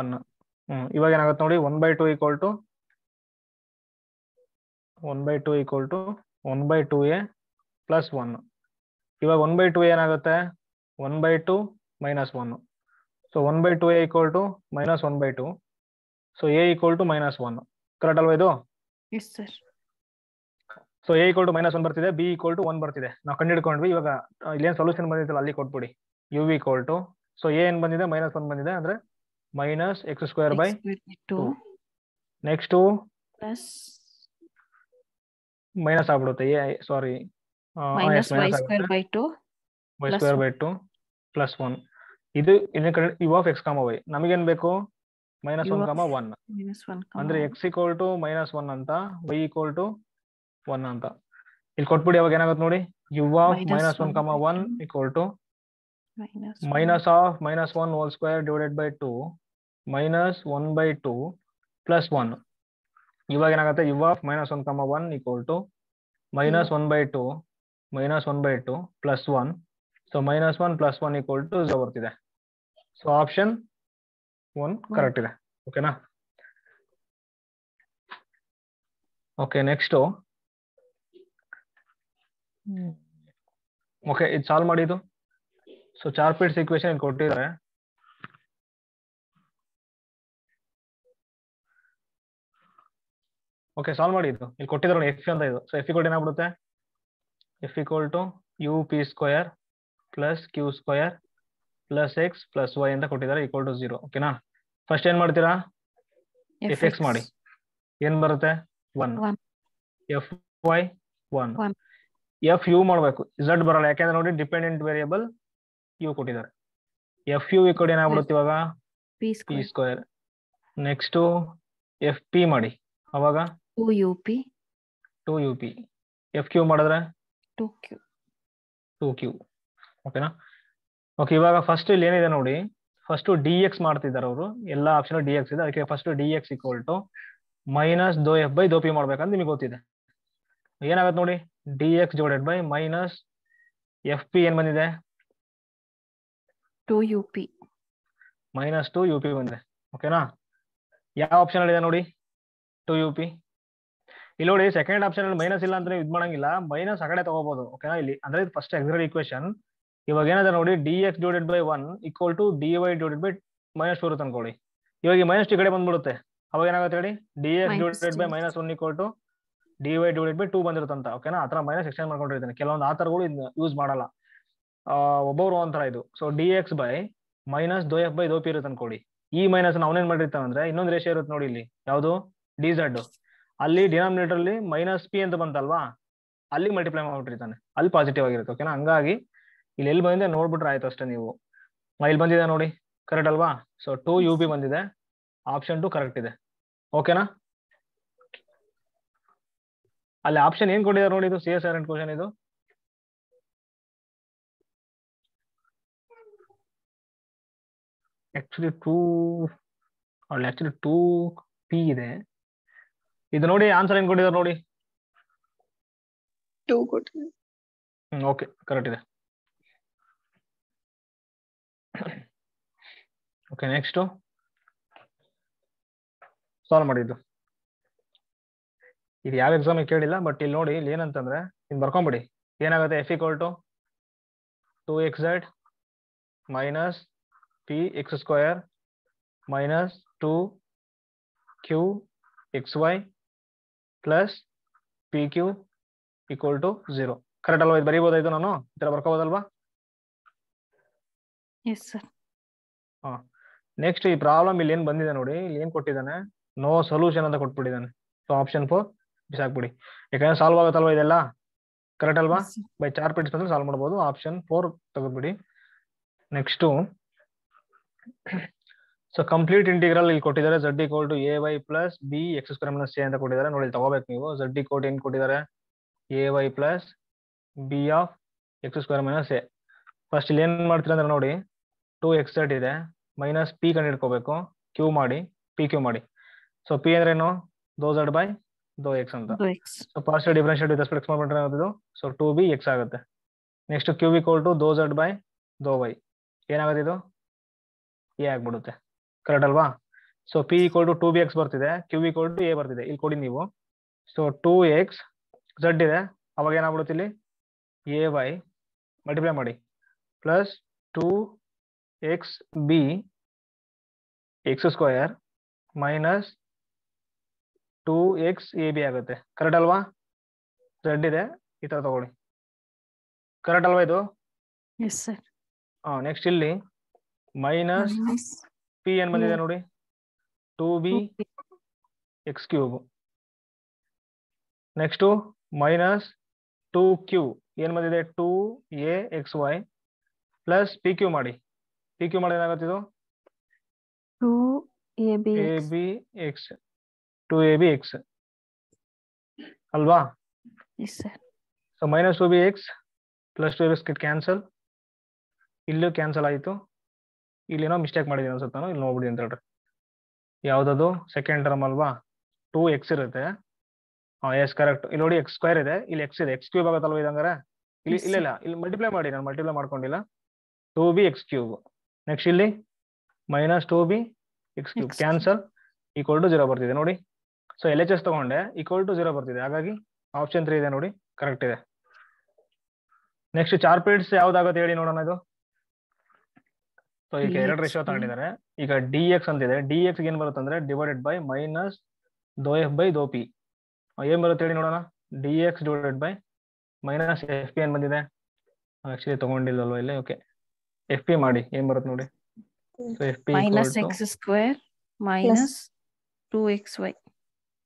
ಒನ್ ಹ್ಮ್ ಇವಾಗ ಏನಾಗುತ್ತೆ ನೋಡಿ one by two equal to one by two equal to one by two a plus one ಇವಾಗ ಒನ್ ಬೈ ಟು ಏನಾಗುತ್ತೆ one by two minus one so one by two a equal to minus one by two so a equal to minus one correct ಅಲ್ವಾ ಇದು so a equal to minus one ಬರ್ತಿದೆ b equal to one ಬರ್ತಿದೆ ನಾವು ಕಂಡು ಹಿಡ್ಕೊಂಡ್ವಿ ಇವಾಗ ಇಲ್ಲೇನು solution ಬಂದಿತ್ತಲ್ಲ ಅಲ್ಲಿ ಕೊಟ್ಬಿಡಿ u equal to so A ಏನ್ ಬಂದಿದೆ ಮೈನಸ್ ಒನ್ ಬಂದಿದೆ ಅಂದ್ರೆ minus x square by two next minus ಆಗ್ಬಿಡುತ್ತೆ a sorry y square by two plus one ಇದು u of x comma y ನಮಗೇನ್ ಬೇಕು ಮೈನಸ್ ಒನ್ ಕಾಮ ಒನ್ ಅಂದ್ರೆ x equal to minus one ಅಂತ y equal to one ಅಂತ ಇಲ್ಲಿ ಕೊಟ್ಬಿಡಿ ಅವಾಗ ಏನಾಗುತ್ತೆ ನೋಡಿ u of minus one comma one equal to minus of minus one whole square divided by two minus one by two plus one ಇವಾಗ ಏನಾಗುತ್ತೆ u of minus one comma one equal to minus one by two minus one by two plus one so minus one plus one equal to zero ಬರ್ತಿದೆ so option one correct ಇದೆ ಓಕೆನಾ okay next okay ಇದು solve ಮಾಡಿದ್ದು so Charpit's equation ಕೊಟ್ಟಿದ್ದಾರೆ okay solve ಮಾಡಿ ಇದು ಇಲ್ಲಿ ಕೊಟ್ಟಿದ್ರು ಎಫ್ ಅಂತ ಇದು so f equal ಏನಾಗ್ಬಿಡುತ್ತೆ f equal to u p square plus q square plus X plus y ಅಂತ ಕೊಟ್ಟಿದ್ದಾರೆ ಈಕ್ವಲ್ ಟು ಜೀರೋ ಓಕೆನಾ ಫಸ್ಟ್ ಏನ್ ಮಾಡ್ತೀರಾ ಎಫ್ ಎಕ್ಸ್ ಮಾಡಿ ಏನ್ ಬರುತ್ತೆ one f y one f u ಮಾಡ್ಬೇಕು ಝಡ್ ಬರಲ್ಲ ಯಾಕಂದ್ರೆ ನೋಡಿ ಡಿಪೆಂಡೆಂಟ್ ವೇರಿಯಬಲ್ ಯು ಕೊಟ್ಟಿದ್ದಾರೆ ಎಫ್ ಯು ಈ ಏನಾಗ್ಬಿಡುತ್ತೆ ಇವಾಗ p square next f p ಮಾಡಿ ಅವಾಗ two u p two u p f q ಮಾಡಿದ್ರೆ ಟೂ ಕ್ಯೂ ಟೂ ಕ್ಯೂ ಓಕೆನಾ ಓಕೆ ಇವಾಗ ಫಸ್ಟ್ ಇಲ್ಲಿ ಏನಿದೆ ನೋಡಿ ಫಸ್ಟ್ ಡಿ ಎಕ್ಸ್ ಮಾಡ್ತಿದ್ದಾರೆ ಅವರು ಎಲ್ಲ ಆಪ್ಷನ್ ಡಿ ಎಕ್ಸ್ ಇದೆ ಅದಕ್ಕೆ first d x equal to minus ದೋ ಎಫ್ ಬೈ ದೋ ಪಿ ಮಾಡ್ಬೇಕಂತ ನಿಮ್ಗೆ ಗೊತ್ತಿದೆ ಏನಾಗುತ್ತೆ ನೋಡಿ d X divided by minus f p ಏನ್ ಬಂದಿದೆ two u p minus two u p ಬಂದಿದೆ ಓಕೆನಾ ಯಾವ ಆಪ್ಷನ್ ಅಲ್ಲಿ ಇದೆ ನೋಡಿ ಟು ಯು ಪಿ ಇಲ್ಲಿ ನೋಡಿ ಸೆಕೆಂಡ್ ಆಪ್ಷನ್ ಅಲ್ಲಿ ಮೈನಸ್ ಇಲ್ಲ ಅಂದ್ರೆ ಇದು ಮಾಡಂಗಿಲ್ಲ ಮೈನಸ್ ಆ ಕಡೆ ತಗೋಬಹುದು ಓಕೆನಾ ಇಲ್ಲಿ ಅಂದ್ರೆ ಇದು ಫಸ್ಟ್ ಎಕ್ಸರ್ ಇಕ್ವೇಶನ್ ಇವಾಗ ಏನಾದ್ರೆ ನೋಡಿ d X divided by one equal to d y divided by minus two ಇರುತ್ತೆ ಅನ್ಕೊಳ್ಳಿ ಇವಾಗ ಮೈನಸ್ ಟು ಕಡೆ ಬಂದ್ಬಿಡುತ್ತೆ ಅವಾಗ ಏನಾಗುತ್ತೆ ಹೇಳಿ d X divided by minus one equal to d y divide by two ಬಂದಿರುತ್ತಂತ ಓಕೆನಾ ಆ ಥರ ಮೈನಸ್ ಎಕ್ಸ್ಚೇಂಜ್ ಮಾಡ್ಕೊಂಡಿರ್ತೀನಿ ಕೆಲವೊಂದು ಆತರಗಳು ಯೂಸ್ ಮಾಡಲ್ಲ ಒಬ್ಬೊಬ್ರು ಒಂಥರ ಇದು so D x by minus ದೋ ಎಫ್ ಬೈ ದೋ ಪಿ ಇರುತ್ತೆ ಅನ್ಕೊಡಿ ಈ ಮೈನಸ್ ಅವನೇನ್ ಅಂದ್ರೆ ಇನ್ನೊಂದು ರೇಷಿಯೋ ಇರುತ್ತೆ ನೋಡಿ ಇಲ್ಲಿ ಯಾವುದು ಡಿ ಝಡ್ ಅಲ್ಲಿ ಡಿನಾಮಿನೇಟರ್ ಅಲ್ಲಿ ಮೈನಸ್ ಪಿ ಅಂತ ಬಂತಲ್ವಾ ಅಲ್ಲಿ ಮಲ್ಟಿಪ್ಲೈ ಮಾಡ್ಬಿಟ್ಟಿರ್ತಾನೆ ಅಲ್ಲಿ ಪಾಸಿಟಿವ್ ಆಗಿರುತ್ತೆ ಓಕೆನಾ ಹಂಗಾಗಿ ಇಲ್ಲಿ ಎಲ್ಲಿ ಬಂದಿದೆ ನೋಡ್ಬಿಟ್ರೆ ಆಯ್ತು ಅಷ್ಟೇ ನೀವು ಇಲ್ಲಿ ಬಂದಿದೆ ನೋಡಿ ಕರೆಕ್ಟ್ ಅಲ್ವಾ ಸೊ ಟೂ ಯು ಬಿ ಬಂದಿದೆ ಆಪ್ಷನ್ ಟು ಕರೆಕ್ಟ್ ಇದೆ ಓಕೆನಾ ಅಲ್ಲಿ ಆಪ್ಷನ್ ಏನ್ ಕೊಟ್ಟಿದ್ದಾರೆ ನೋಡಿ ಇದು C S R and question ಇದು ಆಕ್ಚುಲಿ ಟೂ ಅಲ್ಲಿ ಆಕ್ಚುಲಿ ಟೂ ಪಿ ಇದೆ ಇದು ನೋಡಿ ಆನ್ಸರ್ ಏನ್ ಕೊಟ್ಟಿದ್ದಾರೆ ನೋಡಿ ಟೂ ಕೊಟ್ಟಿದ್ದಾರೆ ಓಕೆ ಕರೆಕ್ಟ್ ಇದೆ ಓಕೆ ನೆಕ್ಸ್ಟ್ ಸಾಲ್ವ್ ಮಾಡಿದ್ದು ಇದು ಯಾವ ಎಕ್ಸಾಮ್ ಕೇಳಿಲ್ಲ ಬಟ್ ಇಲ್ಲಿ ನೋಡಿ ಇಲ್ಲಿ ಏನಂತಂದ್ರೆ ಇನ್ ಬರ್ಕೊಂಬಿಡಿ ಏನಾಗುತ್ತೆ f equal to two x z minus p x square minus two q x Y plus P Q equal to zero correct ಅಲ್ವಾ ಇದು ಬರೀಬೋದಾ ಇದು ನಾನು ಈ ಥರ ಬರ್ಕೋಬೋದಲ್ವಾ ಹಾಂ ನೆಕ್ಸ್ಟ್ ಈ ಪ್ರಾಬ್ಲಮ್ ಇಲ್ಲಿ ಏನು ಬಂದಿದೆ ನೋಡಿ ಇಲ್ಲಿ ಏನು ಕೊಟ್ಟಿದ್ದಾನೆ ನೋ ಸೊಲ್ಯೂಷನ್ ಅಂತ ಕೊಟ್ಬಿಟ್ಟಿದ್ದಾನೆ ಸೊ ಆಪ್ಷನ್ ಫೋರ್ ಬಿಸಾಕ್ಬಿಡಿ ಯಾಕಂದ್ರೆ ಸಾಲ್ವ್ ಆಗುತ್ತಲ್ವಾ ಇದೆಲ್ಲ ಕರೆಕ್ಟ್ ಅಲ್ವಾ ಬೈ ಚಾರ್ ಪೀಟ್ಸ್ ಬಂದ್ರೆ ಸಾಲ್ವ್ ಮಾಡ್ಬೋದು ಆಪ್ಷನ್ ಫೋರ್ ತಗೋಬಿಡಿ ನೆಕ್ಸ್ಟು ಸೊ ಕಂಪ್ಲೀಟ್ ಇಂಟಿಗ್ರಲ್ ಇಲ್ಲಿ ಕೊಟ್ಟಿದ್ದಾರೆ z equal to a Y plus b x square minus a ಅಂತ ಕೊಟ್ಟಿದ್ದಾರೆ ನೋಡಿ ತಗೋಬೇಕು ನೀವು ಝಡ್ ಕೋಟ್ ಏನು ಕೊಟ್ಟಿದ್ದಾರೆ a Y plus b of x square minus a first ಇಲ್ಲಿ ಏನು ಮಾಡ್ತೀರ ಅಂದ್ರೆ ನೋಡಿ ಟೂ ಎಕ್ಸ್ ಝಡ್ ಇದೆ ಮೈನಸ್ ಪಿ ಕಂಡು ಹಿಡ್ಕೋಬೇಕು ಕ್ಯೂ ಮಾಡಿ ಪಿ ಕ್ಯೂ ಮಾಡಿ ಸೊ ಪಿ ಅಂದ್ರೆ ಏನು ದೋ ಝಡ್ ಬೈ ದೋ ಎಕ್ಸ್ ಅಂತ so partial differential with respect ಮಾಡ್ಬಿಟ್ರೆ ಸೊ ಟೂ ಬಿ ಎಕ್ಸ್ ಆಗುತ್ತೆ next q equal to ದೋ ಝಡ್ ಬೈ ದೋ ವೈ ಏನಾಗುತ್ತೆ ಇದು ಎ ಆಗ್ಬಿಡುತ್ತೆ ಕರೆಕ್ಟ್ ಅಲ್ವಾ so P equal to two b x ಬರ್ತಿದೆ ಕ್ಯೂ ಕೋಲ್ ಟು ಎ ಬರ್ತಿದೆ ಇಲ್ಲಿ ಕೊಡಿ ನೀವು ಸೊ ಟೂ ಎಕ್ಸ್ ಝಡ್ ಇದೆ ಅವಾಗ ಏನಾಗ್ಬಿಡುತ್ತೆ ಇಲ್ಲಿ ಎ ವೈ ಮಲ್ಟಿಪ್ಲೈ ಮಾಡಿ plus two x b x square minus two x a b ಆಗುತ್ತೆ ಕರೆಕ್ಟ್ ಅಲ್ವಾ ಝಡ್ ಇದೆ ಈ ತರ ತಗೊಳ್ಳಿ ಕರೆಕ್ಟ್ ಅಲ್ವಾ ಇದು ಹಾ ನೆಕ್ಸ್ಟ್ ಇಲ್ಲಿ ಮೈನಸ್ ಪಿ ಏನ್ ಬಂದಿದೆ ನೋಡಿ two b x cube next minus two q ಏನ್ ಬಂದಿದೆ two a x Y plus P q ಮಾಡಿ ಪಿ ಕ್ಯೂ ಮಾಡಿ ಏನಾಗುತ್ತೆ ಇದು a b x two a b x ಅಲ್ವಾ so minus two b x plus two x ಕಿಟ್ cancel ಇಲ್ಲೂ cancel ಆಯಿತು ಇಲ್ಲೇನೋ ಮಿಸ್ಟೇಕ್ ಮಾಡಿದ್ದೀನಿ ಅನ್ಸುತ್ತೆ ನಾನು ಇಲ್ಲಿ ನೋಡ್ಬಿಡಿ ಅಂತ ಹೇಳಿ ಯಾವುದದು ಸೆಕೆಂಡ್ ಟರ್ಮ್ ಅಲ್ವಾ ಟೂ ಎಕ್ಸ್ ಇರುತ್ತೆ ಹಾಂ ಎಸ್ ಕರೆಕ್ಟ್ ಇಲ್ಲಿ ನೋಡಿ ಎಕ್ಸ್ ಸ್ಕ್ವೇರ್ ಇದೆ ಇಲ್ಲಿ ಎಕ್ಸ್ ಇದೆ ಎಕ್ಸ್ ಕ್ಯೂಬ್ ಆಗುತ್ತಲ್ವ ಇದಂಗಾರೆ ಇಲ್ಲಿ ಇಲ್ಲ ಇಲ್ಲ ಇಲ್ಲಿ ಮಲ್ಟಿಪ್ಲೈ ಮಾಡಿ ನಾನು ಮಲ್ಟಿಪ್ಲೈ ಮಾಡ್ಕೊಂಡಿಲ್ಲ two b x cube next ಇಲ್ಲಿ minus two b x cube cancel equal to zero ಬರ್ತಿದೆ ನೋಡಿ ಸೊ ಎಲ್ ಎಚ್ ಎಸ್ ತಗೊಂಡೆ ಈಕ್ವಲ್ ಟು ಜೀರೋ ಬರ್ತಿದೆ ಹಾಗಾಗಿ ಆಪ್ಷನ್ ತ್ರೀ ಇದೆ ನೋಡಿ ಕರೆಕ್ಟ್ ಇದೆ ನೆಕ್ಸ್ಟ್ ಚಾರ್ ಪೀಡ್ಸ್ ಯಾವ್ದಾಗತ್ತೆ ಹೇಳಿ ನೋಡೋಣ ಇದು ಸೊ ಈಗ ಎರಡು ರೇಷಿಯೋ ತಗೊಂಡಿದ್ದಾರೆ ಈಗ ಡಿ ಎಕ್ಸ್ ಅಂತಿದೆ ಡಿ ಎಕ್ಸ್ ಏನ್ ಬರುತ್ತೆ ಅಂದ್ರೆ ಡಿವೈಡೆಡ್ ಬೈ ಮೈನಸ್ ದೋ ಎಫ್ ಬೈ ದೋ ಪಿ ಏನ್ ಬರುತ್ತೆ ಹೇಳಿ ನೋಡೋಣ D X divided by minus f p ಏನ್ ಬಂದಿದೆ ಆಕ್ಚುಲಿ ತಗೊಂಡಿಲ್ಲ ಇಲ್ಲಿ ಓಕೆ ಎಫ್ ಪಿ ಮಾಡಿ ಏನ್ ಬರುತ್ತೆ ನೋಡಿ so f P minus x square minus two x y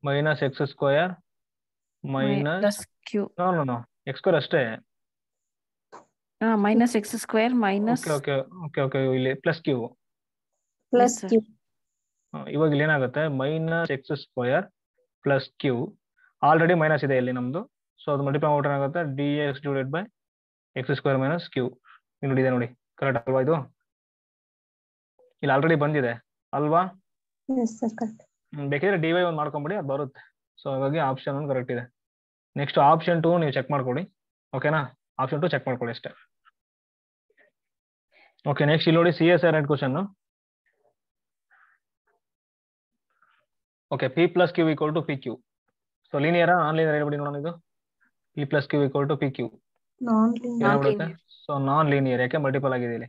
minus x square minus q no no x square ಅಷ್ಟೇ minus x square minus okay okay okay ಇಲ್ಲಿ ಪ್ಲಸ್ ಕ್ಯೂ ಪ್ಲಸ್ ಇವಾಗ ಇಲ್ಲಿ ಏನಾಗುತ್ತೆ minus x square plus q already minus ಇದೆ ಇಲ್ಲಿ ನಮ್ದು so ಅದು multiply ಮಾಡ್ರೆ ಏನಾಗುತ್ತೆ d X divided by x square minus q ನೋಡಿ ಇದೆ ನೋಡಿ ಕರೆಕ್ಟ್ ಅಲ್ವಾ ಇದು ಇಲ್ಲಿ ಆಲ್ರೆಡಿ ಬಂದಿದೆ ಅಲ್ವಾ ಬೇಕಿದ್ರೆ ಡಿ ವೈ ಒಂದು ಮಾಡ್ಕೊಂಬಿಡಿ ಅದು ಬರುತ್ತೆ ಸೊ ಹಾಗಾಗಿ ಆಪ್ಷನ್ ಒಂದು ಕರೆಕ್ಟ್ ಇದೆ ನೆಕ್ಸ್ಟ್ ಆಪ್ಷನ್ ಟು ನೀವು ಚೆಕ್ ಮಾಡ್ಕೊಳ್ಳಿ ಓಕೆನಾ ಆಪ್ಷನ್ ಟು ಚೆಕ್ ಮಾಡ್ಕೊಳ್ಳಿ ಅಷ್ಟೇ ಓಕೆ ನೆಕ್ಸ್ಟ್ ಇಲ್ಲಿ ನೋಡಿ C S R and question okay p plus Q equal to P Q so linear non ಹೇಳ್ಬಿಡಿ ನೋಡೋಣ ಇದು p plus Q equal to P Q so non linear ಯಾಕೆ multiple ಆಗಿದೆ ಇಲ್ಲಿ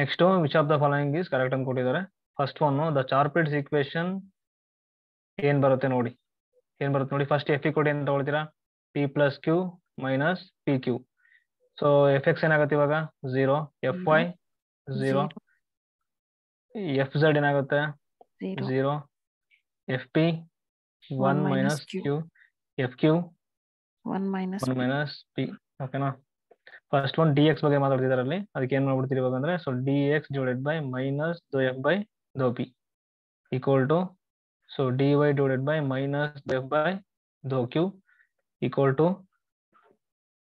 next which of the following is correct ಅಂತ ಕೊಟ್ಟಿದ್ದಾರೆ first one the Charpit's equation ಏನ್ ಬರುತ್ತೆ ನೋಡಿ ಏನ್ ಬರುತ್ತೆ ನೋಡಿ ಫಸ್ಟ್ ಎಫ್ ಇಕ್ವಲ್ ಏನ್ ತಗೊಳ್ತೀರಾ P plus Q minus P Q so F X ಏನಾಗುತ್ತೆ ಇವಾಗ zero F Y zero F Z ಏನಾಗುತ್ತೆ zero F P one minus Q F Q one minus one minus P ಓಕೆನಾ first one D X ಬಗ್ಗೆ ಮಾತಾಡ್ತಿದಾರೆ ಅಲ್ಲಿ ಅದಕ್ಕೆ ಏನ್ ಮಾಡ್ಬಿಡ್ತೀರಿ ಇವಾಗ ಅಂದ್ರೆ so D X divided by minus F by dou p equal to so dy divided by minus def by dou q equal to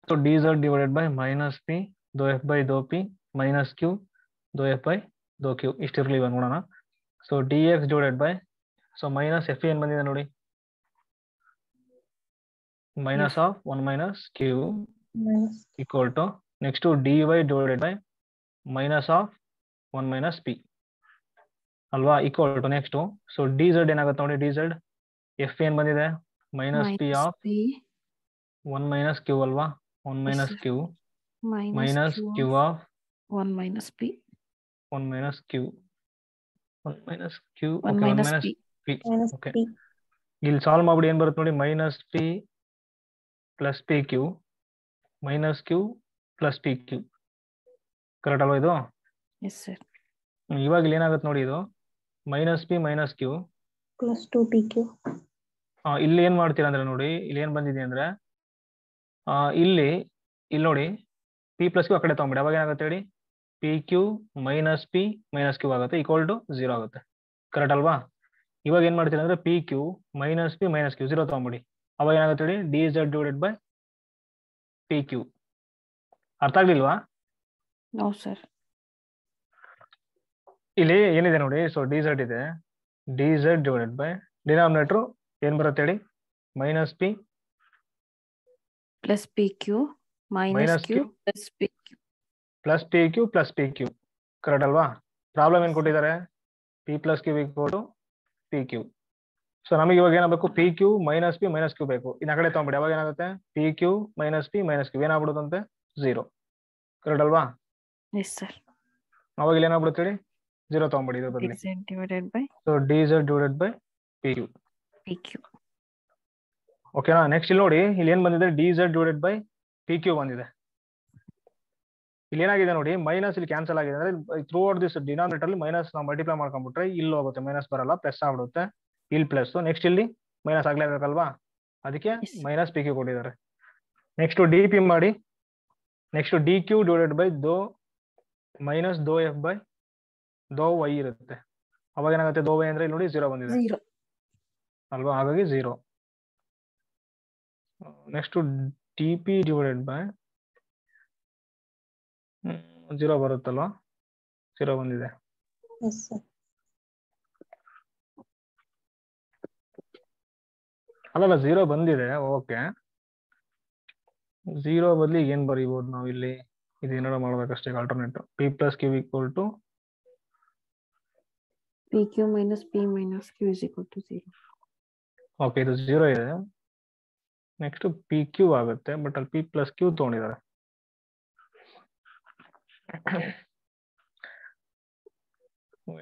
so dz divided by minus p dou f by dou p minus q dou f by dou q ಇಷ್ಟಿರಲಿ ಇವಾಗ ನೋಡೋಣ so D X divided by so minus F ಏನ್ ಬಂದಿದೆ ನೋಡಿ minus of 1 minus q yes. equal to next to dy divided by minus of 1 minus p ಅಲ್ವಾ equal to next so D Z ಏನಾಗುತ್ತೆ ನೋಡಿ D Z F ಏನ್ ಬಂದಿದೆ minus P of one minus Q ಅಲ್ವಾ one minus Q minus Q of one minus P one minus Q one minus Q one minus P okay ಇಲ್ಲಿ solve ಮಾಡ್ಬಿಡಿ ಏನ್ ಬರುತ್ತೆ ನೋಡಿ minus P plus P Q minus Q plus P Q correct ಅಲ್ವಾ ಇದು ಇವಾಗ ಇಲ್ಲಿ ಏನಾಗುತ್ತೆ ನೋಡಿ ಇದು minus P minus Q plus two P Q ಇಲ್ಲಿ ಏನ್ ಮಾಡ್ತೀರಾ ಅಂದ್ರೆ ನೋಡಿ ಇಲ್ಲಿ ಏನ್ ಬಂದಿದೆ ಅಂದ್ರೆ ಇಲ್ಲಿ ಇಲ್ಲಿ ನೋಡಿ ಪಿ ಪ್ಲಸ್ ಕ್ಯೂ ಆ ಕಡೆ ತಗೊಂಬಿಡಿ ಅವಾಗ ಏನಾಗುತ್ತೆ ಹೇಳಿ P Q minus P minus Q ಆಗುತ್ತೆ ಈಕ್ವಲ್ ಟು ಜೀರೋ ಆಗುತ್ತೆ ಕರೆಕ್ಟ್ ಅಲ್ವಾ ಇವಾಗ ಏನ್ ಮಾಡ್ತೀರಾ ಅಂದ್ರೆ P Q minus P minus Q zero ತಗೊಂಬಿಡಿ ಅವಾಗ ಏನಾಗುತ್ತೆ ಹೇಳಿ D Z divided by P Q ಅರ್ಥ ಆಗ್ಲಿಲ್ವಾ ಸರ್ ಇಲ್ಲಿ ಏನಿದೆ ನೋಡಿ ಸೊ ಡಿ ಇದೆ D Z divided by denominator ಏನ್ ಬರುತ್ತೆ ಹೇಳಿ minus P plus P Q minus Q plus P Q plus P Q plus P Q correct ಅಲ್ವಾ ಪ್ರಾಬ್ಲಮ್ ಏನ್ ಕೊಟ್ಟಿದ್ದಾರೆ P plus Q equal to P Q so ನಮಗೆ ಇವಾಗ ಏನಾಗಬೇಕು P Q minus P minus Q ಬೇಕು ಇನ್ನ ಕಡೆ ತಗೊಂಬಿಡಿ ಅವಾಗ ಏನಾಗುತ್ತೆ P Q minus P minus ಕ್ಯೂ ಏನಾಗ್ಬಿಡುತ್ತಂತೆ ಜೀರೋ ಕರೆಕ್ಟ್ ಅಲ್ವಾ ಅವಾಗ ಇಲ್ಲಿ ಏನಾಗ್ಬಿಡುತ್ತೆ ಹೇಳಿ ಜೀರೋ ತಗೊಂಬಿಡಿ ಇದ್ರ so D divided by P P Q ಓಕೆನಾ ನೆಕ್ಸ್ಟ್ ಇಲ್ಲಿ ನೋಡಿ ಇಲ್ಲಿ ಏನ್ ಬಂದಿದೆ D is divided by P Q ಬಂದಿದೆ ಇಲ್ಲಿ ಏನಾಗಿದೆ ನೋಡಿ ಮೈನಸ್ ಇಲ್ಲಿ ಕ್ಯಾನ್ಸಲ್ ಆಗಿದೆ ಅಂದ್ರೆ ಥ್ರೂ ಔಟ್ ದಿಸ್ ಡಿನಾಮಿನೇಟರ್ ಅಲ್ಲಿ ಮೈನಸ್ ನಾವು ಮಲ್ಟಿಪ್ಲೈ ಮಾಡ್ಕೊಂಡ್ಬಿಟ್ರೆ ಇಲ್ಲಿ ಹೋಗುತ್ತೆ ಮೈನಸ್ ಬರಲ್ಲ ಪ್ಲಸ್ ಆಗ್ಬಿಡುತ್ತೆ ಇಲ್ಲಿ ಪ್ಲಸ್ ನೆಕ್ಸ್ಟ್ ಇಲ್ಲಿ ಮೈನಸ್ ಆಗ್ಲೇಬೇಕಲ್ವಾ ಅದಕ್ಕೆ ಮೈನಸ್ ಪಿ ಕ್ಯೂ ಕೊಟ್ಟಿದ್ದಾರೆ ನೆಕ್ಸ್ಟ್ ಡಿ ಪಿ ಮಾಡಿ next D Q divided by ದೋ ಮೈನಸ್ ದೋ ಎಫ್ ಬೈ ದೋ ವೈ ಇರುತ್ತೆ ಅವಾಗ ಏನಾಗುತ್ತೆ ದೋ ವೈ ಅಂದ್ರೆ ಇಲ್ಲಿ ನೋಡಿ ಜೀರೋ ಬಂದಿದೆ ಅಲ್ವಾ ಹಾಗಾಗಿ zero next T P divided by zero ಬರುತ್ತಲ್ವಾ ಜೀರೋ ಬಂದಿದೆ ಅಲ್ಲಲ್ಲ ಝೀರೋ ಬಂದಿದೆ ಓಕೆ ಝೀರೋ ಬದಲಿ ಏನ್ ಬರೀಬಹುದು ನಾವು ಇಲ್ಲಿ ಇದು ಏನಾರ ಮಾಡ್ಬೇಕಷ್ಟೇ alternate P plus Q equal to p q minus minus is equal P Q minus P minus Q is equal to zero okay ಇದು ಜೀರೋ ಇದೆ ನೆಕ್ಸ್ಟ್ ಪಿ ಕ್ಯೂ ಆಗುತ್ತೆ ಬಟ್ ಅಲ್ಲಿ ಪಿ ಪ್ಲಸ್ ಕ್ಯೂ ತೊಗೊಂಡಿದ್ದಾರೆ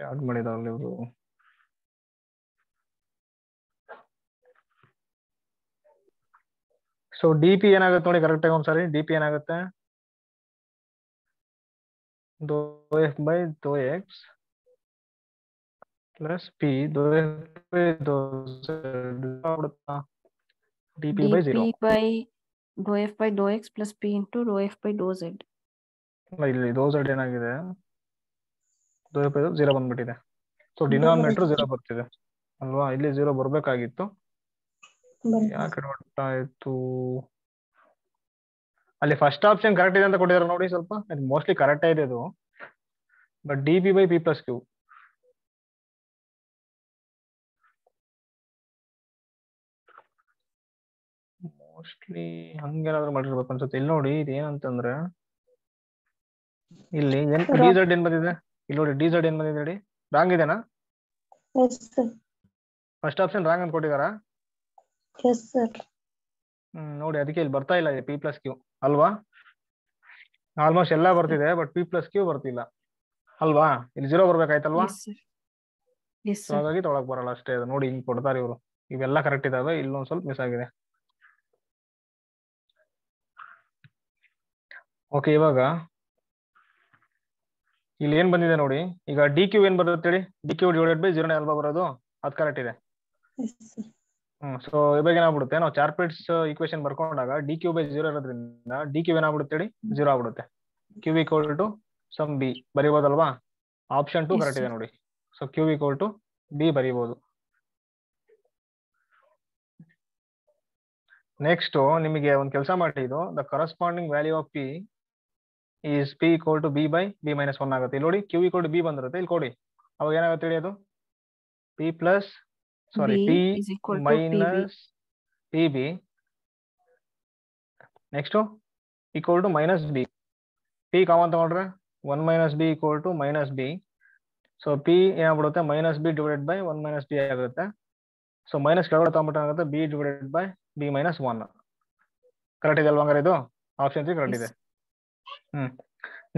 ಯಾವ್ದು ಮಾಡಿದಾರಲ್ಲ ಇವರು so D P ಏನಾಗುತ್ತೆ ನೋಡಿ ಕರೆಕ್ಟಾಗಿ ಒಂದ್ಸರಿ ಡಿ ಪಿ ಏನಾಗುತ್ತೆ ದೋ ಎಫ್ ಬೈ ದೋ ಎಕ್ಸ್ प्लस पी दो पे दो पड़ता dp by 0 by dou f by dou x plus p into dou f by dou ಇಲ್ಲಿ dou z ಏನಾಗಿದೆ dou ಬಂದ್ಬಿಟ್ಟಿದೆ ಸೊ ಡಿನಾಮಿನೇಟರ್ ಜೀರೋ ಬರ್ತಿದೆ ಅಲ್ವಾ ಇಲ್ಲಿ 0 ಬರ್ಬೇಕಾಗಿತ್ತು ಯಾಕೆ ನೋಡ್ತಾ ಅಲ್ಲಿ ಫಸ್ಟ್ ಆಪ್ಷನ್ ಕರೆಕ್ಟ್ ಇದೆ ಅಂತ ಕೊಟ್ಟಿದ್ದಾರೆ ನೋಡಿ ಸ್ವಲ್ಪ ಮೋಸ್ಟ್ಲಿ ಕರೆಕ್ಟ್ ಇದೆ ಅದು but D P by P plus Q mostly ಹಂಗೇನಾದ್ರು ಮಾಡಿರ್ಬೇಕು ಅನ್ಸುತ್ತೆ ಇಲ್ಲಿ ನೋಡಿ ಇದು ಏನಂತಂದ್ರೆ ಇಲ್ಲಿ ಎನ್ ಝಡ್ ಏನ್ ಬಂದಿದೆ ಇಲ್ಲಿ ನೋಡಿ ಡಿ ಏನ್ ಬಂದಿದೆ ನೋಡಿ ರಾಂಗ್ ಇದೆನಾ ಫಸ್ಟ್ ಆಪ್ಷನ್ ರಾಂಗ್ ಅಂತ ಕೊಟ್ಟಿದಾರಾ ಹ್ಮ್ ನೋಡಿ ಅದಕ್ಕೆ ಇಲ್ಲಿ ಬರ್ತಾ ಇಲ್ಲ ಪಿ ಪ್ಲಸ್ ಕ್ಯೂ ಅಲ್ವಾ ಆಲ್ಮೋಸ್ಟ್ ಎಲ್ಲಾ ಬರ್ತಿದೆ ಬಟ್ ಪಿ ಪ್ಲಸ್ ಕ್ಯೂ ಬರ್ತಿಲ್ಲ ಅಲ್ವಾ ಇಲ್ಲಿ ಜೀರೋ ಬರ್ಬೇಕಾಯ್ತಲ್ವಾ ಹಾಗಾಗಿ ತೊಳಕ್ ಬರಲ್ಲ ಅಷ್ಟೇ ನೋಡಿ ಹಿಂಗ್ ಕೊಡ್ತಾರೆ ಇವರು ಇವೆಲ್ಲ ಕರೆಕ್ಟ್ ಇದಾವೆ ಇಲ್ಲೊಂದ್ ಸ್ವಲ್ಪ ಮಿಸ್ ಆಗಿದೆ ಓಕೆ ಇವಾಗ ಇಲ್ಲಿ ಏನ್ ಬಂದಿದೆ ನೋಡಿ ಈಗ ಡಿ ಕ್ಯೂ ಏನ್ ಬರುತ್ತೆ ಹೇಳಿ D Q divided by zero ಅಲ್ವಾ ಬರೋದು ಅದ್ ಕರೆಕ್ಟ್ ಇದೆ ಸೊ ಇವಾಗ ಏನಾಗ್ಬಿಡುತ್ತೆ ನಾವು ಚಾರ್ಪಿಟ್ಸ್ ಈಕ್ವೇಶನ್ ಬರ್ಕೊಂಡಾಗ ಡಿ ಕ್ಯೂ ಬೈ ಜೀರೋ ಇರೋದ್ರಿಂದ ಡಿ ಕ್ಯೂ ಏನಾಗ್ಬಿಡುತ್ತೆ ಹೇಳಿ ಜೀರೋ ಆಗ್ಬಿಡುತ್ತೆ Q equal to some B ಬರಿಬೋದಲ್ವಾ ಆಪ್ಷನ್ ಟು ಕರೆಕ್ಟ್ ಇದೆ ನೋಡಿ so Q equal to B ಬರೀಬಹುದು ನೆಕ್ಸ್ಟ್ ನಿಮಗೆ ಒಂದು ಕೆಲಸ ಮಾಡಿ ಇದು the corresponding value of P is P equal to B by B minus one ಆಗುತ್ತೆ ಇಲ್ಲಿ ನೋಡಿ ಕ್ಯೂ ಈಕ್ವಲ್ ಟು ಬಿ ಬಂದಿರುತ್ತೆ ಇಲ್ಲಿ ಕೊಡಿ ಅವಾಗ ಏನಾಗುತ್ತೆ ಹೇಳಿ ಅದು P plus sorry P minus P B next equal to minus B P common ತಗೊಂಡ್ರೆ one minus B equal to minus B so P ಏನಾಗ್ಬಿಡುತ್ತೆ minus B divided by one minus B ಆಗುತ್ತೆ ಸೊ ಮೈನಸ್ ಕೆಳಗಡೆ ತಗೊಂಡ್ಬಿಟ್ಟಾಗುತ್ತೆ B divided by B minus one correct ಇದೆ ಅಲ್ವಾ ಇದು option three correct ಇದೆ ಹ್ಮ್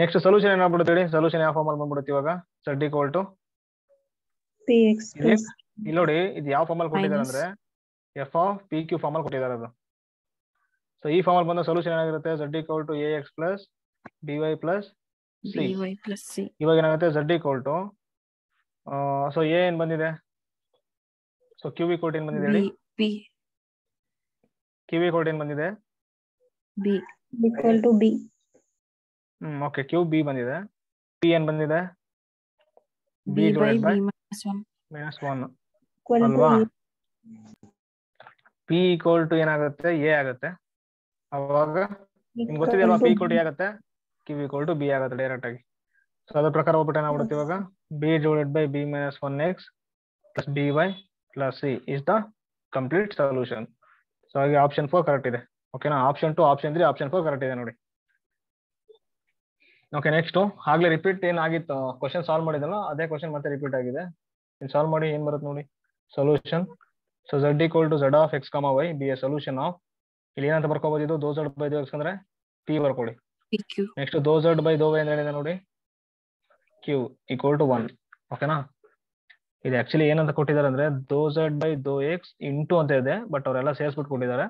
next solution ಏನಾಗ್ಬಿಡುತ್ತೆ ಬಿಡ್ತೀವಿ ಸೊಲ್ಯೂಷನ್ ಯಾವ ಫಾರ್ಮಲ್ ಬಂದ್ಬಿಡುತ್ತೆ ಇವಾಗ ಸೆಡ್ ಈಕ್ವಲ್ ಟು ಇಲ್ಲಿ ನೋಡಿ ಇದು ಯಾವ ಫಾರ್ಮಲ್ ಕೊಟ್ಟಿದ್ದಾರೆ ಅಂದ್ರೆ F of P Q formal ಕೊಟ್ಟಿದ್ದಾರೆ ಅದು ಸೊ ಈ ಫಾರ್ಮಲ್ ಬಂದ ಸೊಲ್ಯೂಷನ್ ಏನಾಗಿರುತ್ತೆ Z equal to A X plus B Y plus C ಇವಾಗ ಏನಾಗುತ್ತೆ Z equal to so A ಏನ್ ಬಂದಿದೆ ಸೊ ಕ್ಯೂ ವಿ ಕೋಟ್ ಏನ್ ಬಂದಿದೆ ಹೇಳಿ ಕ್ಯೂ ವಿ ಕೋಟ್ ಏನ್ ಬಂದಿದೆ B equal to B hmm okay Q B ಬಂದಿದೆ ಪಿ ಏನ್ ಬಂದಿದೆ B divide by minus one ಅಲ್ವಾ ಪಿ ಈಕ್ವಲ್ ಟು ಏನಾಗುತ್ತೆ ಎ ಆಗುತ್ತೆ ಅವಾಗ ನಿಮ್ಗೆ ಗೊತ್ತಿದೆಯಲ್ವಾ ಪಿ ಈಕ್ವಲ್ ಟು ಆಗುತ್ತೆ ಕ್ಯೂ ಈಕ್ವಲ್ ಟು ಬಿ ಆಗುತ್ತೆ ಡೈರೆಕ್ಟ್ ಆಗಿ ಸೊ ಅದ್ರ ಪ್ರಕಾರ ಹೋಗ್ಬಿಟ್ಟು ಏನಾಗ್ಬಿಡುತ್ತೆ ಇವಾಗ B divided by B minus one X plus B Y plus C is the complete solution so ಹಾಗೆ ಆಪ್ಷನ್ ಫೋರ್ ಕರೆಕ್ಟ್ ಇದೆ ಓಕೆನಾ option two option three option four correct ಇದೆ ನೋಡಿ ಓಕೆ ನೆಕ್ಸ್ಟ್ ಆಗ್ಲೇ ರಿಪೀಟ್ ಏನಾಗಿತ್ತು ಕ್ವಶನ್ ಸಾಲ್ವ್ ಮಾಡಿದಲ್ಲ ಅದೇ question ಮತ್ತೆ ರಿಪೀಟ್ ಆಗಿದೆ ಸಾಲ್ವ್ ಮಾಡಿ ಏನ್ ಬರುತ್ತೆ ನೋಡಿ solution so Z equal to Z of X comma Y B A solution of ಇಲ್ಲಿ ಏನಂತ ಬರ್ಕೋಬಹುದು ಇದು ದೋ ಝಡ್ ಬೈ ದೋ ಎಕ್ಸ್ ಅಂದ್ರೆ ಪಿ ಬರ್ಕೊಳ್ಳಿ ನೆಕ್ಸ್ಟ್ ದೋ ಝಡ್ ಬೈ ದೋ ವೈ ಅಂದ್ರೆ ಏನಿದೆ ನೋಡಿ ಕ್ಯೂ ಈಕ್ವಲ್ ಟು ಒನ್ ಓಕೆನಾ ಇದು ಆಕ್ಚುಲಿ ಏನಂತ ಕೊಟ್ಟಿದ್ದಾರೆ ಅಂದ್ರೆ ದೋ ಝಡ್ ಬೈ ದೋ ಎಕ್ಸ್ ಇಂಟು ಅಂತ ಇದೆ ಬಟ್ ಅವರೆಲ್ಲ ಸೇರ್ಸಿಬಿಟ್ಟು ಕೊಟ್ಟಿದ್ದಾರೆ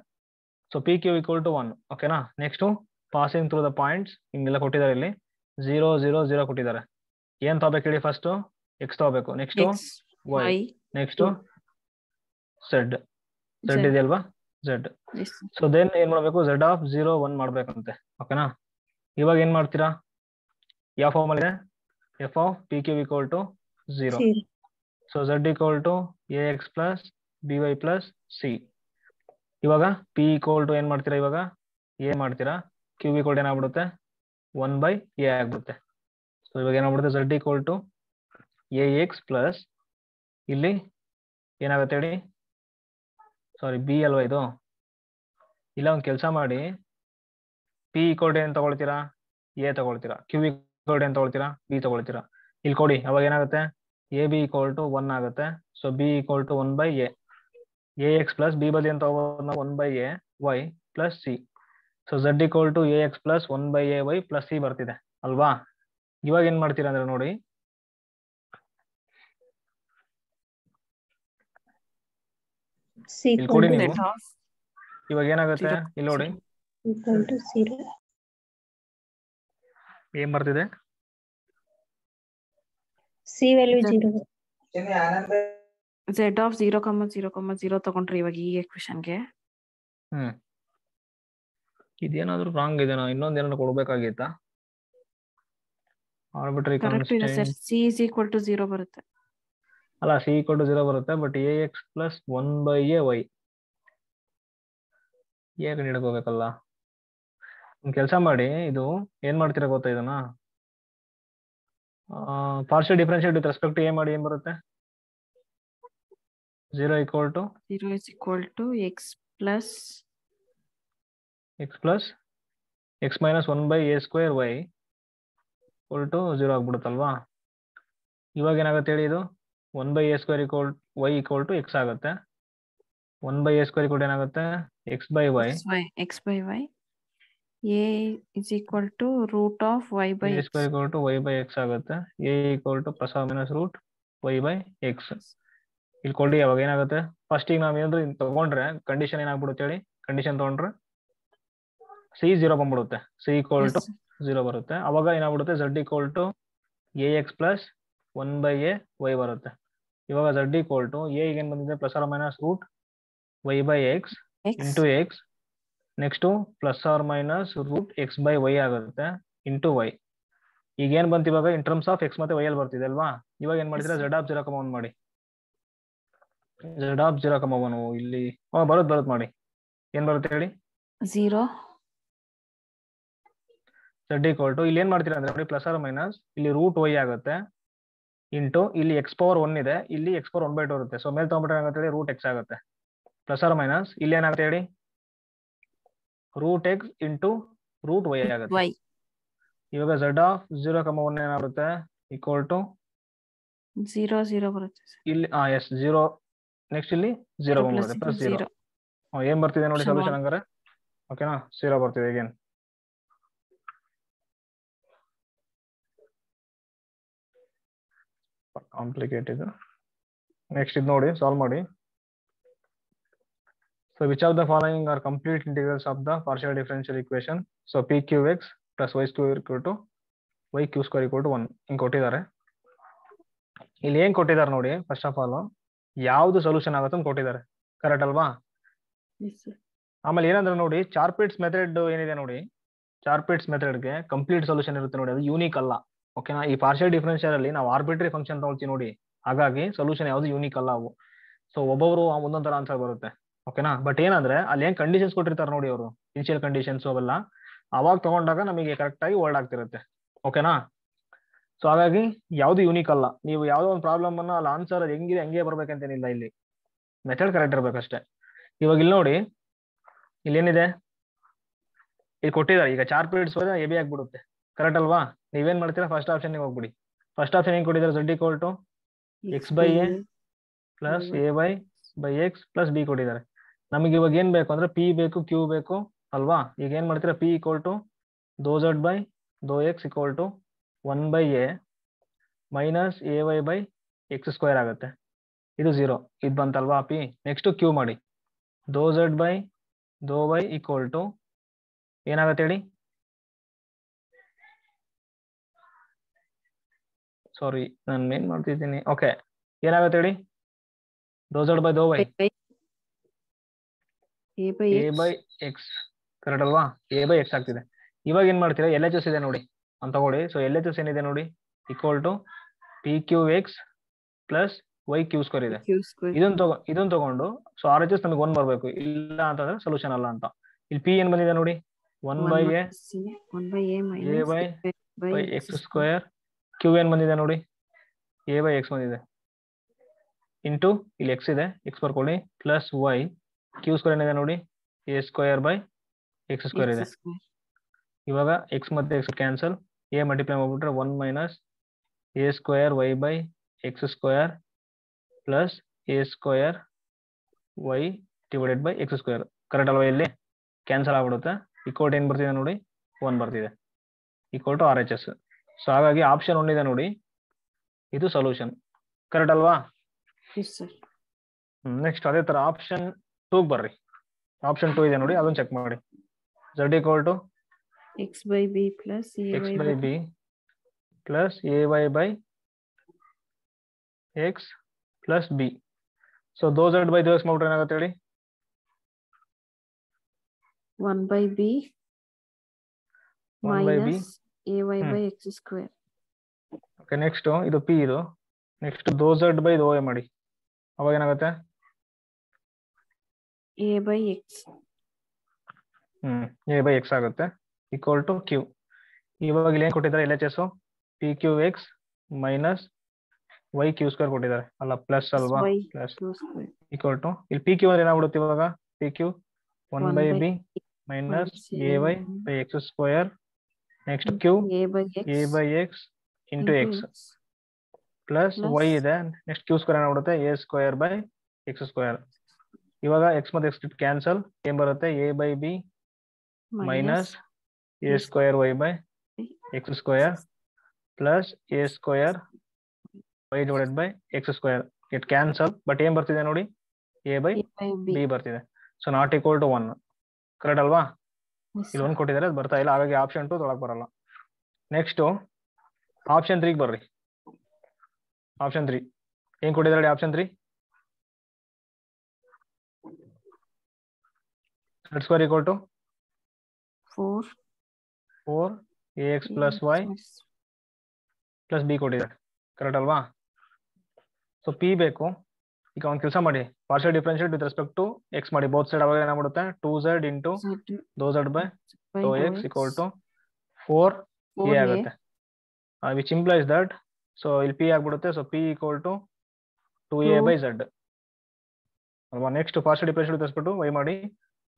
so P Q equal to one ಓಕೆನಾ next passing through the points ಹಿಂಗೆಲ್ಲ ಕೊಟ್ಟಿದ್ದಾರೆ ಇಲ್ಲಿ ಝೀರೋ ಜೀರೋ ಜೀರೋ ಕೊಟ್ಟಿದ್ದಾರೆ ಏನ್ ತಗೋಬೇಕು ಹೇಳಿ ಫಸ್ಟ್ ಎಕ್ಸ್ ತಗೋಬೇಕು next Y next Z Z ಇದೆಯಲ್ವಾ ಝಡ್ ಸೊ ದೆನ್ ಏನ್ ಮಾಡ್ಬೇಕು ಝೆಡ್ ಆಫ್ ಜೀರೋ ಒನ್ ಮಾಡ್ಬೇಕಂತೆ ಓಕೆನಾ ಇವಾಗ ಏನ್ ಮಾಡ್ತೀರಾ ಯಾವ ಫಾರ್ಮ್ ಅಲ್ಲಿ F of P Q equal to zero so Z equal to A X plus B Y plus C ಇವಾಗ ಪಿ ಈಕ್ವಲ್ ಟು ಏನ್ ಮಾಡ್ತೀರಾ ಇವಾಗ ಎ ಮಾಡ್ತೀರಾ ಕ್ಯೂ ಈಕ್ವಲ್ ಏನಾಗ್ಬಿಡುತ್ತೆ ಒನ್ ಬೈ ಎ ಆಗ್ಬಿಡುತ್ತೆ ಸೊ ಇವಾಗ ಏನಾಗ್ಬಿಡುತ್ತೆ Z equal to A X plus ಇಲ್ಲಿ ಏನಾಗುತ್ತೆ ಹೇಳಿ ಸಾರಿ ಬಿ ಅಲ್ವಾ ಇದು ಇಲ್ಲ ಒಂದು ಕೆಲಸ ಮಾಡಿ ಪಿ ಈಕ್ವಲ್ ಟು ಏನು ತಗೊಳ್ತೀರಾ ಎ ತಗೊಳ್ತೀರಾ ಕ್ಯೂ ಈಕ್ವಲ್ ಟು ಏನು ತಗೊಳ್ತೀರಾ ಬಿ ತಗೊಳ್ತೀರಾ ಇಲ್ಲಿ ಕೊಡಿ ಅವಾಗ ಏನಾಗುತ್ತೆ A B equal to one ಆಗುತ್ತೆ so B equal to one by A A X plus B ಬದಿ ಅಂತ one by A Y plus C so Z equal to A X plus one by A Y plus C ಬರ್ತಿದೆ ಅಲ್ವಾ ಇವಾಗ ಏನ್ ಮಾಡ್ತೀರಾ ಅಂದ್ರೆ ನೋಡಿ ಕೊಡಿ ಇವಾಗ ಏನಾಗುತ್ತೆ ಇಲ್ಲಿ ನೋಡಿ ಏನ್ ಬರ್ತಿದೆ C value zero Z of zero comma zero comma zero ತಗೊಂಡ್ರಿ ಇವಾಗ ಈ ಎಕ್ವೇಶನ್ಗೆ ಹ್ಮ್ ಇದೇನಾದ್ರೂ ರಾಂಗ್ ಇದೆನಾ ಇನ್ನೊಂದ್ ಏನಾದ್ರು ಕೊಡ್ಬೇಕಾಗಿತ್ತಾ ಆರ್ಬಿಟ್ರಿ c is equal to 0 ಬರುತ್ತೆ ಅಲ್ಲ ಸಿ equal ಟು ಜೀರೋ ಬರುತ್ತೆ but A X plus one by A Y a ಕಂಡು ಹಿಡ್ಕೋಬೇಕಲ್ಲ ಒಂದು ಕೆಲಸ ಮಾಡಿ ಇದು ಏನ್ ಮಾಡ್ತೀರಾ ಗೊತ್ತಾ ಇದನ್ನ ಪಾರ್ಶಿಯಲ್ ಡಿಫರೆನ್ಷಿಯಲ್ ವಿತ್ ರೆಸ್ಪೆಕ್ಟ್ ಏನ್ ಮಾಡಿ ಏನ್ ಬರುತ್ತೆ zero equal to zero is equal to X plus X plus X minus one by A square Y equal to zero ಆಗ್ಬಿಡುತ್ತಲ್ವಾ ಇವಾಗ ಏನಾಗುತ್ತೆ ಹೇಳಿ ಇದು one by A square equal Y equal to X ಆಗುತ್ತೆ one by A square equal ಏನಾಗುತ್ತೆ X by Y X by Y A equal to root of Y by A square equal to Y by X ಆಗುತ್ತೆ A equal to plus minus root Y by X ಇಲ್ಲಿ ಕೊಡಿ ಅವಾಗ ಏನಾಗುತ್ತೆ first ಈಗ ನಾವು ಏನಾದ್ರು ತಗೊಂಡ್ರೆ ಕಂಡೀಷನ್ ಏನಾಗ್ಬಿಡುತ್ತೆ ಹೇಳಿ ಕಂಡೀಷನ್ ತಗೊಂಡ್ರೆ ಸಿ ಜೀರೋ ಬಂದ್ಬಿಡುತ್ತೆ ಸಿ ಈಕ್ವಲ್ ಟು ಜೀರೋ ಬರುತ್ತೆ ಅವಾಗ ಏನಾಗ್ಬಿಡುತ್ತೆ Z equal to A X plus one by A Y ಬರುತ್ತೆ ಇವಾಗ ಝಡ್ ಈಕ್ವಲ್ ಟು ಎ ಈಗ ಏನ್ ಬಂದಿದೆ plus R minus root Y by X into X next plus R minus root X by Y ಆಗುತ್ತೆ into Y ಈಗ ಏನ್ ಬಂತ ಇವಾಗ ಇನ್ ಟರ್ಮ್ಸ್ ಆಫ್ ಎಕ್ಸ್ ಮತ್ತೆ ವೈ ಅಲ್ಲಿ ಬರ್ತಿದೆ ಅಲ್ವಾ ಇವಾಗ ಏನ್ ಮಾಡಿದ್ರೆ ಝಡ್ ಆಫ್ ಜೀರೋ ಕಮ ಮಾಡಿ Z of zero comma one ಇಲ್ಲಿ ಬರುತ್ತೆ ಬರುತ್ತೆ ಮಾಡಿ ಏನ್ ಬರುತ್ತೆ ಹೇಳಿ ಜೀರೋ ಝಡ್ ಈಕ್ವಲ್ ಟು ಇಲ್ಲಿ ಏನ್ ಮಾಡ್ತೀರಾ ಅಂದ್ರೆ ನೋಡಿ ಪ್ಲಸ್ ಆರ್ ಮೈನಸ್ ಇಲ್ಲಿ ರೂಟ್ ವೈ ಆಗುತ್ತೆ ಇಂಟು ಇಲ್ಲಿ ಎಕ್ಸ್ ಪವರ್ ಒನ್ ಇದೆ ಇಲ್ಲಿ X power one by two ಇರುತ್ತೆ ಸೊ ಮೇಲೆ ತಗೊಂಡ್ಬಿಟ್ರೆ ಹೇಳಿ ರೂಟ್ ಎಕ್ಸ್ ಆಗುತ್ತೆ ಪ್ಲಸ್ ಆರ್ ಮೈನಸ್ ಇಲ್ಲಿ ಏನಾಗುತ್ತೆ ಹೇಳಿ root X into root Y ಆಗುತ್ತೆ ಇವಾಗ Z of zero comma one ಏನಾಗುತ್ತೆ ಈಕ್ವಲ್ ಟು ಜೀರೋ ಜೀರೋ ಬರುತ್ತೆ ಇಲ್ಲಿ ಹಾ ಎಸ್ ಜೀರೋ ನೆಕ್ಸ್ಟ್ ಇಲ್ಲಿ ಜೀರೋ ಬರುತ್ತೆ ಪ್ಲಸ್ ಜೀರೋ ಏನ್ ಬರ್ತಿದೆ ನೋಡಿ ಸೊಲ್ಯೂಷನ್ ಹಂಗಾರೆ ಓಕೆನಾ ಜೀರೋ ಬರ್ತಿದೆ ಅಗೇನ್ ಕಾಂಪ್ಲಿಕೇಟ್ ನೆಕ್ಸ್ಟ್ ಇದು ನೋಡಿ ಸಾಲ್ವ್ ಮಾಡಿ so which of the following are complete integrals of the partial differential equation so P Q x plus Y q equal to y q square equal to one ಹಿಂಗ್ ಕೊಟ್ಟಿದ್ದಾರೆ ಇಲ್ಲಿ ಏನು ಕೊಟ್ಟಿದ್ದಾರೆ ನೋಡಿ first of all ಯಾವ್ದು solution ಆಗುತ್ತೆ ಅಂತ ಕೊಟ್ಟಿದ್ದಾರೆ ಕರೆಕ್ಟ್ ಅಲ್ವಾ ಆಮೇಲೆ ಏನಂದ್ರೆ ನೋಡಿ ಚಾರ್ಪಿಟ್ಸ್ ಮೆಥಡ್ ಏನಿದೆ ನೋಡಿ ಚಾರ್ಪಿಟ್ಸ್ ಮೆಥಡ್ಗೆ ಕಂಪ್ಲೀಟ್ ಸೊಲ್ಯೂಷನ್ ಇರುತ್ತೆ ನೋಡಿ ಅದು ಯೂನಿಕ್ ಅಲ್ಲ ಓಕೆನಾ ಈ ಪಾರ್ಷಿಯಲ್ ಡಿಫ್ರೆನ್ಷಿಯಲ್ ಅಲ್ಲಿ ನಾವು ಆರ್ಬಿಟ್ರಿ ಫಂಕ್ಷನ್ ತಗೊಳ್ತೀವಿ ನೋಡಿ ಹಾಗಾಗಿ ಸೊಲ್ಯೂಷನ್ ಯಾವುದು ಯೂನಿಕ್ ಅಲ್ಲ ಅವು ಸೊ ಒಬ್ಬೊಬ್ರು ಒಂದೊಂದ್ ತರ ಆನ್ಸರ್ ಬರುತ್ತೆ ಓಕೆನಾ ಬಟ್ ಏನಂದ್ರೆ ಅಲ್ಲಿ ಏನ್ ಕಂಡೀಷನ್ಸ್ ಕೊಟ್ಟಿರ್ತಾರೆ ನೋಡಿ ಅವರು ಇನಿಷಿಯಲ್ ಕಂಡೀಷನ್ಸ್ ಅವೆಲ್ಲ ಅವಾಗ ತಗೊಂಡಾಗ ನಮಗೆ ಕರೆಕ್ಟ್ ಆಗಿ ಆಗ್ತಿರುತ್ತೆ ಓಕೆನಾ ಸೊ ಹಾಗಾಗಿ ಯಾವುದು ಯೂನಿಕ್ ಅಲ್ಲ ನೀವು ಯಾವುದೋ ಒಂದು ಪ್ರಾಬ್ಲಮ್ ಅನ್ನ ಅಲ್ಲಿ ಆನ್ಸರ್ ಹೆಂಗಿದೆ ಹೆಂಗೆ ಬರ್ಬೇಕಂತೇನಿಲ್ಲ ಇಲ್ಲಿ ಮೆಥಡ್ ಕರೆಕ್ಟ್ ಇರ್ಬೇಕಷ್ಟೇ ಇವಾಗ ಇಲ್ಲಿ ನೋಡಿ ಇಲ್ಲೇನಿದೆ ಇಲ್ಲಿ ಕೊಟ್ಟಿದ್ದಾರೆ ಈಗ ಚಾರ್ ಪೀರಿಯಡ್ಸ್ ಹೋದ್ರೆ ಎಬಿ ಆಗ್ಬಿಡುತ್ತೆ ಕರೆಕ್ಟ್ ಅಲ್ವಾ ನೀವೇನ್ ಮಾಡ್ತೀರಾ ಫಸ್ಟ್ ಆಪ್ಷನ್ ಹೋಗ್ಬಿಡಿ ಫಸ್ಟ್ ಆಪ್ಷನ್ ಏನ್ ಕೊಟ್ಟಿದ್ದಾರೆ z equal to x by a plus a by by x plus b ಕೊಟ್ಟಿದ್ದಾರೆ ನಮಗೆ ಇವಾಗ ಏನ್ ಬೇಕು ಅಂದ್ರೆ ಪಿ ಬೇಕು ಕ್ಯೂ ಬೇಕು ಅಲ್ವಾ ಈಗ ಏನ್ ಮಾಡ್ತೀರಾ ಪಿ ಈಕ್ವಲ್ ಟು ದೋ ಝಡ್ ಬೈ ದೋ x equal to one by a minus a y by x square ಆಗುತ್ತೆ ಇದು ಝೀರೋ ಇದು ಬಂತಲ್ವಾ ಪಿ ನೆಕ್ಸ್ಟ್ ಕ್ಯೂ ಮಾಡಿ ದೋ ಝಡ್ ಬೈ ದೋ ವೈ ಈಕ್ವಲ್ ಟು ಏನಾಗತ್ತೆ ಹೇಳಿ ಸಾರಿ ನಾನು ಮೇನ್ ಮಾಡ್ತಿದ್ದೀನಿ ಓಕೆ ಏನಾಗುತ್ತೆ ಹೇಳಿ ರೋಜಡ್ by doh by a by x correct ಅಲ್ವಾ ಎ ಬೈ ಎಕ್ಸ್ ಆಗ್ತಿದೆ ಇವಾಗ ಏನ್ ಮಾಡ್ತೀರಾ ಎಲ್ ಎಚ್ ಎಸ್ ಇದೆ ನೋಡಿ ಅಂತ ತಗೊಳ್ಳಿ ಸೊ ಎಲ್ ಎಚ್ ಎಸ್ ಏನಿದೆ ನೋಡಿ equal to P Q x plus Y q square ಇದೆ ಇದನ್ನ ತಗೊ ಇದನ್ನ ತಗೊಂಡು ಸೊ ಆರ್ ಎಚ್ ಎಸ್ ನಮಗೆ ಒನ್ ಬರ್ಬೇಕು ಇಲ್ಲ ಅಂತಂದ್ರೆ ಸೊಲ್ಯೂಷನ್ ಅಲ್ಲ ಅಂತ ಇಲ್ಲಿ ಪಿ ಏನ್ ಬಂದಿದೆ ನೋಡಿ one by a by x square q ಏನ್ ಬಂದಿದೆ ನೋಡಿ ಎ ಬೈ ಎಕ್ಸ್ ಬಂದಿದೆ ಇಂಟು ಇಲ್ಲಿ ಎಕ್ಸ್ ಇದೆ ಎಕ್ಸ್ ಬರ್ಕೊಳ್ಳಿ ಪ್ಲಸ್ ವೈ ಕ್ಯೂ ಸ್ಕ್ವೇರ್ ಏನಿದೆ ನೋಡಿ a square by x square ಇದೆ ಇವಾಗ ಎಕ್ಸ್ ಮತ್ತೆ ಎಕ್ಸ್ ಕ್ಯಾನ್ಸಲ್ ಎ ಮಲ್ಟಿಪ್ಲೈ ಮಾಡ್ಬಿಟ್ರೆ one minus A square y by x square plus a square y divided by x square correct ಅಲ್ವಾ ಇಲ್ಲಿ cancel ಆಗ್ಬಿಡುತ್ತೆ equal ಏನ್ ಬರ್ತಿದೆ ನೋಡಿ ಒನ್ ಬರ್ತಿದೆ equal to R H S so ಹಾಗಾಗಿ ಆಪ್ಷನ್ ಒನ್ ನೋಡಿ ಇದು ಸೊಲ್ಯೂಷನ್ ಕರೆಕ್ಟ್ ಅಲ್ವಾ ನೆಕ್ಸ್ಟ್ ಅದೇ ತರ ಆಪ್ಷನ್ ಟೂ ಬರ್ರಿ ಆಪ್ಷನ್ ಟೂ ಇದೆ ನೋಡಿ ಅದನ್ನ ಚೆಕ್ ಮಾಡಿ z equal to x by b plus x by b plus A y by x plus b so doh Z by ದೋಸ್ ಮಾಡ್ಬಿಟ್ರೆ ಏನಾಗತ್ತೆ ಹೇಳಿ one by b one by b a y by x square okay next ಇದು P ಇದು next ದೋ Z by doh a ಮಾಡಿ ಅವಾಗ ಏನಾಗುತ್ತೆ a by x hmm a by X ಆಗುತ್ತೆ ಈಕ್ವಲ್ ಟು ಕ್ಯೂ ಇವಾಗ ಇಲ್ಲಿ ಏನ್ ಕೊಟ್ಟಿದ್ದಾರೆ L H S p Q x minus y q square ಕೊಟ್ಟಿದ್ದಾರೆ ಅಲ್ಲ ಪ್ಲಸ್ ಅಲ್ವಾ ಪ್ಲಸ್ ಈಕ್ವಲ್ ಟು ಇಲ್ಲಿ ಪಿ ಕ್ಯೂ ಅಂದ್ರೆ ಏನಾಗ್ಬಿಡುತ್ತೆ ಇವಾಗ p q one by B minus a y by x square next q a by X into x plus y ಇದೆ next q square ಏನಾಗ್ಬಿಡುತ್ತೆ a square by x square ಇವಾಗ x ಮತ್ತೆ x cancel ಏನ್ ಬರುತ್ತೆ a by B minus A square y by x square plus a square y divided by x square it cancel but ಏನ್ ಬರ್ತಿದೆ ನೋಡಿ a by b ಬರ್ತಿದೆ so not equal to one correct ಅಲ್ವಾ ಇದೊಂದು ಕೊಟ್ಟಿದ್ದಾರೆ ಅದು ಬರ್ತಾ ಇಲ್ಲ ಹಾಗಾಗಿ ಆಪ್ಷನ್ ಟು ತೊಳಕ್ ಬರಲ್ಲ ನೆಕ್ಸ್ಟ್ ಆಪ್ಷನ್ ತ್ರೀಗ್ ಬರ್ರಿ ಆಪ್ಷನ್ ತ್ರೀ ಏನ್ ಕೊಟ್ಟಿದ್ದಾರೆ option three z square equal to four four a X plus y plus b ಕೊಟ್ಟಿದ್ದಾರೆ ಕರೆಕ್ಟ್ ಅಲ್ವಾ ಸೊ ಪಿ ಬೇಕು ಈಗ ಒಂದು ಕೆಲಸ ಮಾಡಿ partial differential with respect to X ಮಾಡಿ ಬೋತ್ ಸೈಡ್ ಅವಾಗ ಏನಾಗ್ಬಿಡುತ್ತೆ two z into doh z by two x equal to four a ಆಗುತ್ತೆ ವಿಚ್ ಇಂಪ್ಲೈಸ್ ದಟ್ ಸೊ ಇಲ್ಲಿ ಪಿ ಆಗ್ಬಿಡುತ್ತೆ so p equal to two A by z ಅಲ್ವಾ next fast differential ತರಿಸ್ಬಿಟ್ಟು y ಮಾಡಿ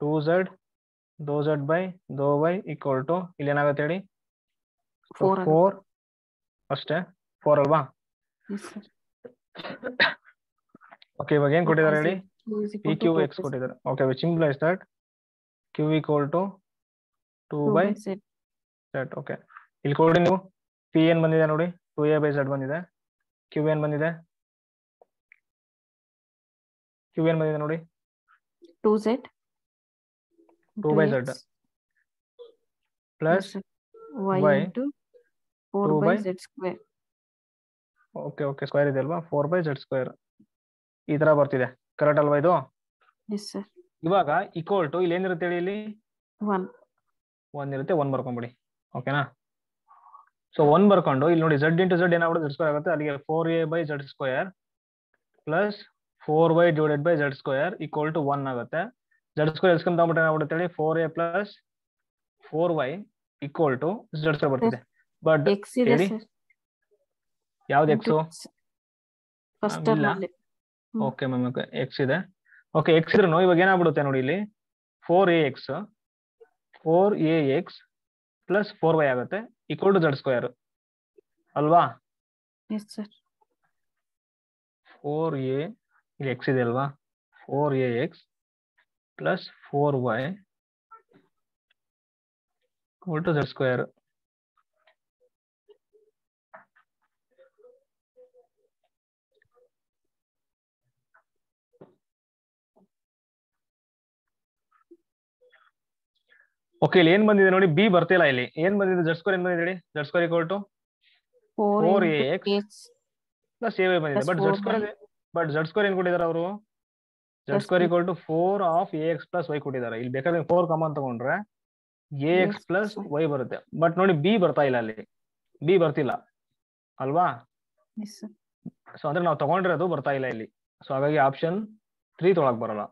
two z doh Z by ದೋ y equal to ಇಲ್ಲಿ ಏನಾಗುತ್ತೆ ಹೇಳಿ ಫೋರ್ ಅಷ್ಟೇ ಫೋರ್ ಅಲ್ವಾ ಓಕೆ ಇವಾಗ ಏನ್ ಕೊಟ್ಟಿದ್ದಾರೆ ಹೇಳಿ ಪಿ ಕ್ಯೂ ಎಕ್ಸ್ ಕೊಟ್ಟಿದ್ದಾರೆ okay which implies that q equal to two by z okay ಇಲ್ಲಿ ಕೊಡಿ ನೀವು ಪಿ ಏನ್ ಬಂದಿದೆ ನೋಡಿ ಟೂ ಎ ಬೈ ಝಡ್ ಬಂದಿದೆ ಕ್ಯೂ ಏನ್ ಬಂದಿದೆ ಕ್ಯೂ ಏನ್ ಬಂದಿದೆ ನೋಡಿ two z two by z plus y to four by z square okay okay square ಇದೆ ಅಲ್ವಾ ಫೋರ್ ಬೈ ಝೆಡ್ ಸ್ಕ್ವೇರ್ ಈ ತರ ಬರ್ತಿದೆ ಕರೆಕ್ಟ್ ಅಲ್ವಾ ಇದು ಇವಾಗ ಈಕ್ವಲ್ ಟು ಇಲ್ಲಿ ಏನಿರುತ್ತೆ ಹೇಳಿ ಇಲ್ಲಿ ಒನ್ ಇರುತ್ತೆ ಒನ್ ಬರ್ಕೊಂಡ್ಬಿಡಿ ಓಕೆನಾ ಸೊ ಒನ್ ಬರ್ಕೊಂಡು ಇಲ್ಲಿ ನೋಡಿ ಝಡ್ ಇಂಟು ಝಡ್ ಏನಾಗ್ಬಿಡುತ್ತೆ ಝಡ್ ಸ್ಕ್ವೇರ್ ಆಗುತ್ತೆ ಅಲ್ಲಿಗೆ four a by z square plus four y divided by z square equal to one ಆಗುತ್ತೆ ಝಡ್ ಸ್ಕ್ವೇರ್ ಎಸ್ಕೊಂಡ್ ತಗೊಂಡ್ಬಿಟ್ಟು ಏನಾಗ್ಬಿಡುತ್ತೆ ಹೇಳಿ four a plus four y equal to z square ಬರ್ತಿದೆ but ಯಾವ್ದು ಎಕ್ಸು ಇಲ್ಲ ಓಕೆ ಮ್ಯಾಮ್ ಎಕ್ಸ್ ಇದೆ okay x ಇದ್ರೂ ಇವಾಗ ಏನಾಗ್ಬಿಡುತ್ತೆ ನೋಡಿ ಇಲ್ಲಿ four a x four a X plus four y ಆಗುತ್ತೆ ಈಕ್ವಲ್ ಟು ಜಡ್ ಸ್ಕ್ವೇರ್ ಅಲ್ವಾ ಫೋರ್ ಎ ಇಲ್ಲಿ ಎಕ್ಸ್ ಇದೆ ಅಲ್ವಾ four a X plus four y equal to z square okay ಇಲ್ಲಿ ಏನ್ ಬಂದಿದೆ ನೋಡಿ ಬಿ ಬರ್ತಿಲ್ಲ ಇಲ್ಲಿ ಏನ್ ಬಂದಿದೆ ಜಡ್ ಸ್ಕೋರ್ ಏನ್ ಬಂದಿದೆ ಹೇಳಿ z square equal to four a X plus A y ಬಂದಿದೆ but z square but z square ಏನ್ ಕೊಟ್ಟಿದ್ದಾರೆ ಅವರು z square equal to four of a X plus y ಕೊಟ್ಟಿದ್ದಾರೆ ಇಲ್ಲಿ ಬೇಕಾದ್ರೆ ಫೋರ್ ಕಾಮನ್ ತಗೊಂಡ್ರೆ ಎ ಎಕ್ಸ್ ಪ್ಲಸ್ ವೈ ಬರುತ್ತೆ but ನೋಡಿ ಬಿ ಬರ್ತಾ ಇಲ್ಲ ಅಲ್ಲಿ ಬಿ ಬರ್ತಿಲ್ಲ ಅಲ್ವಾ ಸೊ ಅಂದ್ರೆ ನಾವು ತಗೊಂಡ್ರೆ ಅದು ಬರ್ತಾ ಇಲ್ಲ ಇಲ್ಲಿ ಸೊ ಹಾಗಾಗಿ ಆಪ್ಷನ್ ತ್ರೀ ತೊಳಕ್ ಬರಲ್ಲ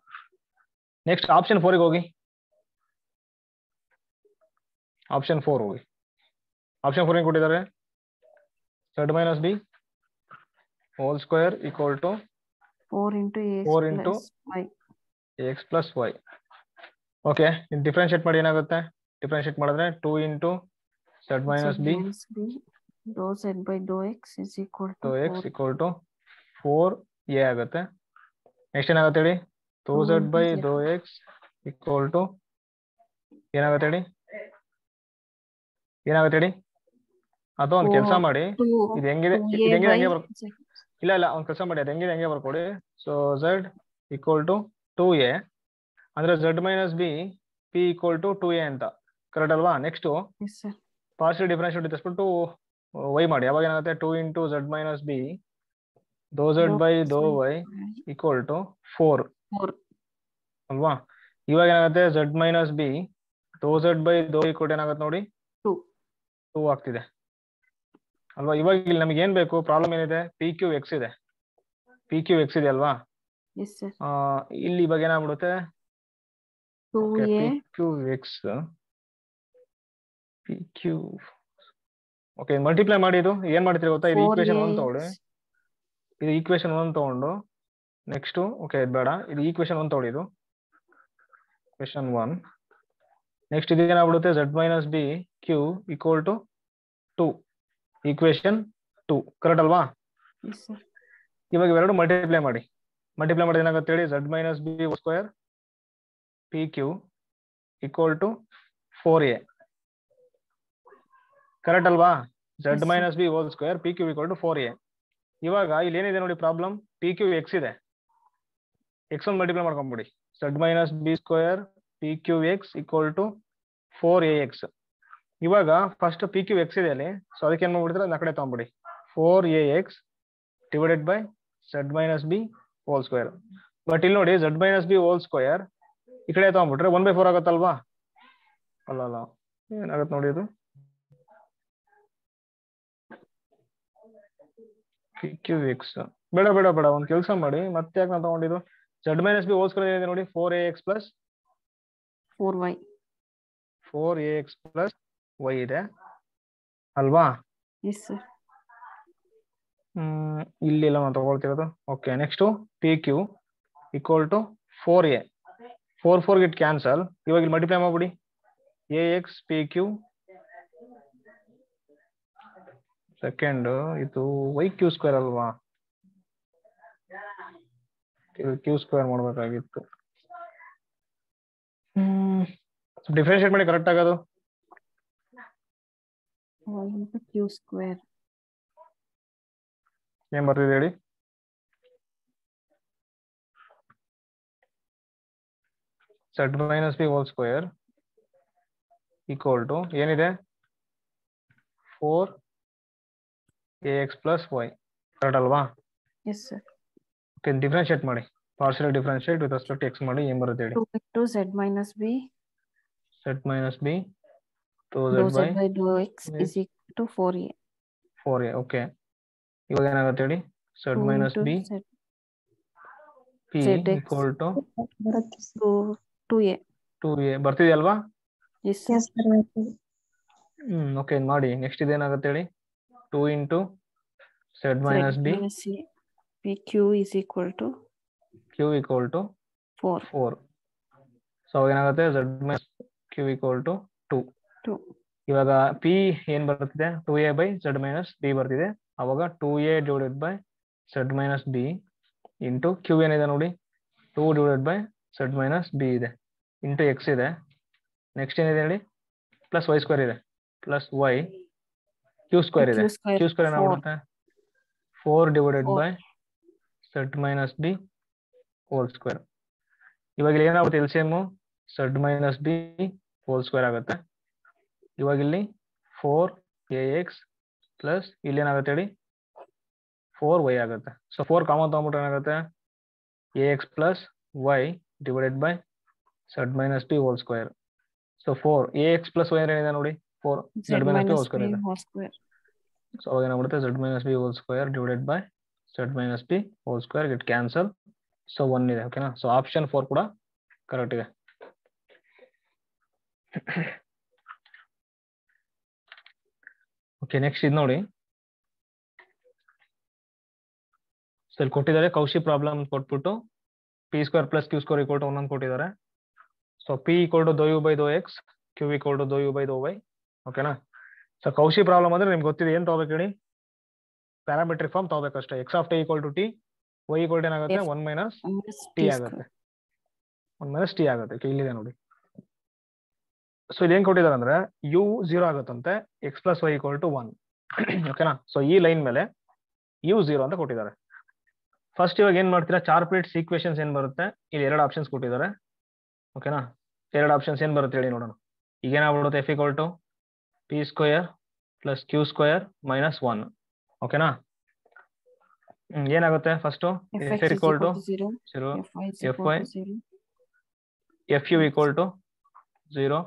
ನೆಕ್ಸ್ಟ್ ಆಪ್ಷನ್ ಫೋರ್ಗೆ ಹೋಗಿ ಆಪ್ಷನ್ 4 ಓಯ್ ಆಪ್ಷನ್ 4 ಕ್ಕೆ ಕೊಟ್ಟಿದ್ದಾರೆ 3 - d whole square equal to 4 * a 4 * y x + y okay ಇನ್ ಡಿಫರೆನ್ಷಿಯೇಟ್ ಮಾಡಿ ಏನಾಗುತ್ತೆ ಡಿಫರೆನ್ಷಿಯೇಟ್ ಮಾಡಿದ್ರೆ 2 * 3 - d 2z / 2x = 4 x = 4 a ಆಗುತ್ತೆ ನೆಕ್ಸ್ಟ್ ಏನಾಗುತ್ತೆ ಇಲ್ಲಿ 2z / 2x ಈಕ್ವಲ್ ಟು ಏನಾಗುತ್ತೆ ಇಲ್ಲಿ ಏನಾಗುತ್ತೆ ಹೇಳಿ ಅದು ಒಂದ್ ಕೆಲಸ ಮಾಡಿ ಇದು ಹೆಂಗಿದೆ ಇದು ಹೆಂಗಿದೆ ಹೆಂಗೆ ಇಲ್ಲ ಇಲ್ಲ ಒಂದ್ ಕೆಲಸ ಮಾಡಿ ಅದು ಹೆಂಗಿದೆ ಹೆಂಗೆ ಬರ್ಕೊಡಿ so Z equal to two a ಅಂದ್ರೆ z minus B p equal to two a ಅಂತ ಕರೆಕ್ಟ್ ಅಲ್ವಾ ನೆಕ್ಸ್ಟ್ ಪಾರ್ಷಿಯಲ್ ಡಿಫ್ರೆನ್ಸ್ ತರಿಸ್ಬಿಟ್ಟು ವೈ ಮಾಡಿ ಯಾವಾಗ ಏನಾಗುತ್ತೆ two into z minus b doh Z by ದೋ ವೈ ಈಕ್ವಲ್ ಟು ಫೋರ್ ಅಲ್ವಾ ಇವಾಗ ಏನಾಗುತ್ತೆ z minus b doh Z by doh equal ಏನಾಗುತ್ತೆ ನೋಡಿ ಟೂ ಆಗ್ತಿದೆ ಅಲ್ವಾ ಇವಾಗ ಇಲ್ಲಿ ನಮ್ಗೆ ಏನ್ ಬೇಕು ಪ್ರಾಬ್ಲಮ್ ಏನಿದೆ ಪಿ ಕ್ಯೂ ಎಕ್ಸ್ ಇದೆ ಪಿ ಕ್ಯೂ ಎಕ್ಸ್ ಇದೆ ಅಲ್ವಾ ಇಲ್ಲಿ ಇವಾಗ ಏನಾಗ್ಬಿಡುತ್ತೆ ಓಕೆ ಮಲ್ಟಿಪ್ಲೈ ಮಾಡಿ ಇದು ಏನ್ ಮಾಡ್ತೀರಿ ಗೊತ್ತಾ ಇದು ಈಕ್ವೇಶನ್ ಒನ್ ತಗೊಳ್ಳಿ ಇದು ಈಕ್ವೇಶನ್ ಒನ್ ತಗೊಂಡು ನೆಕ್ಸ್ಟ್ ಓಕೆ ಬೇಡ ಇದು ಈಕ್ವೇಶನ್ ಒನ್ ತಗೊಳ್ಳಿ ಇದು ಕ್ವೆಶನ್ ಒನ್ ನೆಕ್ಸ್ಟ್ ಇದೇನಾಗ್ಬಿಡುತ್ತೆ Z minus B Q equal to two equation two correct ಅಲ್ವಾ ಇವಾಗ ಇವೆರಡು ಮಲ್ಟಿಪ್ಲೈ ಮಾಡಿ ಮಲ್ಟಿಪ್ಲೈ ಮಾಡಿದ ಏನಾಗುತ್ತೆ ಹೇಳಿ Z minus B square P Q equal to four A correct ಅಲ್ವಾ Z minus B whole square P Q equal to four A ಇವಾಗ ಇಲ್ಲಿ ಏನಿದೆ ನೋಡಿ ಪ್ರಾಬ್ಲಮ್ ಪಿ ಕ್ಯೂ ಎಕ್ಸ್ ಇದೆ ಎಕ್ಸ್ ಒಂದು ಮಲ್ಟಿಪ್ಲೈ ಮಾಡ್ಕೊಂಬಿಡಿ z minus B square P Q x equal to four a x ಇವಾಗ first p Q X ಇದೆ ಅಲ್ಲಿ ಸೊ ಅದಕ್ಕೆ ಏನ್ ಮಾಡ್ಬಿಡ್ತಾರೆ ಅದನ್ನ ಕಡೆ ತಗೊಂಡ್ಬಿಡಿ four a x divided by z minus b whole square but ಇಲ್ಲಿ ನೋಡಿ z minus b whole square ಈ ಕಡೆ ತಗೊಂಡ್ಬಿಟ್ರೆ ಒನ್ ಬೈ ಫೋರ್ ಆಗುತ್ತಲ್ವಾ ಅಲ್ಲ ಅಲ್ಲ ಏನಾಗತ್ತೆ ನೋಡಿ ಇದು ಪಿ ಕ್ಯೂ ಎಕ್ಸ್ ಬೇಡ ಬೇಡ ಬೇಡ ಒಂದು ಕೆಲಸ ಮಾಡಿ ಮತ್ತೆ ಯಾಕೆ ನಾನು ತಗೊಂಡಿದ್ದು z minus b whole square ಏನಿದೆ ನೋಡಿ four a X plus four y four a X plus y ಇದೆ ಅಲ್ವಾ ಹ್ಮ್ ಇಲ್ಲಿ ಇಲ್ಲ ನಾವು ತಗೊಳ್ತಿರೋದು okay next p Q equal to four a four four get cancel ಇವಾಗ ಇಲ್ಲಿ ಮಲ್ಟಿಪ್ಲೈ ಮಾಡ್ಬಿಡಿ a x p q second ಇದು ವೈ ಕ್ಯೂ ಸ್ಕ್ವೇರ್ ಅಲ್ವಾ ಕ್ಯೂ ಸ್ಕ್ವೇರ್ ಮಾಡಬೇಕಾಗಿತ್ತು ಹ್ಮ್ ಡಿಫ್ರೆನ್ಷಿಯೇಟ್ ಮಾಡಿ ಕರೆಕ್ಟ್ ಆಗೋದು ಸ್ಕ್ವೇರ್ ಏನ್ ಬರ್ತಿದೆ ಹೇಳಿ z minus b whole square equal to ಏನಿದೆ four a X plus y correct ಅಲ್ವಾ ಓಕೆ ಡಿಫ್ರೆನ್ಷಿಯೇಟ್ ಮಾಡಿ partial differentiate with respect x ಮಾಡಿ ಏನ್ ಬರುತ್ತೆ ಹೇಳಿ to z minus b z minus b so z, z by, by dou x is equal to A. 4a A. okay ಇವಾಗ ಏನಾಗುತ್ತೆ ಹೇಳಿ z minus b p equal to 2a 2a ಬರ್ತಿದೆ ಅಲ್ವಾ yes yes sir hmm okay ಮಾಡಿ next ಇದೇನಾಗುತ್ತೆ ಹೇಳಿ 2 into z minus b minus P Q is equal to q equal to 4 4 so ಏನಾಗುತ್ತೆ z minus q equal to two to ಇವಾಗ p ಏನ್ ಬರ್ತಿದೆ two a by z minus b ಬರ್ತಿದೆ ಅವಾಗ two a divided by z minus b into q ಏನಿದೆ ನೋಡಿ two divided by z minus b ಇದೆ into x ಇದೆ next ಏನಿದೆ ಹೇಳಿ ಪ್ಲಸ್ ವೈ ಸ್ಕ್ವೇರ್ ಇದೆ ಪ್ಲಸ್ ವೈ ಕ್ಯೂ ಸ್ಕ್ವೇರ್ ಇದೆ ಕ್ಯೂ ಸ್ಕ್ವೇರ್ ಏನಾಗುತ್ತೆ four divided by z minus b whole square ಇವಾಗ ಏನಾಗುತ್ತೆ LCM z minus b 4 square ಆಗುತ್ತೆ இವಾಗ ಇಲ್ಲಿ 4ax प्लस ಇಲ್ಲಿ ಏನಾಗುತ್ತೆ ಅಡಿ 4y ಆಗುತ್ತೆ ಸೋ 4 ಕಾಮನ್ ತಗೊಂಡ್ರೆ ಏನಾಗುತ್ತೆ ax + y / z - t ^ 2 so 4 ax + y ಏನಿದೆ ನೋಡಿ 4 z - t ^ 2 ಸೋ ಆಗ ಏನಾಗುತ್ತದೆ z - t ^ 2 / z - t ^ 2 it cancel so 1 ಇದೆ ಓಕೆನಾ ಸೋ ಆಪ್ಷನ್ 4 ಕೂಡ கரெக்ட் ಇದೆ ಓಕೆ [COUGHS] ನೆಕ್ಸ್ಟ್ ಇದು ನೋಡಿ ಸೊ ಇಲ್ಲಿ ಕೊಟ್ಟಿದ್ದಾರೆ ಕೌಶಿ ಪ್ರಾಬ್ಲಮ್ ಕೊಟ್ಬಿಟ್ಟು p square plus q square equal to ಒಂದೊಂದು ಒನ್ ಕೊಟ್ಟಿದ್ದಾರೆ ಸೊ ಪಿ ಇಕ್ವಲ್ ಟು ದೋ ಬೈ ದೊ x q equal to by ದೊ ವೈ ಓಕೆನಾ ಸೊ ಕೌಶಿ ಪ್ರಾಬ್ಲಮ್ ಅಂದ್ರೆ ನಿಮ್ಗೆ ಗೊತ್ತಿದೆ ಏನ್ ತಗೋಬೇಕು ಹೇಳಿ ಪ್ಯಾರಾಮೆಟ್ರಿಕ್ ಫಾರ್ಮ್ ತಗೋಬೇಕಷ್ಟೇ x of t equal to t y equal ಏನಾಗುತ್ತೆ ಒನ್ ಮೈನಸ್ ಟಿ ಆಗುತ್ತೆ ಒನ್ ಮೈನಸ್ ಟಿ ಆಗುತ್ತೆ ಇಲ್ಲಿದೆ ನೋಡಿ ಸೊ ಇಲ್ಲಿ ಏನ್ ಕೊಟ್ಟಿದ್ದಾರೆ ಅಂದ್ರೆ u zero ಆಗುತ್ತಂತೆ X plus Y equal to one ಓಕೆನಾ ಸೊ ಈ ಲೈನ್ ಮೇಲೆ ಯು ಜೀರೋ ಅಂತ ಕೊಟ್ಟಿದ್ದಾರೆ ಫಸ್ಟ್ ಇವಾಗ ಏನ್ ಮಾಡ್ತೀರಾ ಚಾರ್ ಪ್ಲೇಟ್ಸ್ ಈಕ್ವೇಶನ್ಸ್ ಏನ್ ಬರುತ್ತೆ ಇಲ್ಲಿ ಎರಡು ಆಪ್ಷನ್ಸ್ ಕೊಟ್ಟಿದ್ದಾರೆ ಓಕೆನಾ ಎರಡು ಆಪ್ಷನ್ಸ್ ಏನ್ ಬರುತ್ತೆ ಹೇಳಿ ನೋಡೋಣ ಈಗ ಏನಾಗ್ಬಿಡುತ್ತೆ f equal to p square plus Q square minus one ಓಕೆನಾ ಏನಾಗುತ್ತೆ first f equal to f y f u equal to zero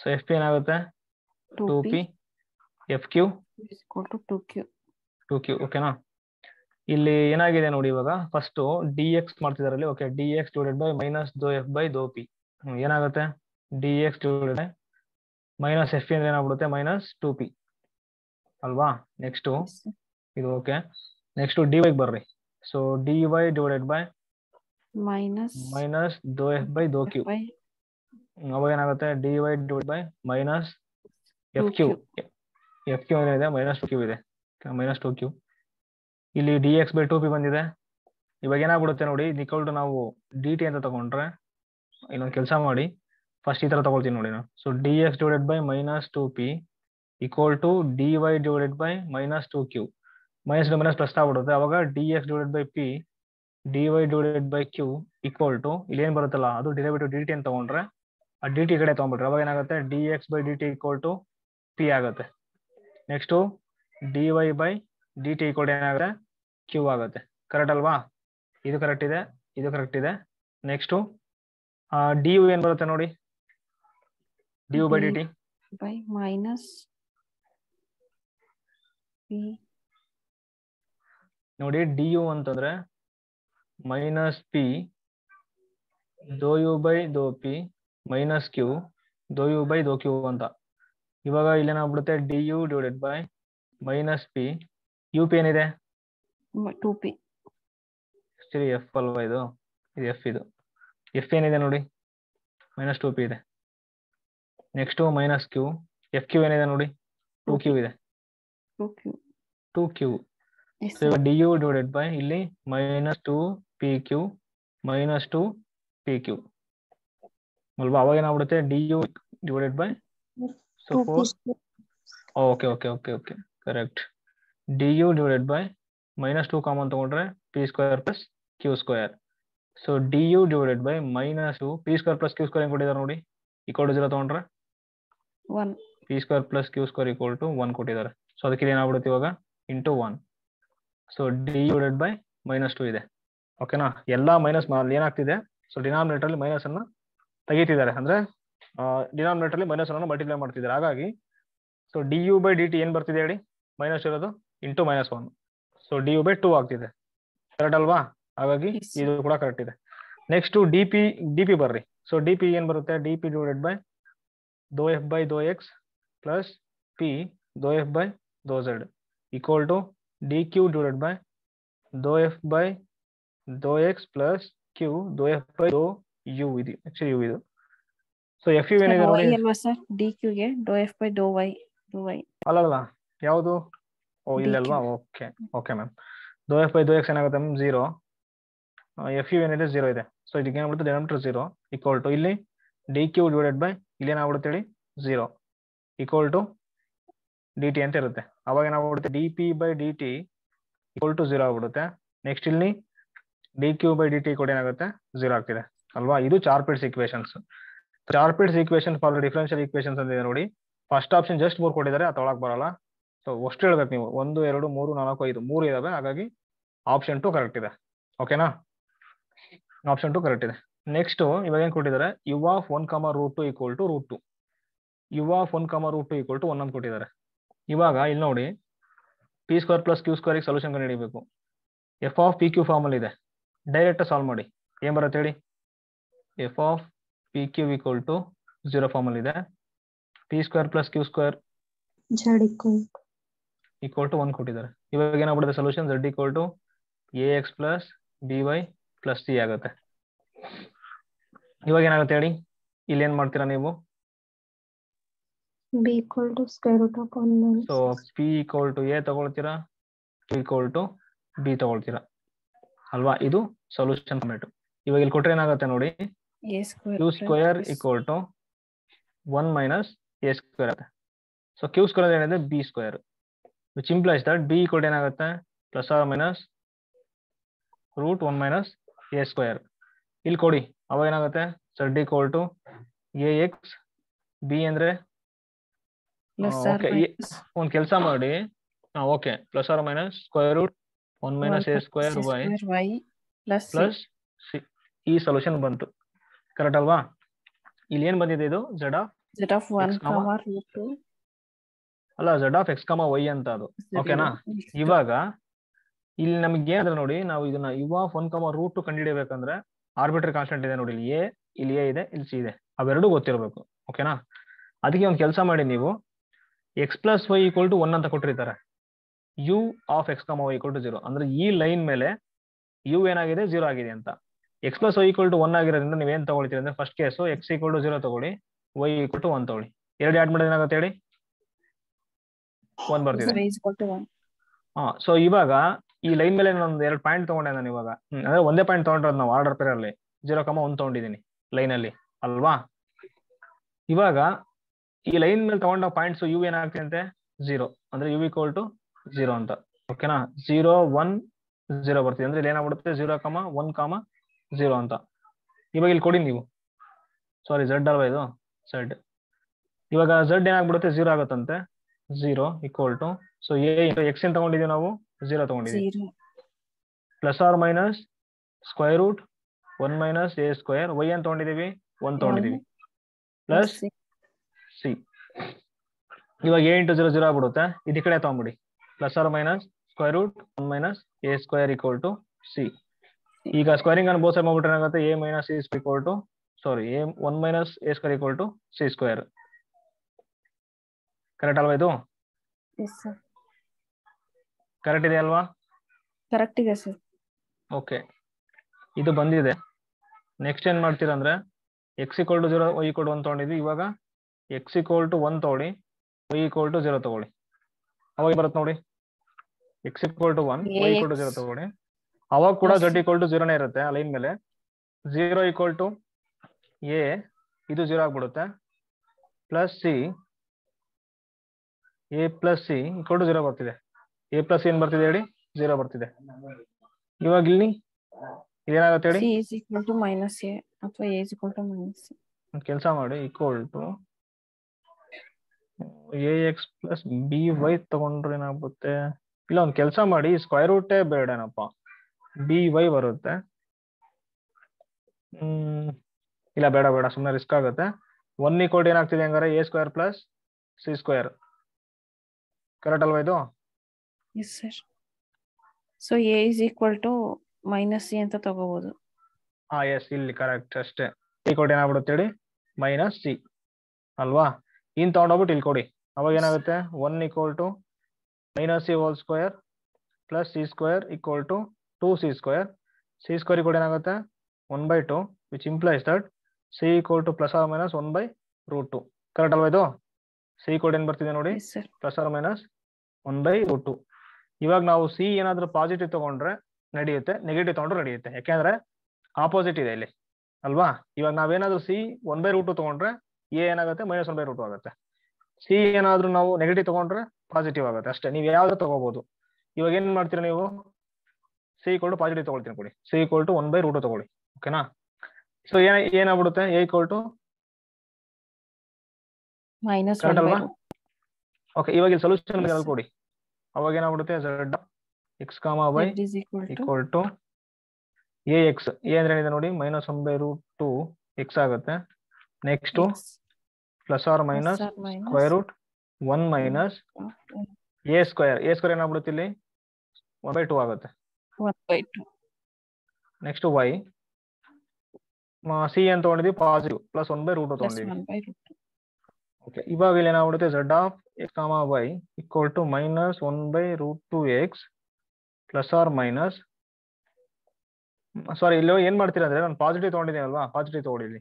so f P ಏನಾಗುತ್ತೆ two f q q to q ಓಕೆನಾ ಇಲ್ಲಿ ಏನಾಗಿದೆ ನೋಡಿ ಇವಾಗ ಫಸ್ಟ್ ಡಿ ಎಕ್ಸ್ ಮಾಡ್ತಿದಾರಲ್ಲಿ okay d by minus ದೋ ಎಫ್ ಬೈ ದೋ ಪಿ ಏನಾಗುತ್ತೆ d X divided minus f p ಅಂದ್ರೆ ಏನಾಗ್ಬಿಡುತ್ತೆ ಮೈನಸ್ ಟೂ ಪಿ ಅಲ್ವಾ ನೆಕ್ಸ್ಟ್ ಇದು ಓಕೆ ನೆಕ್ಸ್ಟ್ ಡಿ ವೈ ಬರ್ರಿ so d y divided by minus minus ದೋ ಎಫ್ ಬೈ ದೋ ಕ್ಯೂ ಅವಾಗ ಏನಾಗುತ್ತೆ d y divide by minus f q F q ಏನಿದೆ ಮೈನಸ್ ಟು ಕ್ಯೂ ಇದೆ ಮೈನಸ್ ಟು ಕ್ಯೂ ಇಲ್ಲಿ d x by two p ಬಂದಿದೆ ಇವಾಗ ಏನಾಗ್ಬಿಡುತ್ತೆ ನೋಡಿ ನಿಕಲ್ ನಾವು ಡಿ ಟಿ ಅಂತ ತಗೊಂಡ್ರೆ ಇನ್ನೊಂದು ಕೆಲಸ ಮಾಡಿ ಫಸ್ಟ್ ಈ ತರ ತಗೊಳ್ತೀನಿ ನೋಡಿ ನಾವು so D X divided by minus two p equal to d y divided by minus two Q minus two minus plus ಆಗ್ಬಿಡುತ್ತೆ ಅವಾಗ d X divided by p d y divided by q equal to ಇಲ್ಲೇನು ಬರುತ್ತಲ್ಲ ಅದು derivative D t ಅಂತ ತಗೊಂಡ್ರೆ D T ಕಡೆ ತೊಗೊಂಡ್ಬಿಟ್ರೆ ಅವಾಗ ಏನಾಗುತ್ತೆ d x by d t equal to p ಆಗುತ್ತೆ next d y by d t equal ಏನಾಗುತ್ತೆ ಕ್ಯೂ ಆಗುತ್ತೆ ಕರೆಕ್ಟ್ ಅಲ್ವಾ ಇದು ಕರೆಕ್ಟ್ ಇದೆ ಇದು ಕರೆಕ್ಟ್ ಇದೆ ನೆಕ್ಸ್ಟು ಡಿ ಯು ಏನು ಬರುತ್ತೆ ನೋಡಿ d u by d t by minus ನೋಡಿ ಡಿ ಯು ಅಂತಂದ್ರೆ ಮೈನಸ್ ಪಿ ದೋ ಯು ಬೈ ದೋ ಪಿ ಮೈನಸ್ ಕ್ಯೂ ದೋ ಯು ಬೈ ದೋ ಕ್ಯೂ ಅಂತ ಇವಾಗ ಇಲ್ಲೇನಾಗ್ಬಿಡುತ್ತೆ d u divided by minus p u p ಏನಿದೆ ಎಫ್ ಅಲ್ವಾ ಇದು ಇದು ಎಫ್ ಇದು ಎಫ್ ಏನಿದೆ ನೋಡಿ ಮೈನಸ್ ಟು ಪಿ ಇದೆ next minus Q F q ಏನಿದೆ ನೋಡಿ ಟೂ ಕ್ಯೂ ಇದೆ two q d u divided by ಇಲ್ಲಿ minus two P Q minus two P q ಅಲ್ವಾ ಅವಾಗ ಏನಾಗ್ಬಿಡುತ್ತೆ d u divided by so okay okay okay okay correct d u divided by minus two common ತಗೊಂಡ್ರೆ p square plus Q square so d u divided by minus P square plus Q square ಏನ್ ಕೊಟ್ಟಿದ್ದಾರೆ ನೋಡಿ equal zero ತಗೊಂಡ್ರೆ one p square plus Q square equal to one ಕೊಟ್ಟಿದ್ದಾರೆ so ಅದಕ್ಕೆ ಏನಾಗ್ಬಿಡುತ್ತೆ ಇವಾಗ into one so D divided by minus two ಇದೆ ಓಕೆನಾ ಎಲ್ಲ ಮೈನಸ್ ಏನಾಗ್ತಿದೆ ಸೊ ಡಿನಾಮಿನೇಟರ್ ಅಲ್ಲಿ ಮೈನಸ್ ಅನ್ನ ತೆಗೀತಿದ್ದಾರೆ ಅಂದ್ರೆ ಡಿನಾಮಿನೇಟರ್ ಅಲ್ಲಿ ಮೈನಸ್ ಒನ್ ಮಲ್ಟಿಪ್ಲೈ ಮಾಡ್ತಿದ್ದಾರೆ ಹಾಗಾಗಿ so d u by d t ಏನ್ ಬರ್ತಿದೆ ಹೇಳಿ ಮೈನಸ್ ಇರೋದು into minus one so d u by two ಆಗ್ತಿದೆ ಕರೆಕ್ಟ್ ಅಲ್ವಾ ಹಾಗಾಗಿ ಇದು ಕೂಡ ಕರೆಕ್ಟ್ ಇದೆ next D p d p ಬರ್ರಿ ಸೊ ಡಿ ಪಿ ಏನ್ ಬರುತ್ತೆ ಡಿ ಪಿ ಡಿವೈಡೆಡ್ ಬೈ ದೋ ಎಫ್ ಬೈ ದೋ ಎಕ್ಸ್ ಪ್ಲಸ್ ಪಿ ದೋ ಎಫ್ ಬೈ ದೋ z equal to D Q divided by ದೋ ಎಫ್ ಬೈ ದೋ ಎಕ್ಸ್ ಪ್ಲಸ್ ಕ್ಯೂ ದೋ ಎಫ್ ಬೈ ದೋ ಯು ಇದು ಆಕ್ಚುಲಿ ಯು ಇದು ಸೊ ಎಫ್ ಯು ಏನಿದೆ ನೋಡಿ ಅಲ್ವಾ ಸರ್ ಡಿ ಕ್ಯೂ ಗೆ ಡೋ ಎಫ್ ಬೈ ಡೋ ವೈ ಡೋ ವೈ ಅಲ್ಲಲ್ಲ ಯಾವುದು ಓ ಇಲ್ಲ ಅಲ್ವಾ ಓಕೆ ಓಕೆ ಮ್ಯಾಮ್ ಡೋ ಎಫ್ ಬೈ ಡೋ ಎಕ್ಸ್ ಏನಾಗುತ್ತೆ ಮ್ಯಾಮ್ ಜೀರೋ ಎಫ್ ಯು ಏನಿದೆ ಜೀರೋ ಇದೆ ಸೊ ಇದಕ್ಕೆ ಏನಾಗ್ಬಿಡುತ್ತೆ ಡಿನೋಮಿಟರ್ ಜೀರೋ ಈಕ್ವಲ್ ಟು ಇಲ್ಲಿ ಡಿ ಕ್ಯೂ ಡಿವೈಡೆಡ್ ಬೈ ಇಲ್ಲಿ ಏನಾಗ್ಬಿಡುತ್ತೆ ಹೇಳಿ zero equal to d t ಅಂತ ಇರುತ್ತೆ ಅವಾಗ ಏನಾಗ್ಬಿಡುತ್ತೆ d P by d t equal to zero ಆಗ್ಬಿಡುತ್ತೆ ನೆಕ್ಸ್ಟ್ ಇಲ್ಲಿ D Q by d t ಕೂಡ ಏನಾಗುತ್ತೆ ಜೀರೋ ಆಗ್ತಿದೆ ಅಲ್ವಾ ಇದು Charpit's equations Charpit's equation for differential equations ಅಂತ ಇದೆ ನೋಡಿ ಫಸ್ಟ್ ಆಪ್ಷನ್ ಜಸ್ಟ್ ಮೂರು ಕೊಟ್ಟಿದ್ದಾರೆ ಒಳಗೆ ಬರಲ್ಲ ಸೊ ಅಷ್ಟು ಹೇಳ್ಬೇಕು ನೀವು ಒಂದು ಎರಡು ಮೂರು ನಾಲ್ಕು ಐದು ಮೂರು ಇದಾವೆ ಹಾಗಾಗಿ ಆಪ್ಷನ್ ಟು ಕರೆಕ್ಟ್ ಇದೆ ಓಕೆನಾ ಆಪ್ಷನ್ ಟು ಕರೆಕ್ಟ್ ಇದೆ ನೆಕ್ಸ್ಟ್ ಇವಾಗ ಏನು ಕೊಟ್ಟಿದ್ದಾರೆ u of one comma root two equal to root two u of one comma root two equal to one ಅಂತ ಕೊಟ್ಟಿದ್ದಾರೆ ಇವಾಗ ಇಲ್ಲಿ ನೋಡಿ ಪಿ ಸ್ಕ್ವೇರ್ ಪ್ಲಸ್ ಕ್ಯೂ ಸ್ಕ್ವೇರಿಗೆ ಸೊಲ್ಯೂಷನ್ ಕಂಡು ಹಿಡಿಬೇಕು ಎಫ್ ಆಫ್ ಪಿ ಕ್ಯೂ ಫಾರ್ಮಲ್ಲಿ ಇದೆ ಡೈರೆಕ್ಟ್ ಸಾಲ್ವ್ ಮಾಡಿ ಏನ್ ಬರುತ್ತೆ ಹೇಳಿ f of P Q equal to zero form ಅಲ್ಲಿ ಇದೆ p square plus Q square equal to one ಕೊಟ್ಟಿದ್ದಾರೆ ಇವಾಗ ಏನಾಗ್ಬಿಡುತ್ತೆ solution Z equal to A X plus B Y plus c ಆಗುತ್ತೆ ಇವಾಗ ಏನಾಗುತ್ತೆ ಹೇಳಿ ಇಲ್ಲಿ ಏನ್ ಮಾಡ್ತೀರಾ ನೀವು so P equal to a ತಗೊಳ್ತೀರಾ ಈಕ್ವಲ್ ಟು ಬಿ ತಗೊಳ್ತೀರಾ ಅಲ್ವಾ ಇದು ಸೊಲ್ಯೂಷನ್ ಇವಾಗ ಇಲ್ಲಿ ಕೊಟ್ರೆ ಏನಾಗುತ್ತೆ ನೋಡಿ a square equal to one minus A square ಆಗುತ್ತೆ ಸೊ ಕ್ಯೂ ಸ್ಕ್ವೇರ್ ಏನಿದೆ b square which implies that b equal ಏನಾಗುತ್ತೆ plus R minus root one minus A square ಇಲ್ಲಿ ಕೊಡಿ ಅವಾಗ ಏನಾಗುತ್ತೆ z equal to A x b ಅಂದ್ರೆ ಒಂದು ಕೆಲಸ ಮಾಡಿ ಹಾ okay plus R minus square root one minus A square Y plus ಈ ಸೊಲ್ಯೂಷನ್ ಬಂತು ಕರೆಕ್ಟ್ ಅಲ್ವಾ ಇಲ್ಲಿ ಏನ್ ಬಂದಿದೆ ಇದು z of z of one ಅಲ್ಲ z of x comma y ಅಂತ ಅದು ಓಕೆನಾ ಇವಾಗ ಇಲ್ಲಿ ನಮ್ಗೆ ಏನಾದ್ರೆ ನೋಡಿ ನಾವು ಇದನ್ನ u of one comma root two ಕಂಡುಹಿಡಿಯಬೇಕಂದ್ರೆ ಆರ್ಬಿಟ್ರಿ ಕಾನ್ಸ್ಟೆಂಟ್ ಇದೆ ನೋಡಿ ಇಲ್ಲಿ ಎ ಇಲ್ಲಿ ಎ ಇದೆ ಇಲ್ಲಿ ಸಿ ಇದೆ ಅವೆರಡು ಗೊತ್ತಿರಬೇಕು ಓಕೆನಾ ಅದಕ್ಕೆ ಒಂದು ಕೆಲಸ ಮಾಡಿ ನೀವು x plus Y equal to one ಅಂತ ಕೊಟ್ಟಿರ್ತಾರೆ u of X comma y equal to zero ಅಂದ್ರೆ ಈ ಲೈನ್ ಮೇಲೆ ಯು ಏನಾಗಿದೆ ಜೀರೋ ಆಗಿದೆ ಅಂತ x plus Y equal to one ಆಗಿರೋದ್ರಿಂದ ಏನ್ ತಗೊಳ್ತೀರಿ ಅಂದ್ರೆ first case x equal to zero ತಗೊಳ್ಳಿ ವೈ ಈಕ್ವಲ್ ಟು ಒನ್ ತಗೊಳ್ಳಿ ಎರಡು ಆಡ್ ಮಾಡಿದ್ರೆ ಏನಾಗುತ್ತೆ ಹೇಳಿ ಒನ್ ಬರ್ತಿದೆ ಹಾ ಸೊ ಇವಾಗ ಈ ಲೈನ್ ಮೇಲೆ ಒಂದು ಎರಡು ಪಾಯಿಂಟ್ ತಗೊಂಡೆ ನಾನು ಇವಾಗ ಅಂದ್ರೆ ಒಂದೇ ಪಾಯಿಂಟ್ ತಗೊಂಡ್ರು ನಾವು ಆರ್ಡರ್ ಪೇರ್ ಅಲ್ಲಿ ಜೀರೋ ಕಮ ಒಂದು ತಗೊಂಡಿದ್ದೀನಿ ಲೈನ್ ಅಲ್ಲಿ ಅಲ್ವಾ ಇವಾಗ ಈ ಲೈನ್ ಮೇಲೆ ತಗೊಂಡ ಪಾಯಿಂಟ್ಸ್ ಯು ಏನಾಗ್ತೀನಿ ಅಂತೆ ಜೀರೋ ಅಂದ್ರೆ ಯು ಈಕ್ವಲ್ ಟು ಜೀರೋ ಅಂತ ಓಕೆನಾ ಜೀರೋ ಒನ್ ಜೀರೋ ಬರ್ತೀವಿ ಅಂದ್ರೆ ಇಲ್ಲಿ ಏನಾಗ್ಬಿಡುತ್ತೆ zero comma one comma zero ಅಂತ ಇವಾಗ ಇಲ್ಲಿ ಕೊಡಿ ನೀವು ಸಾರಿ ಝಡ್ ಅಲ್ವಾ ಇದು ಝಡ್ ಇವಾಗ ಝಡ್ ಏನಾಗ್ಬಿಡುತ್ತೆ ಝೀರೋ ಆಗುತ್ತಂತೆ zero equal to so a x ಏನ್ ತಗೊಂಡಿದೀವಿ ನಾವು ಝೀರೋ ತಗೊಂಡಿದೀವಿ plus R minus square root one minus A square y ಏನ್ ತಗೊಂಡಿದೀವಿ ಒನ್ ತಗೊಂಡಿದೀವಿ ಪ್ಲಸ್ ಸಿ ಇವಾಗ ಎ ಇಂಟು ಜೀರೋ ಜೀರೋ ಆಗ್ಬಿಡುತ್ತೆ ಇದು ಕಡೆ ತಗೊಂಡ್ಬಿಡಿ plus R minus square root one minus A square equal to c ಈಗ ಸ್ಕ್ವೇರಿಂಗ್ ಅನ್ನು ಬೋಸೆ ಮಾಡ್ಬಿಟ್ರೆ ಏನಾಗುತ್ತೆ a minus c equal to sorry a one minus A square equal to c square correct ಅಲ್ವಾ ಇದು ಕರೆಕ್ಟ್ ಇದೆ ಅಲ್ವಾ ಕರೆಕ್ಟ್ ಇದೆ ಸರ್ ಓಕೆ ಇದು ಬಂದಿದೆ ನೆಕ್ಸ್ಟ್ ಏನ್ ಮಾಡ್ತೀರಾ ಅಂದ್ರೆ x equal to zero y equal one ತಗೊಂಡಿದ್ವಿ ಇವಾಗ ಎಕ್ಸ್ ಈಕ್ವಲ್ ಟು ಒನ್ ತಗೊಳ್ಳಿ ವೈ ಈಕ್ವಲ್ ಟು ಜೀರೋ ತಗೊಳ್ಳಿ ಅವಾಗ ಬರುತ್ತೆ ನೋಡಿ x equal to one y equal to zero ತಗೊಳ್ಳಿ ಅವಾಗ ಕೂಡ ಜಡ್ ಈಕ್ವಲ್ ಟು ಜೀರೋನೇ ಇರುತ್ತೆ ಆ ಲೈನ್ ಮೇಲೆ ಝೀರೋ ಈಕ್ವಲ್ ಟು ಎ ಇದು ಜೀರೋ ಆಗ್ಬಿಡುತ್ತೆ plus c a plus c equal to zero ಬರ್ತಿದೆ ಎ ಪ್ಲಸ್ ಏನ್ ಬರ್ತಿದೆ ಹೇಳಿ ಜೀರೋ ಬರ್ತಿದೆ ಇವಾಗ ಇಲ್ಲಿ ಏನಾಗುತ್ತೆ ಹೇಳಿ ಕೆಲಸ ಮಾಡಿ equal to A X plus B y ತಗೊಂಡ್ರೆ ಏನಾಗುತ್ತೆ ಇಲ್ಲ ಒಂದ್ ಕೆಲಸ ಮಾಡಿ ಸ್ಕ್ವೈರ್ ರೂಟೇ ಬೇಡ ಬೇಡನಪ್ಪ ಬಿ ವೈ ಬರುತ್ತೆ ಇಲ್ಲ ಬೇಡ ಬೇಡ ಸುಮ್ಮನೆ ರಿಸ್ಕ್ ಆಗುತ್ತೆ ಒನ್ ಈಕ್ವಲ್ ಏನಾಗ್ತಿದೆ ಹಂಗಾರೆ a square plus c square correct ಅಲ್ವಾ ಇದು so a is equal to minus c ಅಂತ ತಗೋಬಹುದು ಹಾ ಎಸ್ ಇಲ್ಲಿ ಕರೆಕ್ಟ್ ಅಷ್ಟೇ ಈಕ್ವಲ್ ಏನಾಗ್ಬಿಡುತ್ತೆ ಹೇಳಿ ಮೈನಸ್ ಸಿ ಅಲ್ವಾ ಇನ್ ತಗೊಂಡೋಗ್ಬಿಟ್ಟು ಇಲ್ಲಿ ಕೊಡಿ ಅವಾಗ ಏನಾಗುತ್ತೆ one equal to minus c whole square plus c square equal to two c square c square ಕೂಡ ಏನಾಗುತ್ತೆ one by two which implies that c equal to plus R minus one by root two correct ಅಲ್ವಾ ಇದು c ಕೋಡ್ ಏನ್ ಬರ್ತಿದೆ ನೋಡಿ plus R minus one by root two ಇವಾಗ ನಾವು ಸಿ ಏನಾದ್ರೂ ಪಾಸಿಟಿವ್ ತಗೊಂಡ್ರೆ ನಡೆಯುತ್ತೆ ನೆಗೆಟಿವ್ ತಗೊಂಡ್ರೆ ನಡೆಯುತ್ತೆ ಯಾಕೆಂದ್ರೆ ಆಪೋಸಿಟ್ ಇದೆ ಇಲ್ಲಿ ಅಲ್ವಾ ಇವಾಗ ನಾವೇನಾದ್ರೂ ಸಿ ಒನ್ ಬೈ ರೂಟ್ ತೊಗೊಂಡ್ರೆ ತಗೊಂಡ್ರೆ ಎ ಏನಾಗುತ್ತೆ ಮೈನಸ್ ಒನ್ ಬೈ ರೂಟ್ ಆಗುತ್ತೆ ಸಿ ಏನಾದ್ರೂ ನಾವು ನೆಗೆಟಿವ್ ತಗೊಂಡ್ರೆ ಪಾಸಿಟಿವ್ ಆಗುತ್ತೆ ಅಷ್ಟೇ ನೀವು ಯಾವ್ದು ತಗೋಬಹುದು ಇವಾಗ ಏನ್ ಮಾಡ್ತೀರಾ ನೀವು ಸಿ ಈಕ್ವಲ್ ಟು ಪಾಸಿಟಿವ್ ತಗೊಳ್ತೀನಿ ಕೊಡಿ c equal to one by root ತಗೊಳ್ಳಿ ಓಕೆನಾ ಸೊ ಏನ ಏನಾಗ್ಬಿಡುತ್ತೆ ಎ ಈಕ್ವಲ್ ಟು ಮೈನಸ್ ಅಲ್ವಾ ಓಕೆ ಇವಾಗ ಇಲ್ಲಿ ಸೊಲ್ಯೂಷನ್ ಕೊಡಿ ಅವಾಗ ಏನಾಗ್ಬಿಡುತ್ತೆ z x comma y equal to A x a ಅಂದ್ರೆ ಏನಿದೆ ನೋಡಿ minus one by root two X ಆಗುತ್ತೆ next plus R minus square root one minus A square a square ಏನಾಗ್ಬಿಡುತ್ತೆ ಇಲ್ಲಿ ಒನ್ ಬೈ ಟೂ ಆಗುತ್ತೆ ಒಂದು ಬೈ ನೆಕ್ಸ್ಟ್ ವೈ ಸಿ ಅಂತ ತಗೊಂಡಿದ್ವಿ positive plus one by root ತಗೊಂಡಿದ್ವಿ ಓಕೆ ಇವಾಗ ಇಲ್ಲಿ ಏನಾಗ್ಬಿಡುತ್ತೆ z of x comma y equal to minus one by root two X plus R minus sorry ಇಲ್ಲಿ ಏನ್ ಮಾಡ್ತೀರಾ ಅಂದ್ರೆ ನಾನು ಪಾಸಿಟಿವ್ ತಗೊಂಡಿದ್ದೀನಿ ಅಲ್ವಾ ಪಾಸಿಟಿವ್ ತಗೊಳ್ಳಿ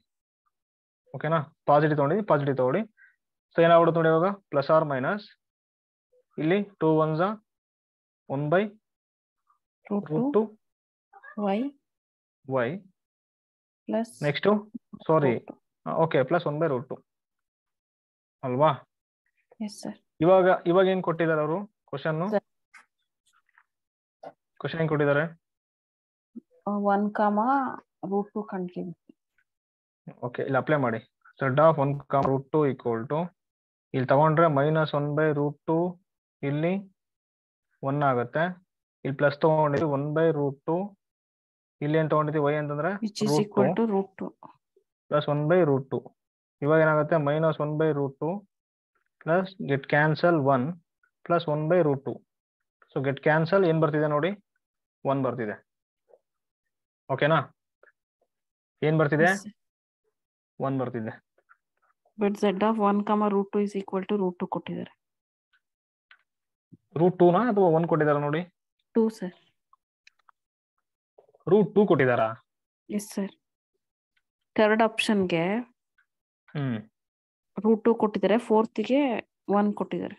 ಓಕೆನಾ ಪಾಸಿಟಿವ್ ತಗೊಂಡಿದ್ದೀನಿ ಪಾಸಿಟಿವ್ ತಗೊಳ್ಳಿ ಸೊ ಏನಾಗ್ಬಿಡುತ್ತೆ ನೋಡಿ ಇವಾಗ ಪ್ಲಸ್ ಆರ್ ಮೈನಸ್ ಇಲ್ಲಿ two ones one by root, root 2 y y plus next to sorry 1 uh, ಅಲ್ವಾ ಇವಾಗ ಇವಾಗ ಏನು ಕೊಟ್ಟಿದ್ದಾರೆ ಅವರು ಕ್ವಶನ್ ಕ್ವಶನ್ ಏನು ಕೊಟ್ಟಿದ್ದಾರೆ 1 ಕಾಮ ಓಕೆ ಇಲ್ಲಿ ಅಪ್ಲೈ ಮಾಡಿ ಸೆಡ್ ಆಫ್ ರೂಟ್ ಟು ಇಲ್ಲಿ ತಗೊಂಡ್ರೆ ಮೈನಸ್ 1 ಬೈ ರೂಟ್ ಟು ಇಲ್ಲಿ 1 ಆಗುತ್ತೆ ಇಲ್ಲಿ ಪ್ಲಸ್ ತಗೊಂಡಿದ್ವಿ ಒನ್ ಬೈ ರೂಟ್ ಟು ಇಲ್ಲಿ ಏನ್ ತಗೊಂಡಿದ್ವಿ ವೈ ಅಂತಂದ್ರೆ plus one by root two ಇವಾಗ ಏನಾಗುತ್ತೆ minus one by root two plus get cancel one plus one by root two so get cancel ಏನ್ ಬರ್ತಿದೆ ನೋಡಿ ಒನ್ ಬರ್ತಿದೆ ಓಕೆನಾ ಏನ್ ಬರ್ತಿದೆ ಒನ್ ಬರ್ತಿದೆ but z of one comma root two is equal to root two ಕೊಟ್ಟಿದ್ದಾರೆ root ಟೂನಾ ಅಥವಾ ಒನ್ ಕೊಟ್ಟಿದ್ದಾರೆ ನೋಡಿ ಟೂ ಸರ್ ರೂಟ್ ಟೂ ಕೊಟ್ಟಿದಾರಾ ಎಸ್ ಸರ್ ಥರ್ಡ್ ಆಪ್ಷನ್ಗೆ ರೂಟ್ ಟೂ ಕೊಟ್ಟಿದ್ದಾರೆ ಫೋರ್ತ್ಗೆ ಒನ್ ಕೊಟ್ಟಿದ್ದಾರೆ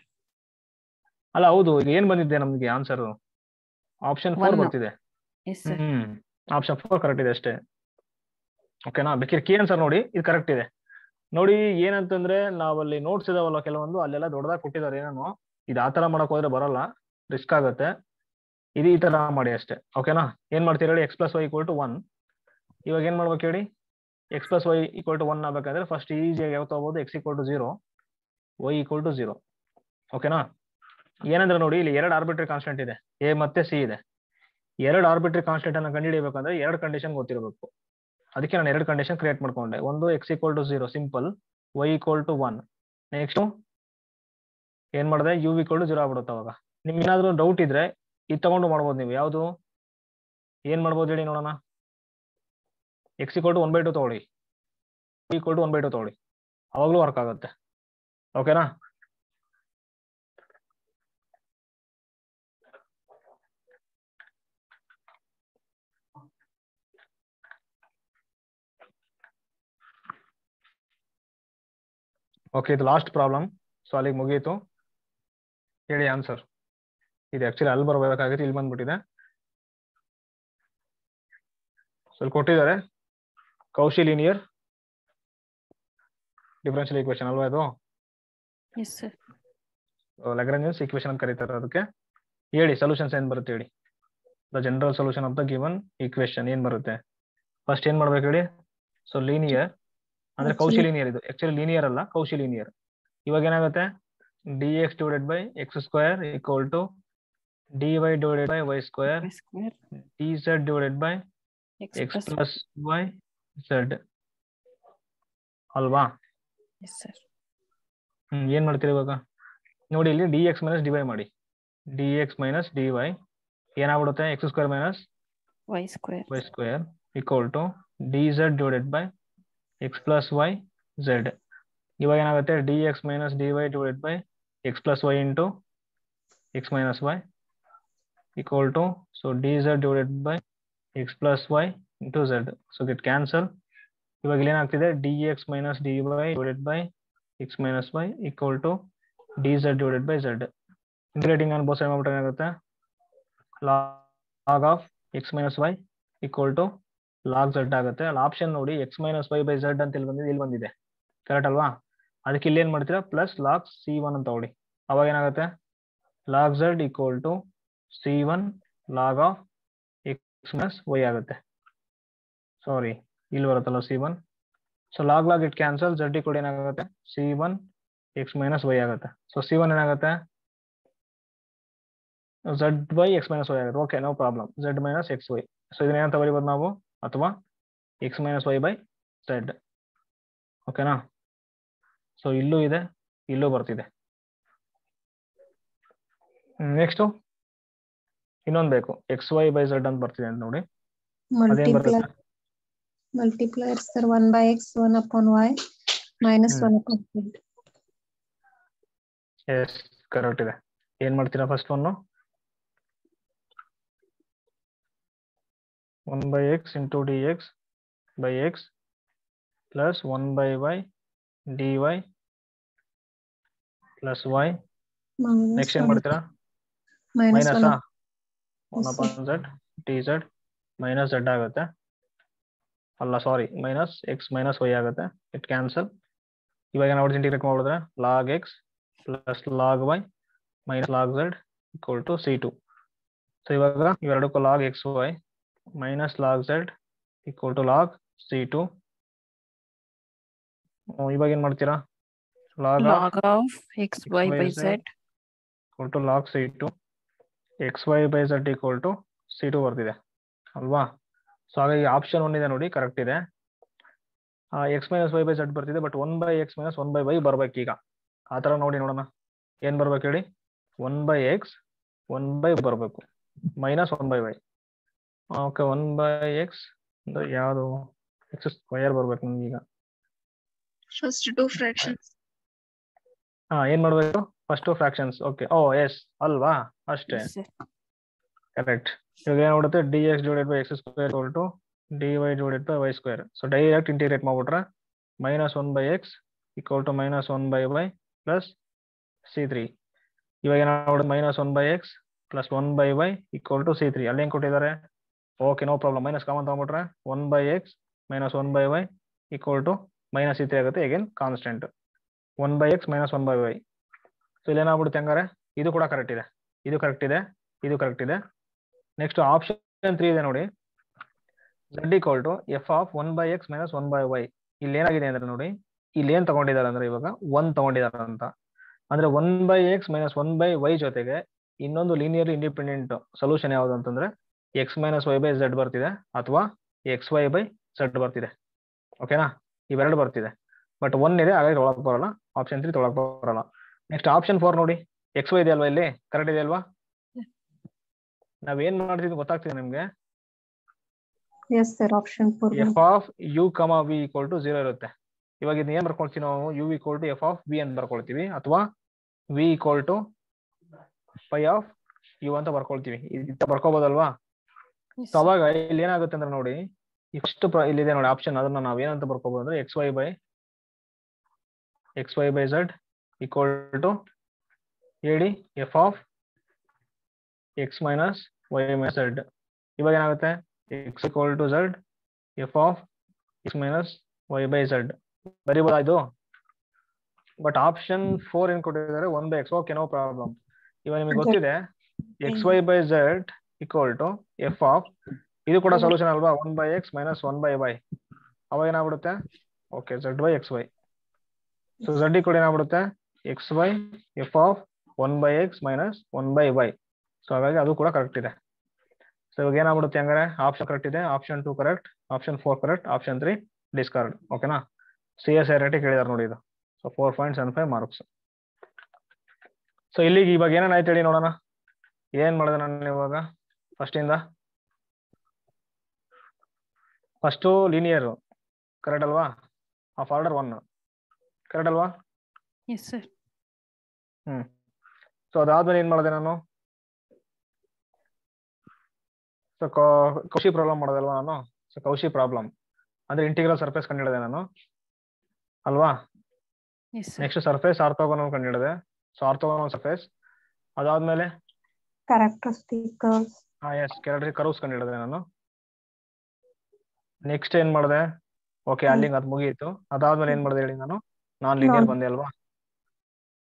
ಅಲ್ಲ ಹೌದು ಈಗ ಏನ್ ಬಂದಿದೆ ನಮ್ಗೆ ಆನ್ಸರ್ ಆಪ್ಷನ್ ಫೋರ್ ಬರ್ತಿದೆ ಆಪ್ಷನ್ ಫೋರ್ ಕರೆಕ್ಟ್ ಇದೆ ಅಷ್ಟೇ ಓಕೆನಾ ಬೇಕಿದ್ರೆ ಕೆ ಸರ್ ನೋಡಿ ಇದು ಕರೆಕ್ಟ್ ಇದೆ ನೋಡಿ ಏನಂತಂದ್ರೆ ನಾವಲ್ಲಿ ನೋಟ್ಸ್ ಇದಾವಲ್ಲ ಕೆಲವೊಂದು ಅಲ್ಲೆಲ್ಲ ದೊಡ್ಡದಾಗಿ ಕೊಟ್ಟಿದ್ದಾರೆ ಏನೋ ಇದು ಆತರ ಮಾಡಕ್ ಹೋದ್ರೆ ಬರಲ್ಲ ರಿಸ್ಕ್ ಆಗುತ್ತೆ ಇದು ಈ ತರ ಮಾಡಿ ಅಷ್ಟೇ ಓಕೆನಾ ಏನ್ ಮಾಡ್ತೀರಿ ಹೇಳಿ X plus Y equal to one ಇವಾಗ ಏನ್ ಮಾಡ್ಬೇಕು ಹೇಳಿ X plus Y equal to one ಆಗ್ಬೇಕಂದ್ರೆ ಫಸ್ಟ್ ಈಸಿಯಾಗಿ ಯಾವ ತಗೋಬಹುದು x equal to zero y equal to zero ಓಕೆನಾ ಏನಂದ್ರೆ ನೋಡಿ ಇಲ್ಲಿ ಎರಡು ಆರ್ಬಿಟ್ರಿ ಕಾನ್ಸ್ಟೆಂಟ್ ಇದೆ ಎ ಮತ್ತೆ ಸಿ ಇದೆ ಎರಡು ಆರ್ಬಿಟ್ರಿ ಕಾನ್ಸ್ಟೆಂಟ್ ಅನ್ನು ಕಂಡುಹಿಡಿಯಬೇಕಂದ್ರೆ ಎರಡು ಕಂಡೀಷನ್ ಗೊತ್ತಿರಬೇಕು ಅದಕ್ಕೆ ನಾನು ಎರಡು ಕಂಡೀಷನ್ ಕ್ರಿಯೇಟ್ ಮಾಡ್ಕೊಂಡೆ ಒಂದು x equal to zero simple y equal to one next ಏನ್ ಮಾಡಿದೆ ಯು ಈಕ್ವಲ್ ಟು ಜೀರೋ ಆಗ್ಬಿಡುತ್ತೆ ಅವಾಗ ಏನಾದ್ರು ಡೌಟ್ ಇದ್ರೆ ಇದು ತಗೊಂಡು ಮಾಡ್ಬೋದು ನೀವು ಯಾವುದು ಏನು ಮಾಡ್ಬೋದು ಹೇಳಿ ನೋಡೋಣ x equal to one by two ತೊಗೊಳ್ಳಿ equal to one by two ತೊಗೊಳ್ಳಿ ಅವಾಗಲೂ ವರ್ಕ್ ಆಗುತ್ತೆ ಓಕೆನಾ ಓಕೆ ಇದು ಲಾಸ್ಟ್ ಪ್ರಾಬ್ಲಮ್ ಸೊ ಅಲ್ಲಿಗೆ ಮುಗಿಯಿತು ಹೇಳಿ ಆನ್ಸರ್ ಇದು ಆಕ್ಚುಲಿ ಅಲ್ಲಿ ಬರ್ಬೇಕಾಗಿತ್ತು ಇಲ್ಲಿ ಬಂದ್ಬಿಟ್ಟಿದೆ ಸ್ವಲ್ಪ ಕೊಟ್ಟಿದ್ದಾರೆ ಕೌಶಿ ಲಿನಿಯರ್ ಡಿಫ್ರೆನ್ಶಿಯಲ್ ಈಕ್ವೇಶನ್ ಅಲ್ವಾ ಇದು ಲಗ್ರಾಂಜನ್ಸ್ ಈಕ್ವೇಶನ್ ಅಂತ ಕರೀತಾರೆ ಅದಕ್ಕೆ ಹೇಳಿ ಸೊಲ್ಯೂಷನ್ಸ್ ಏನ್ ಬರುತ್ತೆ ಹೇಳಿ the general solution of the given equation ಏನ್ ಬರುತ್ತೆ ಫಸ್ಟ್ ಏನ್ ಮಾಡ್ಬೇಕು ಹೇಳಿ ಸೊ ಲೀನಿಯರ್ ಅಂದ್ರೆ ಕೌಶಿ ಲೀನಿಯರ್ ಇದು ಆಕ್ಚುಲಿ ಲೀನಿಯರ್ ಅಲ್ಲ ಕೌಶಿ ಲೀನಿಯರ್ ಇವಾಗ ಏನಾಗುತ್ತೆ d X divided by x square equal to dy divided by y square, y square. dz divided by x, x plus, plus y z ಅಲ್ವಾ yes sir ಏನು ಮಾಡ್ತೀರಿ ಇವಾಗ ನೋಡಿ ಇಲ್ಲಿ ಡಿ ಎಕ್ಸ್ ಮೈನಸ್ ಡಿವೈ ಮಾಡಿ d x minus d y ಏನಾಗ್ಬಿಡುತ್ತೆ x square minus Y square y square equal to D Z divided by x plus y z ಇವಾಗ ಏನಾಗುತ್ತೆ d x minus d y divided by x plus y into x minus y equal to so dz divided by x plus y into z so get cancel ಇವಾಗ ಏನಾಗ್ತಿದೆ d x minus d y divided by x minus y equal to D Z divided by z integrating on both side ಮಾಡ್ಬಿಟ್ರೆ ಏನಾಗುತ್ತೆ log of x minus y equal to log z ಆಗುತ್ತೆ ಅಲ್ಲಿ option ನೋಡಿ x minus y by z ಅಂತ ಇಲ್ಲಿ ಬಂದಿದೆ ಇಲ್ಲಿ ಬಂದಿದೆ ಕರೆಕ್ಟ್ ಅಲ್ವಾ ಅದಕ್ಕೆ ಇಲ್ಲಿ ಏನು ಮಾಡ್ತೀರಾ ಪ್ಲಸ್ ಲಾಕ್ ಸಿ ಒನ್ ಅಂತ ತಗೊಳ್ಳಿ ಅವಾಗ ಏನಾಗುತ್ತೆ log z equal to c one log of x minus y ಆಗುತ್ತೆ ಸಾರಿ ಇಲ್ಲಿ ಬರುತ್ತಲ್ಲ c one so log log it cancel z ಕೂಡ ಏನಾಗುತ್ತೆ c one x minus y ಆಗುತ್ತೆ ಸೊ ಸಿ ಒನ್ ಏನಾಗುತ್ತೆ z by x minus y ಆಗುತ್ತೆ okay no problem z minus x Y so ಇದನ್ನೇನಂತ ಬರಿಬೋದು ನಾವು ಅಥವಾ x minus y by z ಓಕೆನಾ ಸೊ ಇಲ್ಲೂ ಇದೆ ಇಲ್ಲೂ ಬರ್ತಿದೆ ನೆಕ್ಸ್ಟು ಇನ್ನೊಂದ್ ಬೇಕು ಎಕ್ಸ್ ವೈ ಬೈ ಝೆಡ್ ಅಂತ ಬರ್ತಿದೆ ಅಂತ ನೋಡಿ ಅದೇನ್ ಬರ್ತದೆ multiplier sir 1 by x one upon y minus 1 upon yes correct ಇದೆ ಏನ್ ಮಾಡ್ತೀರಾ first one one by X into D x by x plus one by y dy plus y next ಏನ್ ಮಾಡ್ತೀರಾ minus one upon z t z minus z आ गया ಅಲ್ಲ sorry minus x minus y ಆಗುತ್ತೆ it cancel ಇವಾಗ ನಾವು integrate ಮಾಡಿದ್ರೆ log x plus log y minus log z equal to c two so ಇವಾಗ ಇವೆರಡಕ್ಕೂ log X y minus log z equal to log c two ಇವಾಗ ಏನ್ ಮಾಡ್ತೀರಾ log of X y by z equal to log c two X y by z equal to c two ಬರ್ತಿದೆ ಅಲ್ವಾ so ಹಾಗಾಗಿ option one ಇದೆ ನೋಡಿ correct ಇದೆ x minus y by z ಬರ್ತಿದೆ but one by x minus one by y ಬರ್ಬೇಕು ಈಗ ಆ ಥರ ನೋಡಿ ನೋಡೋಣ ಏನು ಬರ್ಬೇಕು ಹೇಳಿ one by x one by ಬರಬೇಕು minus one by y okay one by x ಯಾವುದು ಎಕ್ಸ್ ಸ್ಕ್ವಯರ್ ಬರ್ಬೇಕು ನಿಮ್ಗೆ ಈಗ ಫಸ್ಟ್ ಟು ಫ್ರಾಕ್ಷನ್ಸ್ ಹಾ ಏನ್ ಮಾಡಬೇಕು first fractions okay oh yes ಅಲ್ವಾ ಅಷ್ಟೇ ಕರೆಕ್ಟ್ ಇವಾಗ ಏನಾಗ್ಬಿಡುತ್ತೆ d X divided by x square to d y divided by Y square so direct integrate ಮಾಡ್ಬಿಟ್ರೆ minus one by x equal to minus one by y plus c three ಇವಾಗ ಏನಾಗ್ಬಿಡುತ್ತೆ minus one by x plus one by y equal to c three ಅಲ್ಲಿ ಹೆಂಗೆ ಕೊಟ್ಟಿದ್ದಾರೆ okay no problem minus common ತಗೊಂಡ್ಬಿಟ್ರೆ one by x minus one by y equal to minus c three ಆಗುತ್ತೆ again constant one by x minus one by Y so ಏನಾಗ್ಬಿಡುತ್ತೆ ಹಂಗಾರೆ ಇದು ಕೂಡ correct ಇದೆ ಇದು ಕರೆಕ್ಟ್ ಇದೆ ಇದು ಕರೆಕ್ಟ್ ಇದೆ ನೆಕ್ಸ್ಟ್ ಆಪ್ಷನ್ ತ್ರೀ ಇದೆ ನೋಡಿ z equal to f of one by x minus one by y ಇಲ್ಲಿ ಏನಾಗಿದೆ ಅಂದ್ರೆ ನೋಡಿ ಇಲ್ಲಿ ಏನ್ ತಗೊಂಡಿದ್ದಾರೆ ಅಂದ್ರೆ ಇವಾಗ ಒನ್ ತಗೊಂಡಿದ್ದಾರೆ ಅಂತ ಅಂದ್ರೆ one by x minus one by y ಜೊತೆಗೆ ಇನ್ನೊಂದು ಲೀನಿಯರ್ಲಿ ಇಂಡಿಪೆಂಡೆಂಟ್ ಸೊಲ್ಯೂಷನ್ ಯಾವ್ದು ಅಂತಂದ್ರೆ x minus y by z ಬರ್ತಿದೆ ಅಥವಾ ಎಕ್ಸ್ ವೈ ಬೈ ಝಡ್ ಬರ್ತಿದೆ ಓಕೆನಾ ಇವೆರಡು ಬರ್ತಿದೆ ಬಟ್ ಒನ್ ಇದೆ ಹಾಗಾಗಿ ತೊಳಕ್ ಬರಲ್ಲ ಆಪ್ಷನ್ ತ್ರೀ ತೊಳಕ್ ಬರಲ್ಲ ನೆಕ್ಸ್ಟ್ ಆಪ್ಷನ್ ಫೋರ್ ನೋಡಿ ಎಕ್ಸ್ ವೈ ಇದೆ ಅಲ್ವಾ ಇಲ್ಲಿ ಕರೆಕ್ಟ್ ಇದೆ ಅಲ್ವಾ ನಾವೇನ್ ಮಾಡ್ತಿದ್ವಿ ಗೊತ್ತಾಗ್ತಿದೆ ನಿಮ್ಗೆ f of u comma v equal to zero ಇರುತ್ತೆ ಇವಾಗ ಇದನ್ನ ಏನ್ ಬರ್ಕೊಳ್ತೀವಿ ನಾವು u equal to f of b ಅಂತ ಬರ್ಕೊಳ್ತೀವಿ ಅಥವಾ v equal to phi of u ಅಂತ ಬರ್ಕೊಳ್ತೀವಿ ಇಂತ ಬರ್ಕೋಬಹುದಲ್ವಾ ಸೊ ಅವಾಗ ಇಲ್ಲಿ ಏನಾಗುತ್ತೆ ಅಂದ್ರೆ ನೋಡಿ ಇಷ್ಟು ಇಲ್ಲಿದೆ ನೋಡಿ ಆಪ್ಷನ್ ಅದನ್ನ ನಾವು ಏನಂತ ಬರ್ಕೋಬಹುದು ಅಂದ್ರೆ x y by x y by z equal to AD f of x minus y minus z. ಇವಾಗ ಏನಾಗುತ್ತೆ x equal to z f of x minus y by z. ಬರಿಬೋದಾ ಇದು ಬಟ್ ಆಪ್ಷನ್ ಫೋರ್ ಏನ್ ಕೊಟ್ಟಿದ್ದಾರೆ one by x okay no problem ಇವಾಗ ನಿಮಗೆ ಗೊತ್ತಿದೆ x y by z equal to f of ಇದು ಕೂಡ ಸೊಲ್ಯೂಷನ್ ಅಲ್ವಾ one by x minus one by y ಅವಾಗ ಏನಾಗ್ಬಿಡುತ್ತೆ okay z y x Y so Z equal ಏನಾಗ್ಬಿಡುತ್ತೆ x y f of one by x minus one by Y so ಹಾಗಾಗಿ ಅದು ಕೂಡ correct ಇದೆ ಸೊ ಇವಾಗ ಏನಾಗ್ಬಿಡುತ್ತೆ ಹಂಗಾರೆ ಆಪ್ಷನ್ ಕರೆಕ್ಟ್ ಇದೆ option two correct option four correct option three discard ಓಕೆನಾ ಸಿ ಎಸ್ ಐ ರೇಟಿಗೆ ಕೇಳಿದಾರೆ ನೋಡಿ ಇದು so four point seven five marks so ಇಲ್ಲಿಗೆ ಇವಾಗ ಏನೇನಾಯ್ತು ಹೇಳಿ ನೋಡೋಣ ಏನ್ ಮಾಡಿದೆ ನಾನು ಇವಾಗ ಫಸ್ಟಿಂದ ಫಸ್ಟು ಲೀನಿಯರು ಕರೆಕ್ಟ್ ಅಲ್ವಾ ಆಫ್ ಆರ್ಡರ್ ಒನ್ ಕರೆಕ್ಟ್ ಅಲ್ವಾ ಹ್ಮ್ ಸೊ ಅದಾದ್ಮೇಲೆ ಏನ್ ಮಾಡಿದೆ ನಾನು ಸೊ ಕೌಶಿ ಪ್ರಾಬ್ಲಮ್ ಮಾಡೋದಲ್ವಾ ನಾನು ಸೊ ಕೌಶಿ ಪ್ರಾಬ್ಲಮ್ ಅಂದ್ರೆ ಇಂಟಿಗ್ರಲ್ ಸರ್ಫೇಸ್ ಕಂಡಿಡಿದೆ ನಾನು ಅಲ್ವಾ ನೆಕ್ಸ್ಟ್ ಸರ್ಫೇಸ್ ಆರ್ಥೋಗೋನಲ್ ಕಂಡಿಡಿದೆ ಸೊ ಆರ್ಥೋಗೋನಲ್ ಸರ್ಫೇಸ್ ಅದಾದ್ಮೇಲೆ ಕರೋಸ್ ಕ್ಯಾರೆಕ್ಟರಿಸ್ಟಿಕ್ ಕರ್ವ್ಸ್ ಕಂಡಿಡಿದೆ ನಾನು ನೆಕ್ಸ್ಟ್ ಏನ್ ಮಾಡಿದೆ ಓಕೆ ಅಲ್ಲಿಂಗ್ ಅದು ಮುಗಿಯಿತು ಅದಾದ್ಮೇಲೆ ಏನ್ ಮಾಡಿದೆ ಹೇಳಿ ನಾನು ನಾನ್ ಲೀನಿಯರ್ ಬಂದೆ ಅಲ್ವಾ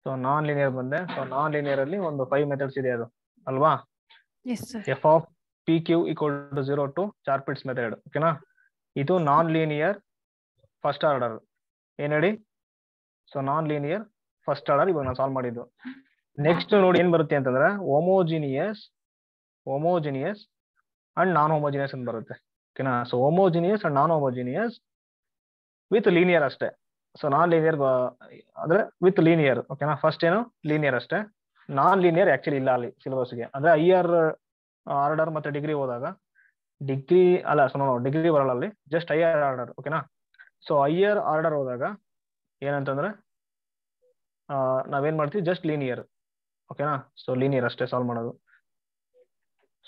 ಸೊ ನಾನ್ ಲೀನಿಯರ್ ಬಂದೆ ಸೊ ನಾನ್ ಲೀನಿಯರ್ ಅಲ್ಲಿ ಒಂದು ಫೈವ್ ಮೆಥಡ್ಸ್ ಇದೆ ಅದು ಅಲ್ವಾ f of P Q equal to zero two Charpit's method ಓಕೆನಾ ಇದು ನಾನ್ ಲೀನಿಯರ್ ಫಸ್ಟ್ ಆರ್ಡರ್ ಏನ್ ಹೇಳಿ so non linear first order ಇವಾಗ ನಾನು ಸಾಲ್ವ್ ಮಾಡಿದ್ದು ನೆಕ್ಸ್ಟ್ ನೋಡಿ ಏನ್ ಬರುತ್ತೆ ಅಂತಂದ್ರೆ homogeneous homogeneous and non homogeneous ಅಂತ ಬರುತ್ತೆ ಓಕೆನಾ so homogeneous and non homogeneous with linear ಅಷ್ಟೇ ಸೊ ನಾನ್ ಲೀನಿಯರ್ ಅಂದ್ರೆ ವಿತ್ ಲೀನಿಯರ್ ಓಕೆನಾ ಫಸ್ಟ್ ಏನು ಲೀನಿಯರ್ ಅಷ್ಟೇ ನಾನ್ ಲೀನಿಯರ್ ಆಕ್ಚುಲಿ ಇಲ್ಲ ಅಲ್ಲಿ ಸಿಲೆಬಸ್ಗೆ ಅಂದ್ರೆ ಐ ಆರ್ ಆರ್ಡರ್ ಮತ್ತೆ ಡಿಗ್ರಿ ಹೋದಾಗ ಡಿಗ್ರಿ ಅಲ್ಲ ಸೊ ಡಿಗ್ರಿ ಬರಲ್ಲ ಅಲ್ಲಿ ಜಸ್ಟ್ ಐ ಆರ್ ಆರ್ಡರ್ ಓಕೆನಾ ಸೊ ಐ ಆರ್ ಆರ್ಡರ್ ಹೋದಾಗ ಏನಂತಂದ್ರೆ ನಾವೇನ್ ಮಾಡ್ತೀವಿ ಜಸ್ಟ್ ಲೀನಿಯರ್ ಓಕೆನಾ ಸೊ ಲೀನಿಯರ್ ಅಷ್ಟೇ ಸಾಲ್ವ್ ಮಾಡೋದು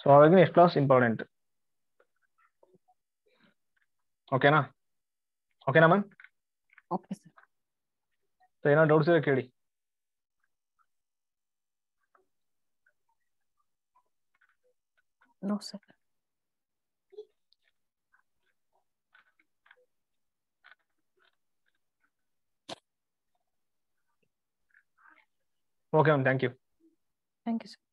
ಸೊ ಹಾಗಾಗಿ ನೆಕ್ಸ್ಟ್ ಕ್ಲಾಸ್ ಇಂಪಾರ್ಟೆಂಟ್ ಓಕೆನಾ ಓಕೆನಾ ma'am Okay, sir. So, you know, don't say okay. No, sir. Okay, thank you. Thank you, sir.